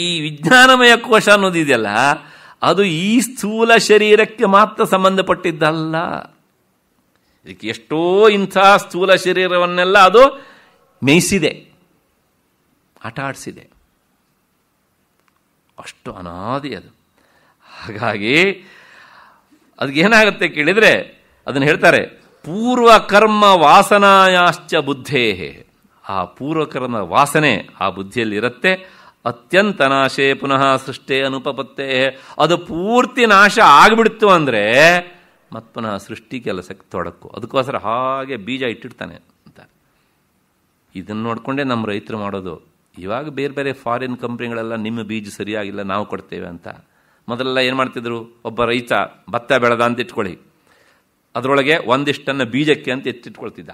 ಈ ವಿಜ್ಞಾನಮಯ ಕೋಶ ಅನ್ನೋದಿದೆಯಲ್ಲ ಅದು ಈ ಸ್ಥೂಲ ಶರೀರಕ್ಕೆ ಮಾತ್ರ ಸಂಬಂಧಪಟ್ಟಿದ್ದಲ್ಲ ಇದಕ್ಕೆ ಎಷ್ಟೋ ಇಂಥ ಸ್ಥೂಲ ಶರೀರವನ್ನೆಲ್ಲ ಅದು ಮೇಯಿಸಿದೆ ಆಟ ಆಡಿಸಿದೆ ಅಷ್ಟು ಅನಾದಿ ಅದು ಹಾಗಾಗಿ ಅದಕ್ಕೇನಾಗುತ್ತೆ ಕೇಳಿದರೆ ಅದನ್ನು ಹೇಳ್ತಾರೆ ಪೂರ್ವಕರ್ಮ ವಾಸನಾಯಾಶ್ಚ ಬುದ್ಧೇ ಆ ಪೂರ್ವಕರ್ಮ ವಾಸನೆ ಆ ಇರುತ್ತೆ ಅತ್ಯಂತ ನಾಶೇ ಪುನಃ ಸೃಷ್ಟೇ ಅನುಪಪತ್ತೆ ಅದು ಪೂರ್ತಿ ನಾಶ ಆಗಿಬಿಡ್ತು ಅಂದರೆ ಮತ್ಪನ ಸೃಷ್ಟಿ ಕೆಲಸಕ್ಕೆ ತೊಡಕು ಅದಕ್ಕೋಸ್ಕರ ಹಾಗೆ ಬೀಜ ಇಟ್ಟಿರ್ತಾನೆ ಅಂತ ಇದನ್ನು ನೋಡಿಕೊಂಡೇ ನಮ್ಮ ರೈತರು ಮಾಡೋದು ಇವಾಗ ಬೇರೆ ಬೇರೆ ಫಾರಿನ್ ಕಂಪ್ನಿಗಳೆಲ್ಲ ನಿಮ್ಮ ಬೀಜ ಸರಿಯಾಗಿಲ್ಲ ನಾವು ಕೊಡ್ತೇವೆ ಅಂತ ಮೊದಲೆಲ್ಲ ಏನು ಮಾಡ್ತಿದ್ರು ಒಬ್ಬ ರೈತ ಭತ್ತ ಬೆಳೆದ ಅಂತ ಇಟ್ಕೊಳ್ಳಿ ಅದರೊಳಗೆ ಒಂದಿಷ್ಟನ್ನು ಬೀಜಕ್ಕೆ ಅಂತ ಎತ್ತಿಟ್ಕೊಳ್ತಿದ್ದ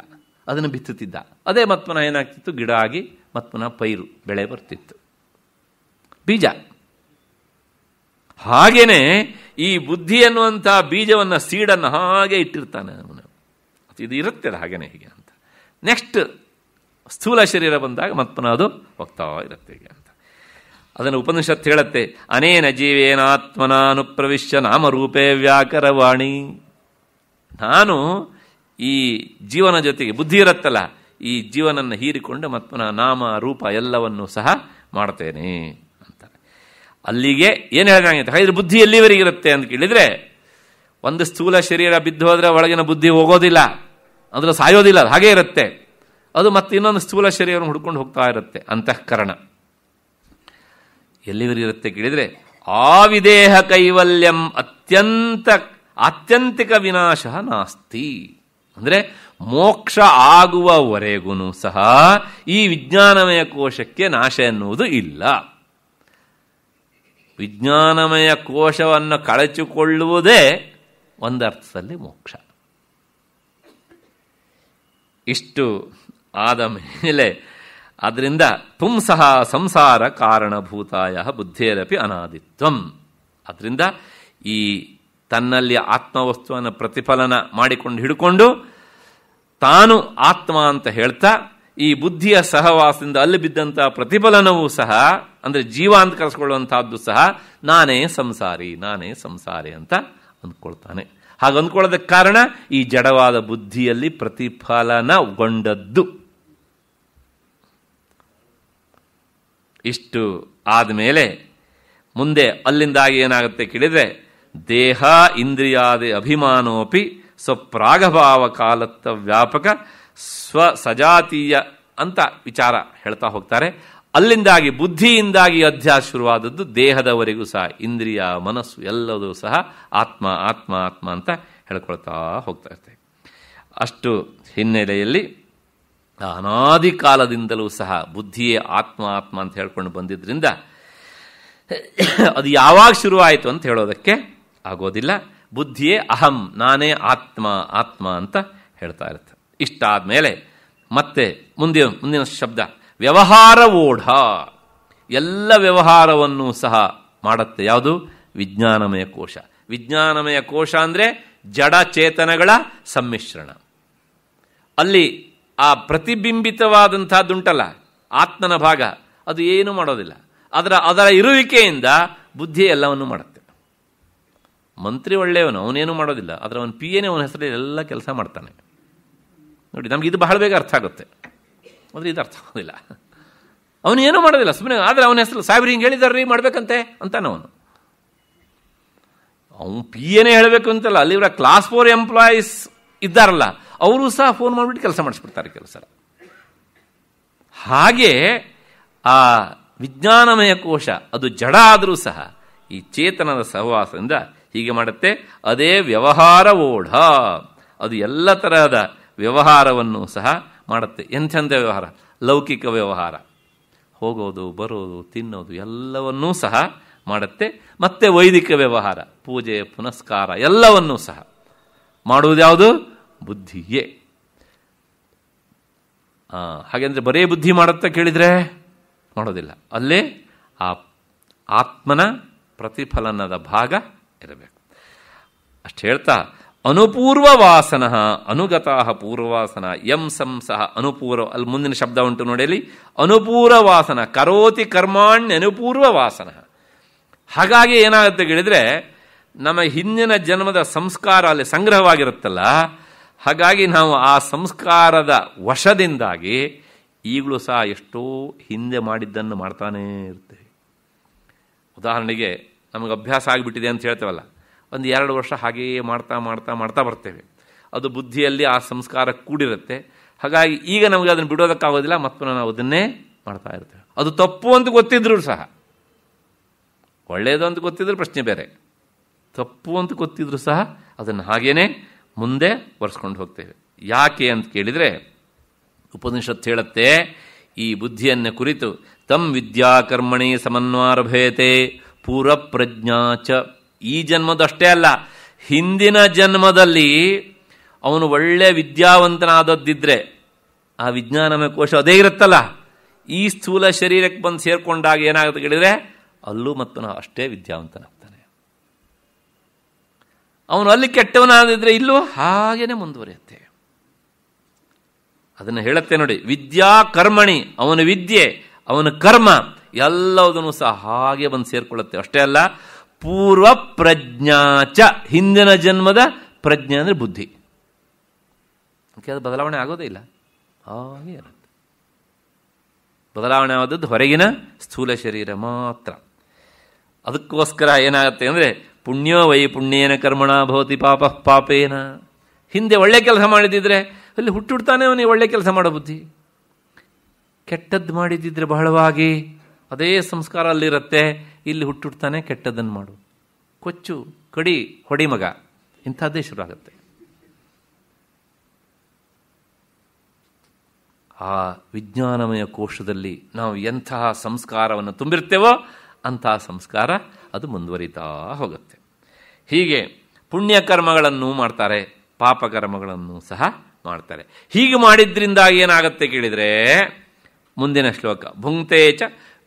ಅದನ್ನು ಬಿತ್ತುತ್ತಿದ್ದ ಅದೇ ಮತ್ಪುನಃ ಏನಾಗ್ತಿತ್ತು ಗಿಡ ಆಗಿ ಪುನಃ ಪೈರು ಬೆಳೆ ಬರ್ತಿತ್ತು ಬೀಜ ಹಾಗೇನೆ ಈ ಬುದ್ಧಿ ಅನ್ನುವಂಥ ಬೀಜವನ್ನು ಸೀಡನ್ನು ಹಾಗೆ ಇಟ್ಟಿರ್ತಾನೆ ಅವನು ಇದು ಇರುತ್ತೆ ಅದು ಹಾಗೇನೆ ಹೀಗೆ ಅಂತ ನೆಕ್ಸ್ಟ್ ಸ್ಥೂಲ ಶರೀರ ಬಂದಾಗ ಮತ್ತನ ಅದು ಹೋಗ್ತಾ ಇರುತ್ತೆ ಹೀಗೆ ಅಂತ ಅದನ್ನು ಉಪನಿಷತ್ ಹೇಳುತ್ತೆ ಅನೇನ ಅನುಪ್ರವಿಶ್ಯ ನಾಮರೂಪೇ ವ್ಯಾಕರವಾಣಿ ನಾನು ಈ ಜೀವನ ಜೊತೆಗೆ ಬುದ್ಧಿ ಇರುತ್ತಲ್ಲ ಈ ಜೀವನನ್ನು ಹೀರಿಕೊಂಡು ಮತ್ಮನ ನಾಮ ರೂಪ ಎಲ್ಲವನ್ನೂ ಸಹ ಮಾಡ್ತೇನೆ ಅಲ್ಲಿಗೆ ಏನು ಹೇಳಿದಂಗೆ ಹಾಗಿದ್ರೆ ಬುದ್ಧಿ ಎಲ್ಲಿವರೆಗಿರುತ್ತೆ ಅಂತ ಕೇಳಿದರೆ ಒಂದು ಸ್ಥೂಲ ಶರೀರ ಬಿದ್ದು ಹೋದರೆ ಒಳಗಿನ ಬುದ್ಧಿ ಹೋಗೋದಿಲ್ಲ ಅದರ ಸಾಯೋದಿಲ್ಲ ಹಾಗೇ ಇರುತ್ತೆ ಅದು ಮತ್ತೆ ಇನ್ನೊಂದು ಸ್ಥೂಲ ಶರೀರವನ್ನು ಹುಡ್ಕೊಂಡು ಹೋಗ್ತಾ ಇರುತ್ತೆ ಅಂತಃಕರಣ ಎಲ್ಲಿವರೆಗಿರುತ್ತೆ ಕೇಳಿದರೆ ವಿದೇಹ ಕೈವಲ್ಯಂ ಅತ್ಯಂತ ಆತ್ಯಂತಿಕ ವಿನಾಶ ನಾಸ್ತಿ ಅಂದರೆ ಮೋಕ್ಷ ಆಗುವವರೆಗೂ ಸಹ ಈ ವಿಜ್ಞಾನಮಯ ಕೋಶಕ್ಕೆ ನಾಶ ಎನ್ನುವುದು ಇಲ್ಲ ವಿಜ್ಞಾನಮಯ ಕೋಶವನ್ನು ಕಳಚಿಕೊಳ್ಳುವುದೇ ಒಂದರ್ಥದಲ್ಲಿ ಮೋಕ್ಷ ಇಷ್ಟು ಆದ ಮೇಲೆ ಅದರಿಂದ ಪುಂಸಃ ಸಂಸಾರ ಕಾರಣಭೂತಾಯ ಬುದ್ಧೇರಪಿ ಅನಾದಿತ್ವಂ ಅದರಿಂದ ಈ ತನ್ನಲ್ಲಿ ಆತ್ಮವಸ್ತುವನ್ನು ಪ್ರತಿಫಲನ ಮಾಡಿಕೊಂಡು ಹಿಡ್ಕೊಂಡು ತಾನು ಆತ್ಮ ಅಂತ ಹೇಳ್ತಾ ಈ ಬುದ್ಧಿಯ ಸಹವಾಸದಿಂದ ಅಲ್ಲಿ ಬಿದ್ದಂತಹ ಪ್ರತಿಫಲನವೂ ಸಹ ಅಂದರೆ ಜೀವ ಅಂತ ಕರೆಸ್ಕೊಳ್ಳುವಂತಹದ್ದು ಸಹ ನಾನೇ ಸಂಸಾರಿ ನಾನೇ ಸಂಸಾರಿ ಅಂತ ಅಂದ್ಕೊಳ್ತಾನೆ ಹಾಗೆ ಅಂದ್ಕೊಳ್ಳೋದಕ್ಕೆ ಕಾರಣ ಈ ಜಡವಾದ ಬುದ್ಧಿಯಲ್ಲಿ ಪ್ರತಿಫಲನಗೊಂಡದ್ದು ಇಷ್ಟು ಆದಮೇಲೆ ಮುಂದೆ ಅಲ್ಲಿಂದಾಗಿ ಏನಾಗುತ್ತೆ ಕೇಳಿದರೆ ದೇಹ ಇಂದ್ರಿಯಾದಿ ಅಭಿಮಾನೋಪಿ ಸ್ವಪ್ರಾಗಭಾವ ಕಾಲತ್ತ ವ್ಯಾಪಕ ಸ್ವ ಅಂತ ವಿಚಾರ ಹೇಳ್ತಾ ಹೋಗ್ತಾರೆ ಅಲ್ಲಿಂದಾಗಿ ಬುದ್ಧಿಯಿಂದಾಗಿ ಅಧ್ಯಾಸ ಶುರುವಾದದ್ದು ದೇಹದವರೆಗೂ ಸಹ ಇಂದ್ರಿಯ ಮನಸ್ಸು ಎಲ್ಲದೂ ಸಹ ಆತ್ಮ ಆತ್ಮ ಆತ್ಮ ಅಂತ ಹೇಳ್ಕೊಳ್ತಾ ಹೋಗ್ತಾ ಇರ್ತೇವೆ ಅಷ್ಟು ಹಿನ್ನೆಲೆಯಲ್ಲಿ ಅನಾದಿ ಕಾಲದಿಂದಲೂ ಸಹ ಬುದ್ಧಿಯೇ ಆತ್ಮ ಆತ್ಮ ಅಂತ ಹೇಳ್ಕೊಂಡು ಬಂದಿದ್ದರಿಂದ ಅದು ಯಾವಾಗ ಶುರುವಾಯಿತು ಅಂತ ಹೇಳೋದಕ್ಕೆ ಆಗೋದಿಲ್ಲ ಬುದ್ಧಿಯೇ ಅಹಂ ನಾನೇ ಆತ್ಮ ಆತ್ಮ ಅಂತ ಹೇಳ್ತಾ ಇರುತ್ತೆ ಇಷ್ಟಾದ ಮೇಲೆ ಮತ್ತೆ ಮುಂದಿನ ಮುಂದಿನ ಶಬ್ದ ವ್ಯವಹಾರ ಓಢ ಎಲ್ಲ ವ್ಯವಹಾರವನ್ನು ಸಹ ಮಾಡುತ್ತೆ ಯಾವುದು ವಿಜ್ಞಾನಮಯ ಕೋಶ ವಿಜ್ಞಾನಮಯ ಕೋಶ ಅಂದರೆ ಜಡಚೇತನಗಳ ಸಮ್ಮಿಶ್ರಣ ಅಲ್ಲಿ ಆ ಪ್ರತಿಬಿಂಬಿತವಾದಂಥದ್ದುಂಟಲ್ಲ ಆತ್ಮನ ಭಾಗ ಅದು ಏನೂ ಮಾಡೋದಿಲ್ಲ ಅದರ ಅದರ ಇರುವಿಕೆಯಿಂದ ಬುದ್ಧಿ ಎಲ್ಲವನ್ನು ಮಾಡುತ್ತೆ ಮಂತ್ರಿ ಒಳ್ಳೆಯವನು ಅವನೇನು ಮಾಡೋದಿಲ್ಲ ಅದರ ಅವನ ಪಿ ಎನೇ ಅವನ ಹೆಸರಲ್ಲಿ ಎಲ್ಲ ಕೆಲಸ ಮಾಡ್ತಾನೆ ನೋಡಿ ನಮ್ಗೆ ಇದು ಬಹಳ ಬೇಗ ಅರ್ಥ ಆಗುತ್ತೆ ಆದರೆ ಇದು ಅರ್ಥ ಆಗೋದಿಲ್ಲ ಅವನು ಏನೂ ಮಾಡೋದಿಲ್ಲ ಸುಮ್ಮನೆ ಆದರೆ ಅವನ ಹೆಸರು ಸಾಹೇಬ್ರು ಹಿಂಗೆ ಹೇಳಿದಾರ್ರಿ ಮಾಡ್ಬೇಕಂತೆ ಅಂತಾನೆ ಅವನು ಅವನು ಪಿ ಏನೇ ಹೇಳಬೇಕು ಅಂತಲ್ಲ ಅಲ್ಲಿವರ ಕ್ಲಾಸ್ ಫೋರ್ ಎಂಪ್ಲಾಯೀಸ್ ಇದ್ದಾರಲ್ಲ ಅವರು ಸಹ ಫೋನ್ ಮಾಡಿಬಿಟ್ಟು ಕೆಲಸ ಮಾಡಿಸ್ಬಿಡ್ತಾರೆ ಕೆಲಸ ಹಾಗೆ ಆ ವಿಜ್ಞಾನಮಯ ಕೋಶ ಅದು ಜಡ ಆದರೂ ಸಹ ಈ ಚೇತನದ ಸಹವಾಸದಿಂದ ಹೀಗೆ ಮಾಡುತ್ತೆ ಅದೇ ವ್ಯವಹಾರ ಓಢ ಅದು ಎಲ್ಲ ತರಹದ ವ್ಯವಹಾರವನ್ನು ಸಹ ಮಾಡುತ್ತೆ ಎಂಥೆಂಥ ವ್ಯವಹಾರ ಲೌಕಿಕ ವ್ಯವಹಾರ ಹೋಗೋದು ಬರೋದು ತಿನ್ನೋದು ಎಲ್ಲವನ್ನೂ ಸಹ ಮಾಡುತ್ತೆ ಮತ್ತೆ ವೈದಿಕ ವ್ಯವಹಾರ ಪೂಜೆ ಪುನಸ್ಕಾರ ಎಲ್ಲವನ್ನೂ ಸಹ ಮಾಡುವುದ್ಯಾವುದು ಬುದ್ಧಿಯೇ ಹಾಗೆಂದರೆ ಬರೇ ಬುದ್ಧಿ ಮಾಡುತ್ತಾ ಕೇಳಿದರೆ ಮಾಡೋದಿಲ್ಲ ಅಲ್ಲೇ ಆ ಆತ್ಮನ ಪ್ರತಿಫಲನದ ಭಾಗ ಇರಬೇಕು ಅಷ್ಟು ಹೇಳ್ತಾ ಅನುಪೂರ್ವವಾಸನ ಅನುಗತಃ ಪೂರ್ವವಾಸನ ಎಂ ಸಂಸಃ ಅನುಪೂರ್ವ ಅಲ್ಲಿ ಮುಂದಿನ ಶಬ್ದ ಉಂಟು ನೋಡಲಿ ಅನುಪೂರ್ವವಾಸನ ಕರೋತಿ ವಾಸನ ಹಾಗಾಗಿ ಏನಾಗುತ್ತೆ ಕೇಳಿದರೆ ನಮ್ಮ ಹಿಂದಿನ ಜನ್ಮದ ಸಂಸ್ಕಾರ ಅಲ್ಲಿ ಸಂಗ್ರಹವಾಗಿರುತ್ತಲ್ಲ ಹಾಗಾಗಿ ನಾವು ಆ ಸಂಸ್ಕಾರದ ವಶದಿಂದಾಗಿ ಈಗಲೂ ಸಹ ಎಷ್ಟೋ ಹಿಂದೆ ಮಾಡಿದ್ದನ್ನು ಮಾಡ್ತಾನೇ ಇರ್ತೇವೆ ಉದಾಹರಣೆಗೆ ನಮಗೆ ಅಭ್ಯಾಸ ಆಗಿಬಿಟ್ಟಿದೆ ಅಂತ ಹೇಳ್ತೇವಲ್ಲ ಒಂದು ಎರಡು ವರ್ಷ ಹಾಗೆಯೇ ಮಾಡ್ತಾ ಮಾಡ್ತಾ ಮಾಡ್ತಾ ಬರ್ತೇವೆ ಅದು ಬುದ್ಧಿಯಲ್ಲಿ ಆ ಸಂಸ್ಕಾರ ಕೂಡಿರುತ್ತೆ ಹಾಗಾಗಿ ಈಗ ನಮಗೆ ಅದನ್ನು ಬಿಡೋದಕ್ಕಾಗೋದಿಲ್ಲ ಮತ್ತು ನಾವು ಅದನ್ನೇ ಮಾಡ್ತಾ ಇರ್ತೇವೆ ಅದು ತಪ್ಪು ಅಂತ ಗೊತ್ತಿದ್ರೂ ಸಹ ಒಳ್ಳೆಯದು ಅಂತ ಗೊತ್ತಿದ್ರೂ ಪ್ರಶ್ನೆ ಬೇರೆ ತಪ್ಪು ಅಂತ ಗೊತ್ತಿದ್ರೂ ಸಹ ಅದನ್ನು ಹಾಗೇನೆ ಮುಂದೆ ಒರೆಸ್ಕೊಂಡು ಹೋಗ್ತೇವೆ ಯಾಕೆ ಅಂತ ಕೇಳಿದರೆ ಉಪನಿಷತ್ತು ಹೇಳುತ್ತೆ ಈ ಬುದ್ಧಿಯನ್ನು ಕುರಿತು ತಂ ವಿದ್ಯಾಕರ್ಮಣಿ ಸಮನ್ವಾರಭಯತೆ ಪ್ರಜ್ಞಾ ಚ ಈ ಜನ್ಮದಷ್ಟೇ ಅಲ್ಲ ಹಿಂದಿನ ಜನ್ಮದಲ್ಲಿ ಅವನು ಒಳ್ಳೆ ವಿದ್ಯಾವಂತನಾದದ್ದಿದ್ರೆ ಆ ವಿಜ್ಞಾನಮ ಕೋಶ ಅದೇ ಇರುತ್ತಲ್ಲ ಈ ಸ್ಥೂಲ ಶರೀರಕ್ಕೆ ಬಂದು ಸೇರ್ಕೊಂಡಾಗ ಏನಾಗುತ್ತೆ ಕೇಳಿದ್ರೆ ಅಲ್ಲೂ ಮತ್ತು ನಾವು ಅಷ್ಟೇ ವಿದ್ಯಾವಂತನಾಗ್ತಾನೆ ಅವನು ಅಲ್ಲಿ ಕೆಟ್ಟವನಾದಿದ್ರೆ ಇಲ್ಲೂ ಹಾಗೇನೆ ಮುಂದುವರಿಯುತ್ತೆ ಅದನ್ನು ಹೇಳುತ್ತೆ ನೋಡಿ ವಿದ್ಯಾ ಕರ್ಮಣಿ ಅವನ ವಿದ್ಯೆ ಅವನ ಕರ್ಮ ಎಲ್ಲದನ್ನು ಸಹ ಹಾಗೆ ಬಂದು ಸೇರ್ಕೊಳ್ಳುತ್ತೆ ಅಷ್ಟೇ ಅಲ್ಲ ಪೂರ್ವ ಪ್ರಜ್ಞಾಚ ಹಿಂದಿನ ಜನ್ಮದ ಪ್ರಜ್ಞೆ ಅಂದರೆ ಬುದ್ಧಿ ಅದು ಬದಲಾವಣೆ ಆಗೋದೇ ಇಲ್ಲ ಹಾಗೆ ಇರುತ್ತೆ ಬದಲಾವಣೆ ಆದದ್ದು ಹೊರಗಿನ ಸ್ಥೂಲ ಶರೀರ ಮಾತ್ರ ಅದಕ್ಕೋಸ್ಕರ ಏನಾಗುತ್ತೆ ಅಂದರೆ ಪುಣ್ಯೋ ವೈ ಪುಣ್ಯೇನ ಕರ್ಮಣ ಭವತಿ ಪಾಪ ಪಾಪೇನ ಹಿಂದೆ ಒಳ್ಳೆ ಕೆಲಸ ಮಾಡಿದಿದ್ರೆ ಅಲ್ಲಿ ಹುಟ್ಟುಡ್ತಾನೆ ಅವನಿಗೆ ಒಳ್ಳೆ ಕೆಲಸ ಮಾಡೋ ಬುದ್ಧಿ ಕೆಟ್ಟದ್ದು ಮಾಡಿದಿದ್ರೆ ಬಹಳವಾಗಿ ಅದೇ ಸಂಸ್ಕಾರ ಅಲ್ಲಿರುತ್ತೆ ಇಲ್ಲಿ ಹುಟ್ಟುಡ್ತಾನೆ ಕೆಟ್ಟದನ್ನು ಮಾಡು ಕೊಚ್ಚು ಕಡಿ ಹೊಡಿ ಮಗ ಇಂಥದ್ದೇ ಶುರು ಆಗುತ್ತೆ ಆ ವಿಜ್ಞಾನಮಯ ಕೋಶದಲ್ಲಿ ನಾವು ಎಂತಹ ಸಂಸ್ಕಾರವನ್ನು ತುಂಬಿರ್ತೇವೋ ಅಂತಹ ಸಂಸ್ಕಾರ ಅದು ಮುಂದುವರಿತಾ ಹೋಗುತ್ತೆ ಹೀಗೆ ಪುಣ್ಯಕರ್ಮಗಳನ್ನು ಮಾಡ್ತಾರೆ ಪಾಪಕರ್ಮಗಳನ್ನು ಸಹ ಮಾಡ್ತಾರೆ ಹೀಗೆ ಮಾಡಿದ್ರಿಂದ ಏನಾಗುತ್ತೆ ಕೇಳಿದರೆ ಮುಂದಿನ ಶ್ಲೋಕ ಭುಂಕ್ತೆ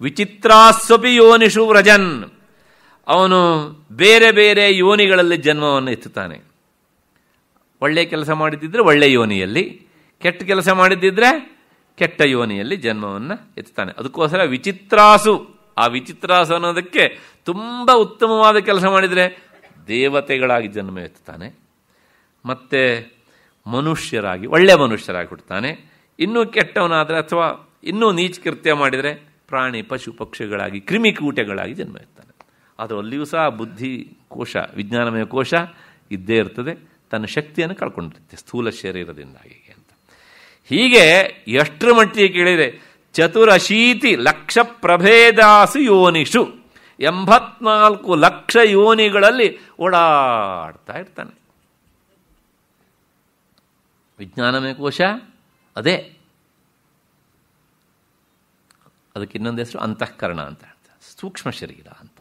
ವಿಚಿತ್ರಾಸ್ವಪಿ ಯೋನಿಷು ವ್ರಜನ್ ಅವನು ಬೇರೆ ಬೇರೆ ಯೋನಿಗಳಲ್ಲಿ ಜನ್ಮವನ್ನು ಎತ್ತುತ್ತಾನೆ ಒಳ್ಳೆಯ ಕೆಲಸ ಮಾಡಿದ್ದಿದ್ರೆ ಒಳ್ಳೆ ಯೋನಿಯಲ್ಲಿ ಕೆಟ್ಟ ಕೆಲಸ ಮಾಡಿದ್ದಿದ್ರೆ ಕೆಟ್ಟ ಯೋನಿಯಲ್ಲಿ ಜನ್ಮವನ್ನು ಎತ್ತುತ್ತಾನೆ ಅದಕ್ಕೋಸ್ಕರ ವಿಚಿತ್ರಾಸು ಆ ವಿಚಿತ್ರಾಸು ಅನ್ನೋದಕ್ಕೆ ತುಂಬ ಉತ್ತಮವಾದ ಕೆಲಸ ಮಾಡಿದರೆ ದೇವತೆಗಳಾಗಿ ಜನ್ಮ ಎತ್ತುತ್ತಾನೆ ಮತ್ತು ಮನುಷ್ಯರಾಗಿ ಒಳ್ಳೆಯ ಮನುಷ್ಯರಾಗಿ ಹುಡ್ತಾನೆ ಇನ್ನೂ ಕೆಟ್ಟವನಾದರೆ ಅಥವಾ ಇನ್ನೂ ನೀಚ ಕೃತ್ಯ ಮಾಡಿದರೆ ಪ್ರಾಣಿ ಪಶು ಪಕ್ಷಿಗಳಾಗಿ ಕ್ರಿಮಿಕೂಟಗಳಾಗಿ ಜನ್ಮ ಇರ್ತಾನೆ ಆದರೆ ಅಲ್ಲಿಯೂ ಸಹ ಬುದ್ಧಿ ಕೋಶ ವಿಜ್ಞಾನಮಯ ಕೋಶ ಇದ್ದೇ ಇರ್ತದೆ ತನ್ನ ಶಕ್ತಿಯನ್ನು ಕಳ್ಕೊಂಡಿರುತ್ತೆ ಸ್ಥೂಲ ಶರೀರದಿಂದ ಹೀಗೆ ಅಂತ ಹೀಗೆ ಎಷ್ಟರ ಮಟ್ಟಿಗೆ ಕೇಳಿದೆ ಚತುರಶೀತಿ ಲಕ್ಷ ಪ್ರಭೇದಾಸು ಯೋನಿಷು ಎಂಬತ್ನಾಲ್ಕು ಲಕ್ಷ ಯೋನಿಗಳಲ್ಲಿ ಓಡಾಡ್ತಾ ಇರ್ತಾನೆ ವಿಜ್ಞಾನಮಯ ಕೋಶ ಅದೇ ಅದಕ್ಕೆ ಇನ್ನೊಂದು ಹೆಸರು ಅಂತಃಕರಣ ಅಂತ ಸೂಕ್ಷ್ಮ ಶರೀರ ಅಂತ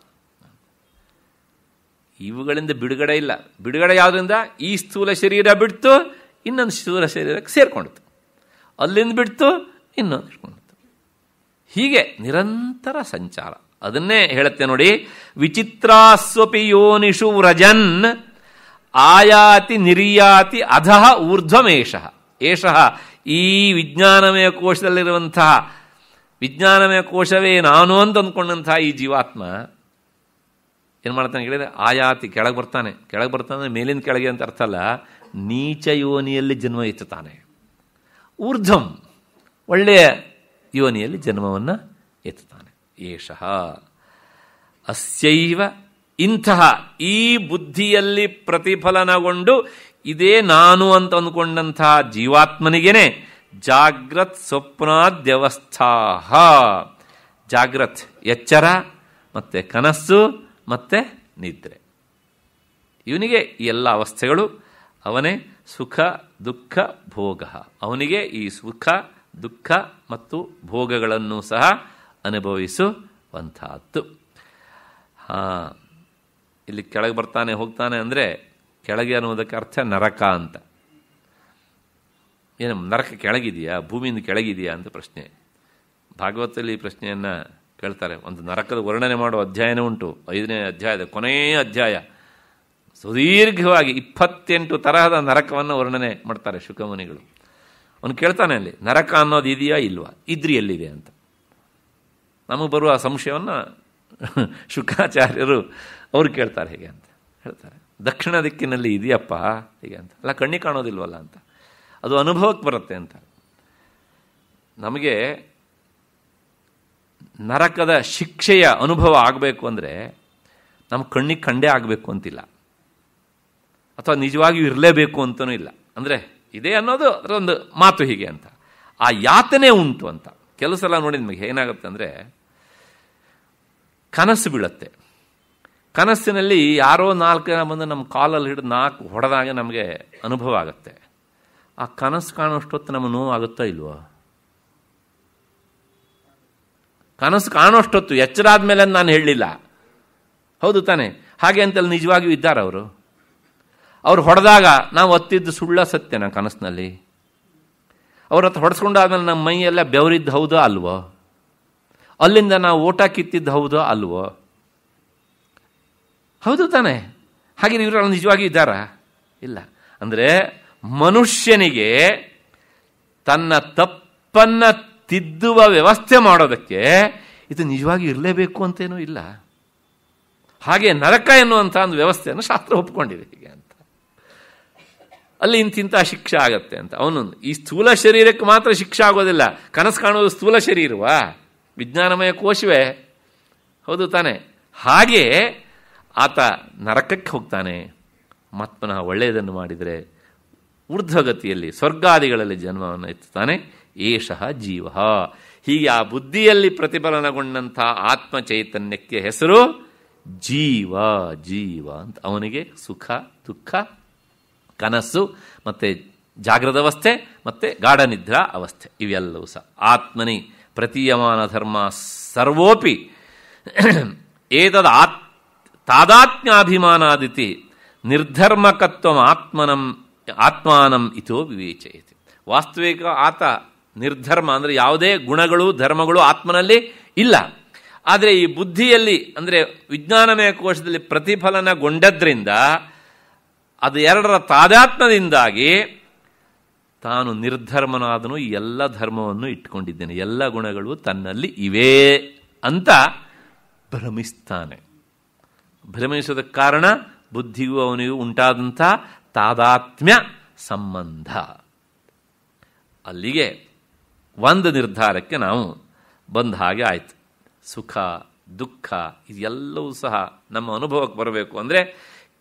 ಇವುಗಳಿಂದ ಬಿಡುಗಡೆ ಇಲ್ಲ ಬಿಡುಗಡೆ ಯಾವುದರಿಂದ ಈ ಸ್ಥೂಲ ಶರೀರ ಬಿಡ್ತು ಇನ್ನೊಂದು ಸ್ಥೂಲ ಶರೀರಕ್ಕೆ ಸೇರ್ಕೊಂಡಿತು ಅಲ್ಲಿಂದ ಬಿಡ್ತು ಇನ್ನೊಂದು ಇಟ್ಕೊಂಡಿತು ಹೀಗೆ ನಿರಂತರ ಸಂಚಾರ ಅದನ್ನೇ ಹೇಳುತ್ತೆ ನೋಡಿ ವಿಚಿತ್ರಾಸ್ವಪಿ ಯೋನಿಷು ವ್ರಜನ್ ಆಯಾತಿ ನಿರ್ಯಾತಿ ಅಧಃ ಊರ್ಧ್ವಮೇಷ ಏಷ ಈ ವಿಜ್ಞಾನಮಯ ಕೋಶದಲ್ಲಿರುವಂತಹ ವಿಜ್ಞಾನಮಯ ಕೋಶವೇ ನಾನು ಅಂತ ಅಂದ್ಕೊಂಡಂಥ ಈ ಜೀವಾತ್ಮ ಏನು ಮಾಡ್ತಾನೆ ಕೇಳಿದರೆ ಆಯಾತಿ ಕೆಳಗೆ ಬರ್ತಾನೆ ಕೆಳಗೆ ಬರ್ತಾನೆ ಮೇಲಿನ ಕೆಳಗೆ ಅಂತ ಅರ್ಥ ಅಲ್ಲ ನೀಚ ಯೋನಿಯಲ್ಲಿ ಜನ್ಮ ಎತ್ತುತ್ತಾನೆ ಊರ್ಧ್ವಂ ಒಳ್ಳೆಯ ಯೋನಿಯಲ್ಲಿ ಜನ್ಮವನ್ನು ಎತ್ತುತ್ತಾನೆ ಏಷ ಅಸ್ಯೈವ ಇಂತಹ ಈ ಬುದ್ಧಿಯಲ್ಲಿ ಪ್ರತಿಫಲನಗೊಂಡು ಇದೇ ನಾನು ಅಂತ ಅಂದ್ಕೊಂಡಂತಹ ಜೀವಾತ್ಮನಿಗೇನೆ ಜಾಗ್ರತ್ ಸ್ವಪ್ನಾದ್ಯವಸ್ಥಾ ಜಾಗ್ರತ್ ಎಚ್ಚರ ಮತ್ತು ಕನಸ್ಸು ಮತ್ತು ನಿದ್ರೆ ಇವನಿಗೆ ಈ ಎಲ್ಲ ಅವಸ್ಥೆಗಳು ಅವನೇ ಸುಖ ದುಃಖ ಭೋಗ ಅವನಿಗೆ ಈ ಸುಖ ದುಃಖ ಮತ್ತು ಭೋಗಗಳನ್ನು ಸಹ ಅನುಭವಿಸುವಂತಹದ್ದು ಹಾಂ ಇಲ್ಲಿ ಕೆಳಗೆ ಬರ್ತಾನೆ ಹೋಗ್ತಾನೆ ಅಂದರೆ ಕೆಳಗೆ ಅನ್ನುವುದಕ್ಕೆ ಅರ್ಥ ನರಕ ಅಂತ ಏನು ನರಕ ಕೆಳಗಿದೆಯಾ ಭೂಮಿಯಿಂದ ಕೆಳಗಿದೆಯಾ ಅಂತ ಪ್ರಶ್ನೆ ಭಾಗವತಲ್ಲಿ ಈ ಪ್ರಶ್ನೆಯನ್ನು ಕೇಳ್ತಾರೆ ಒಂದು ನರಕದ ವರ್ಣನೆ ಮಾಡುವ ಅಧ್ಯಯನ ಉಂಟು ಐದನೇ ಅಧ್ಯಾಯದ ಕೊನೆಯ ಅಧ್ಯಾಯ ಸುದೀರ್ಘವಾಗಿ ಇಪ್ಪತ್ತೆಂಟು ತರಹದ ನರಕವನ್ನು ವರ್ಣನೆ ಮಾಡ್ತಾರೆ ಶುಕಮುನಿಗಳು ಅವನು ಕೇಳ್ತಾನೆ ಅಲ್ಲಿ ನರಕ ಅನ್ನೋದು ಇದೆಯಾ ಇಲ್ವಾ ಇದ್ರಿ ಎಲ್ಲಿದೆ ಅಂತ ನಮಗೆ ಬರುವ ಸಂಶಯವನ್ನು ಶುಕಾಚಾರ್ಯರು ಅವರು ಕೇಳ್ತಾರೆ ಹೇಗೆ ಅಂತ ಹೇಳ್ತಾರೆ ದಕ್ಷಿಣ ದಿಕ್ಕಿನಲ್ಲಿ ಇದೆಯಪ್ಪ ಹೀಗೆ ಅಂತ ಅಲ್ಲ ಕಣ್ಣಿ ಕಾಣೋದಿಲ್ವಲ್ಲ ಅಂತ ಅದು ಅನುಭವಕ್ಕೆ ಬರುತ್ತೆ ಅಂತ ನಮಗೆ ನರಕದ ಶಿಕ್ಷೆಯ ಅನುಭವ ಆಗಬೇಕು ಅಂದರೆ ನಮ್ಮ ಕಣ್ಣಿಗೆ ಕಂಡೇ ಆಗಬೇಕು ಅಂತಿಲ್ಲ ಅಥವಾ ನಿಜವಾಗಿಯೂ ಇರಲೇಬೇಕು ಅಂತಲೂ ಇಲ್ಲ ಅಂದರೆ ಇದೇ ಅನ್ನೋದು ಅದರೊಂದು ಮಾತು ಹೀಗೆ ಅಂತ ಆ ಯಾತನೆ ಉಂಟು ಅಂತ ಕೆಲಸ ಎಲ್ಲ ನೋಡಿ ನಿಮಗೆ ಏನಾಗುತ್ತೆ ಅಂದರೆ ಕನಸು ಬೀಳುತ್ತೆ ಕನಸಿನಲ್ಲಿ ಯಾರೋ ನಾಲ್ಕು ಬಂದು ನಮ್ಮ ಕಾಲಲ್ಲಿ ಹಿಡಿದು ನಾಲ್ಕು ಹೊಡೆದಾಗ ನಮಗೆ ಅನುಭವ ಆಗುತ್ತೆ ಆ ಕನಸು ಕಾಣೋಷ್ಟೊತ್ತು ನಮ್ಮ ನೋವು ಆಗುತ್ತಾ ಇಲ್ವಾ ಕನಸು ಕಾಣೋಷ್ಟೊತ್ತು ಎಚ್ಚರ ಆದಮೇಲೆ ನಾನು ಹೇಳಲಿಲ್ಲ ಹೌದು ತಾನೆ ಹಾಗೆ ಅಂತೆಲ್ಲ ನಿಜವಾಗಿಯೂ ಇದ್ದಾರೆ ಅವರು ಅವ್ರು ಹೊಡೆದಾಗ ನಾವು ಒತ್ತಿದ್ದು ಸುಳ್ಳ ಸತ್ಯನ ಕನಸಿನಲ್ಲಿ ಅವ್ರ ಹತ್ರ ಹೊಡೆಸ್ಕೊಂಡಾದ್ಮೇಲೆ ನಮ್ಮ ಮೈಯೆಲ್ಲ ಬೆವರಿದ್ದು ಹೌದೋ ಅಲ್ವೋ ಅಲ್ಲಿಂದ ನಾವು ಓಟ ಕಿತ್ತಿದ್ದು ಹೌದೋ ಅಲ್ವೋ ಹೌದು ತಾನೆ ಹಾಗೆ ಇವರು ನಿಜವಾಗಿಯೂ ಇದ್ದಾರಾ ಇಲ್ಲ ಅಂದರೆ ಮನುಷ್ಯನಿಗೆ ತನ್ನ ತಪ್ಪನ್ನು ತಿದ್ದುವ ವ್ಯವಸ್ಥೆ ಮಾಡೋದಕ್ಕೆ ಇದು ನಿಜವಾಗಿ ಇರಲೇಬೇಕು ಅಂತೇನೂ ಇಲ್ಲ ಹಾಗೆ ನರಕ ಎನ್ನುವಂಥ ಒಂದು ವ್ಯವಸ್ಥೆಯನ್ನು ಶಾಸ್ತ್ರ ಒಪ್ಕೊಂಡಿದೆ ಹೀಗೆ ಅಂತ ಅಲ್ಲಿ ಇಂತಿಂಥ ಶಿಕ್ಷೆ ಆಗತ್ತೆ ಅಂತ ಅವನು ಈ ಸ್ಥೂಲ ಶರೀರಕ್ಕೆ ಮಾತ್ರ ಶಿಕ್ಷೆ ಆಗೋದಿಲ್ಲ ಕನಸು ಕಾಣುವುದು ಸ್ಥೂಲ ಶರೀರವಾ ವಿಜ್ಞಾನಮಯ ಕೋಶವೇ ಹೌದು ತಾನೆ ಹಾಗೆಯೇ ಆತ ನರಕಕ್ಕೆ ಹೋಗ್ತಾನೆ ಮತ್ ಒಳ್ಳೆಯದನ್ನು ಮಾಡಿದರೆ ಊರ್ಧ್ವಗತಿಯಲ್ಲಿ ಸ್ವರ್ಗಾದಿಗಳಲ್ಲಿ ಜನ್ಮವನ್ನು ಎತ್ತುತ್ತಾನೆ ಏಷಃ ಜೀವ ಹೀಗೆ ಆ ಬುದ್ಧಿಯಲ್ಲಿ ಪ್ರತಿಫಲನಗೊಂಡಂತಹ ಆತ್ಮ ಚೈತನ್ಯಕ್ಕೆ ಹೆಸರು ಜೀವ ಜೀವ ಅಂತ ಅವನಿಗೆ ಸುಖ ದುಃಖ ಕನಸು ಮತ್ತು ಜಾಗೃತ ಅವಸ್ಥೆ ಮತ್ತು ಗಾಢನಿದ್ರಾ ಅವಸ್ಥೆ ಇವೆಲ್ಲವೂ ಸಹ ಆತ್ಮನಿ ಪ್ರತೀಯಮಾನ ಧರ್ಮ ಸರ್ವೋಪಿ ಏತದ ಆತ್ ತಾದಾತ್ಮ್ಯಾಭಿಮಾನಾದಿತಿ ನಿರ್ಧರ್ಮಕತ್ವ ಆತ್ಮನಂ ಆತ್ಮಾನಂ ಇತೋ ವಿವೇಚಯತೆ ವಾಸ್ತವಿಕ ಆತ ನಿರ್ಧರ್ಮ ಅಂದರೆ ಯಾವುದೇ ಗುಣಗಳು ಧರ್ಮಗಳು ಆತ್ಮನಲ್ಲಿ ಇಲ್ಲ ಆದರೆ ಈ ಬುದ್ಧಿಯಲ್ಲಿ ಅಂದರೆ ವಿಜ್ಞಾನಮಯ ಕೋಶದಲ್ಲಿ ಪ್ರತಿಫಲನಗೊಂಡದ್ರಿಂದ ಅದು ಎರಡರ ತಾದಾತ್ಮದಿಂದಾಗಿ ತಾನು ನಿರ್ಧರ್ಮನಾದನು ಎಲ್ಲ ಧರ್ಮವನ್ನು ಇಟ್ಕೊಂಡಿದ್ದೇನೆ ಎಲ್ಲ ಗುಣಗಳು ತನ್ನಲ್ಲಿ ಇವೆ ಅಂತ ಭ್ರಮಿಸ್ತಾನೆ ಭ್ರಮಿಸೋದಕ್ಕೆ ಕಾರಣ ಬುದ್ಧಿಗೂ ಅವನಿಗೂ ಉಂಟಾದಂಥ ತಾದಾತ್ಮ್ಯ ಸಂಬಂಧ ಅಲ್ಲಿಗೆ ಒಂದು ನಿರ್ಧಾರಕ್ಕೆ ನಾವು ಬಂದ ಹಾಗೆ ಆಯಿತು ಸುಖ ದುಃಖ ಇದೆಲ್ಲವೂ ಸಹ ನಮ್ಮ ಅನುಭವಕ್ಕೆ ಬರಬೇಕು ಅಂದರೆ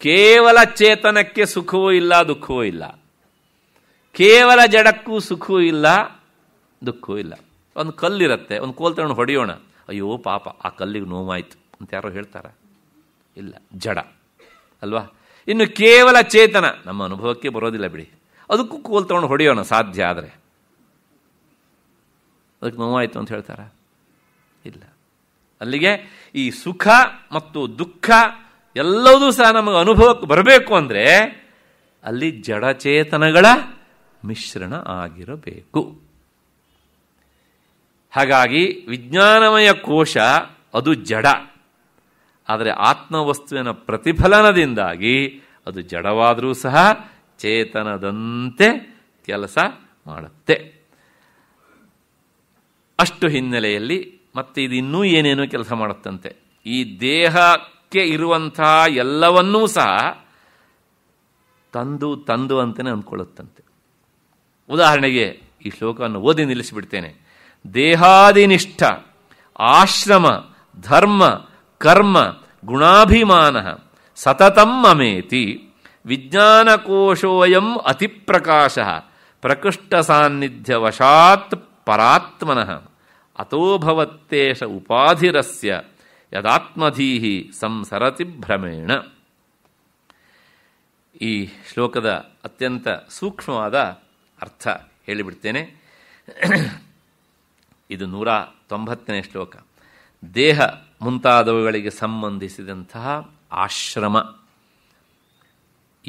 ಕೇವಲ ಚೇತನಕ್ಕೆ ಸುಖವೂ ಇಲ್ಲ ದುಃಖವೂ ಇಲ್ಲ ಕೇವಲ ಜಡಕ್ಕೂ ಸುಖವೂ ಇಲ್ಲ ದುಃಖವೂ ಇಲ್ಲ ಒಂದು ಕಲ್ಲಿರುತ್ತೆ ಒಂದು ಕೋಲ್ ತಗೊಂಡು ಹೊಡೆಯೋಣ ಅಯ್ಯೋ ಪಾಪ ಆ ಕಲ್ಲಿಗೆ ನೋವಾಯಿತು ಅಂತ ಯಾರೋ ಹೇಳ್ತಾರೆ ಇಲ್ಲ ಜಡ ಅಲ್ವಾ ಇನ್ನು ಕೇವಲ ಚೇತನ ನಮ್ಮ ಅನುಭವಕ್ಕೆ ಬರೋದಿಲ್ಲ ಬಿಡಿ ಅದಕ್ಕೂ ಕೋಲ್ ತಗೊಂಡು ಹೊಡೆಯೋಣ ಸಾಧ್ಯ ಆದರೆ ಅದಕ್ಕೆ ನೋವಾಯಿತು ಅಂತ ಹೇಳ್ತಾರ ಇಲ್ಲ ಅಲ್ಲಿಗೆ ಈ ಸುಖ ಮತ್ತು ದುಃಖ ಎಲ್ಲವೂ ಸಹ ನಮಗೆ ಅನುಭವಕ್ಕೆ ಬರಬೇಕು ಅಂದರೆ ಅಲ್ಲಿ ಜಡಚೇತನಗಳ ಮಿಶ್ರಣ ಆಗಿರಬೇಕು ಹಾಗಾಗಿ ವಿಜ್ಞಾನಮಯ ಕೋಶ ಅದು ಜಡ ಆದರೆ ಆತ್ಮವಸ್ತುವಿನ ಪ್ರತಿಫಲನದಿಂದಾಗಿ ಅದು ಜಡವಾದರೂ ಸಹ ಚೇತನದಂತೆ ಕೆಲಸ ಮಾಡುತ್ತೆ ಅಷ್ಟು ಹಿನ್ನೆಲೆಯಲ್ಲಿ ಮತ್ತೆ ಇದು ಇನ್ನೂ ಏನೇನೋ ಕೆಲಸ ಮಾಡುತ್ತಂತೆ ಈ ದೇಹಕ್ಕೆ ಇರುವಂತಹ ಎಲ್ಲವನ್ನೂ ಸಹ ತಂದು ತಂದು ಅಂತಲೇ ಅಂದ್ಕೊಳ್ಳುತ್ತಂತೆ ಉದಾಹರಣೆಗೆ ಈ ಶ್ಲೋಕವನ್ನು ಓದಿ ನಿಲ್ಲಿಸಿಬಿಡ್ತೇನೆ ದೇಹಾದಿನಿಷ್ಠ ಆಶ್ರಮ ಧರ್ಮ ಕರ್ಮ ಗುಣಾಭಿಮಾನ ಸತತಂ ಅಮೇತಿ ವಿಜ್ಞಾನಕೋಶೋಯಂ ಅತಿಪ್ರಕಾಶ ಪ್ರಕೃಷ್ಟ ಸಾನ್ನಿಧ್ಯವಶಾತ್ ಪರಾತ್ಮನಃ ಅತೋಭವತ್ತೇಷ ಉಪಾಧಿರಸ್ಯ ಯದಾತ್ಮಧೀಹಿ ಸಂಸರತಿ ಭ್ರಮೇಣ ಈ ಶ್ಲೋಕದ ಅತ್ಯಂತ ಸೂಕ್ಷ್ಮವಾದ ಅರ್ಥ ಹೇಳಿಬಿಡ್ತೇನೆ ಇದು ನೂರ ತೊಂಬತ್ತನೇ ಶ್ಲೋಕ ದೇಹ ಮುಂತಾದವುಗಳಿಗೆ ಸಂಬಂಧಿಸಿದಂತಹ ಆಶ್ರಮ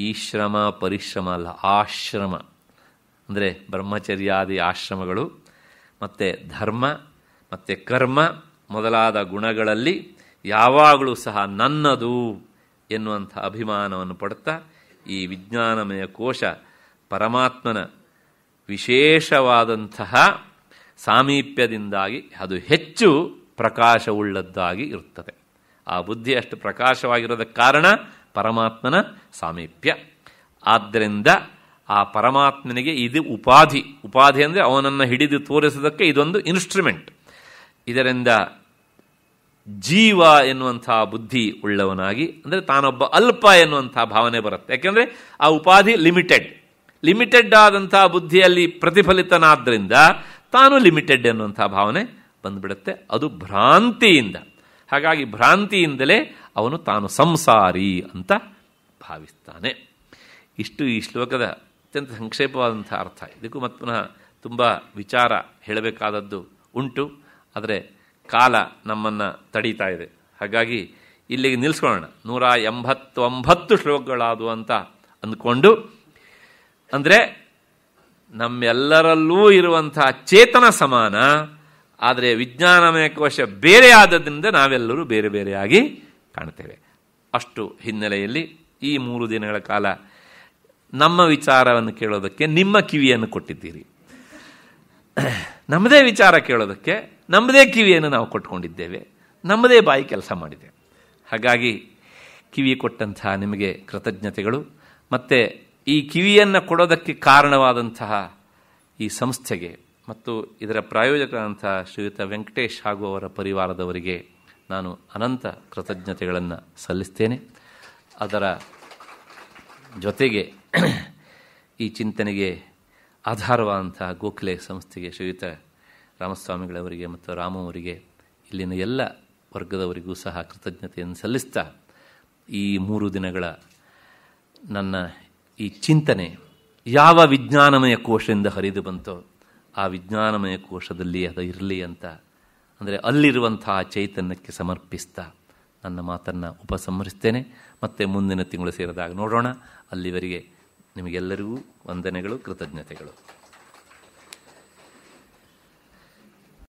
ಈ ಶ್ರಮ ಪರಿಶ್ರಮ ಅಲ್ಲ ಆಶ್ರಮ ಅಂದರೆ ಬ್ರಹ್ಮಚರ್ಯಾದಿ ಆಶ್ರಮಗಳು ಮತ್ತು ಧರ್ಮ ಮತ್ತು ಕರ್ಮ ಮೊದಲಾದ ಗುಣಗಳಲ್ಲಿ ಯಾವಾಗಲೂ ಸಹ ನನ್ನದು ಎನ್ನುವಂಥ ಅಭಿಮಾನವನ್ನು ಪಡುತ್ತಾ ಈ ವಿಜ್ಞಾನಮಯ ಕೋಶ ಪರಮಾತ್ಮನ ವಿಶೇಷವಾದಂತಹ ಸಾಮೀಪ್ಯದಿಂದಾಗಿ ಅದು ಹೆಚ್ಚು ಪ್ರಕಾಶವುಳ್ಳದ್ದಾಗಿ ಇರುತ್ತದೆ ಆ ಬುದ್ಧಿ ಅಷ್ಟು ಪ್ರಕಾಶವಾಗಿರೋದಕ್ಕೆ ಕಾರಣ ಪರಮಾತ್ಮನ ಸಾಮೀಪ್ಯ ಆದ್ದರಿಂದ ಆ ಪರಮಾತ್ಮನಿಗೆ ಇದು ಉಪಾಧಿ ಉಪಾಧಿ ಅಂದರೆ ಅವನನ್ನು ಹಿಡಿದು ತೋರಿಸೋದಕ್ಕೆ ಇದೊಂದು ಇನ್ಸ್ಟ್ರೂಮೆಂಟ್ ಇದರಿಂದ ಜೀವ ಎನ್ನುವಂಥ ಬುದ್ಧಿ ಉಳ್ಳವನಾಗಿ ಅಂದರೆ ತಾನೊಬ್ಬ ಅಲ್ಪ ಎನ್ನುವಂಥ ಭಾವನೆ ಬರುತ್ತೆ ಯಾಕೆಂದರೆ ಆ ಉಪಾಧಿ ಲಿಮಿಟೆಡ್ ಲಿಮಿಟೆಡ್ ಆದಂಥ ಬುದ್ಧಿಯಲ್ಲಿ ಪ್ರತಿಫಲಿತನಾದ್ದರಿಂದ ತಾನು ಲಿಮಿಟೆಡ್ ಎನ್ನುವಂಥ ಭಾವನೆ ಬಂದ್ಬಿಡುತ್ತೆ ಅದು ಭ್ರಾಂತಿಯಿಂದ ಹಾಗಾಗಿ ಭ್ರಾಂತಿಯಿಂದಲೇ ಅವನು ತಾನು ಸಂಸಾರಿ ಅಂತ ಭಾವಿಸ್ತಾನೆ ಇಷ್ಟು ಈ ಶ್ಲೋಕದ ಅತ್ಯಂತ ಸಂಕ್ಷೇಪವಾದಂಥ ಅರ್ಥ ಇದಕ್ಕೂ ಮತ್ತು ಪುನಃ ತುಂಬ ವಿಚಾರ ಹೇಳಬೇಕಾದದ್ದು ಉಂಟು ಆದರೆ ಕಾಲ ನಮ್ಮನ್ನು ತಡೀತಾ ಇದೆ ಹಾಗಾಗಿ ಇಲ್ಲಿಗೆ ನಿಲ್ಲಿಸ್ಕೊಳ್ಳೋಣ ನೂರ ಎಂಬತ್ತೊಂಬತ್ತು ಶ್ಲೋಕಗಳಾದವು ಅಂತ ಅಂದ್ಕೊಂಡು ಅಂದರೆ ನಮ್ಮೆಲ್ಲರಲ್ಲೂ ಇರುವಂಥ ಚೇತನ ಸಮಾನ ಆದರೆ ವಿಜ್ಞಾನಮಯ ಕೋಶ ಬೇರೆ ಆದ್ದರಿಂದ ನಾವೆಲ್ಲರೂ ಬೇರೆ ಬೇರೆಯಾಗಿ ಕಾಣ್ತೇವೆ ಅಷ್ಟು ಹಿನ್ನೆಲೆಯಲ್ಲಿ ಈ ಮೂರು ದಿನಗಳ ಕಾಲ ನಮ್ಮ ವಿಚಾರವನ್ನು ಕೇಳೋದಕ್ಕೆ ನಿಮ್ಮ ಕಿವಿಯನ್ನು ಕೊಟ್ಟಿದ್ದೀರಿ ನಮ್ಮದೇ ವಿಚಾರ ಕೇಳೋದಕ್ಕೆ ನಮ್ಮದೇ ಕಿವಿಯನ್ನು ನಾವು ಕೊಟ್ಕೊಂಡಿದ್ದೇವೆ ನಮ್ಮದೇ ಬಾಯಿ ಕೆಲಸ ಮಾಡಿದೆ ಹಾಗಾಗಿ ಕಿವಿ ಕೊಟ್ಟಂತಹ ನಿಮಗೆ ಕೃತಜ್ಞತೆಗಳು ಮತ್ತು ಈ ಕಿವಿಯನ್ನು ಕೊಡೋದಕ್ಕೆ ಕಾರಣವಾದಂತಹ ಈ ಸಂಸ್ಥೆಗೆ ಮತ್ತು ಇದರ ಪ್ರಾಯೋಜಕರಂಥ ಶ್ರೀಯುತ ವೆಂಕಟೇಶ್ ಹಾಗೂ ಅವರ ಪರಿವಾರದವರಿಗೆ ನಾನು ಅನಂತ ಕೃತಜ್ಞತೆಗಳನ್ನು ಸಲ್ಲಿಸ್ತೇನೆ ಅದರ ಜೊತೆಗೆ ಈ ಚಿಂತನೆಗೆ ಆಧಾರವಾದಂತಹ ಗೋಖಲೆ ಸಂಸ್ಥೆಗೆ ಶ್ರೀಯುತ ರಾಮಸ್ವಾಮಿಗಳವರಿಗೆ ಮತ್ತು ರಾಮವರಿಗೆ ಇಲ್ಲಿನ ಎಲ್ಲ ವರ್ಗದವರಿಗೂ ಸಹ ಕೃತಜ್ಞತೆಯನ್ನು ಸಲ್ಲಿಸ್ತಾ ಈ ಮೂರು ದಿನಗಳ ನನ್ನ ಈ ಚಿಂತನೆ ಯಾವ ವಿಜ್ಞಾನಮಯ ಕೋಶದಿಂದ ಹರಿದು ಬಂತೋ ಆ ವಿಜ್ಞಾನಮಯ ಕೋಶದಲ್ಲಿ ಅದು ಇರಲಿ ಅಂತ ಅಂದರೆ ಅಲ್ಲಿರುವಂತಹ ಚೈತನ್ಯಕ್ಕೆ ಸಮರ್ಪಿಸ್ತಾ ನನ್ನ ಮಾತನ್ನು ಉಪಸಂಹರಿಸ್ತೇನೆ ಮತ್ತೆ ಮುಂದಿನ ತಿಂಗಳು ಸೇರಿದಾಗ ನೋಡೋಣ ಅಲ್ಲಿವರೆಗೆ ನಿಮಗೆಲ್ಲರಿಗೂ
ವಂದನೆಗಳು ಕೃತಜ್ಞತೆಗಳು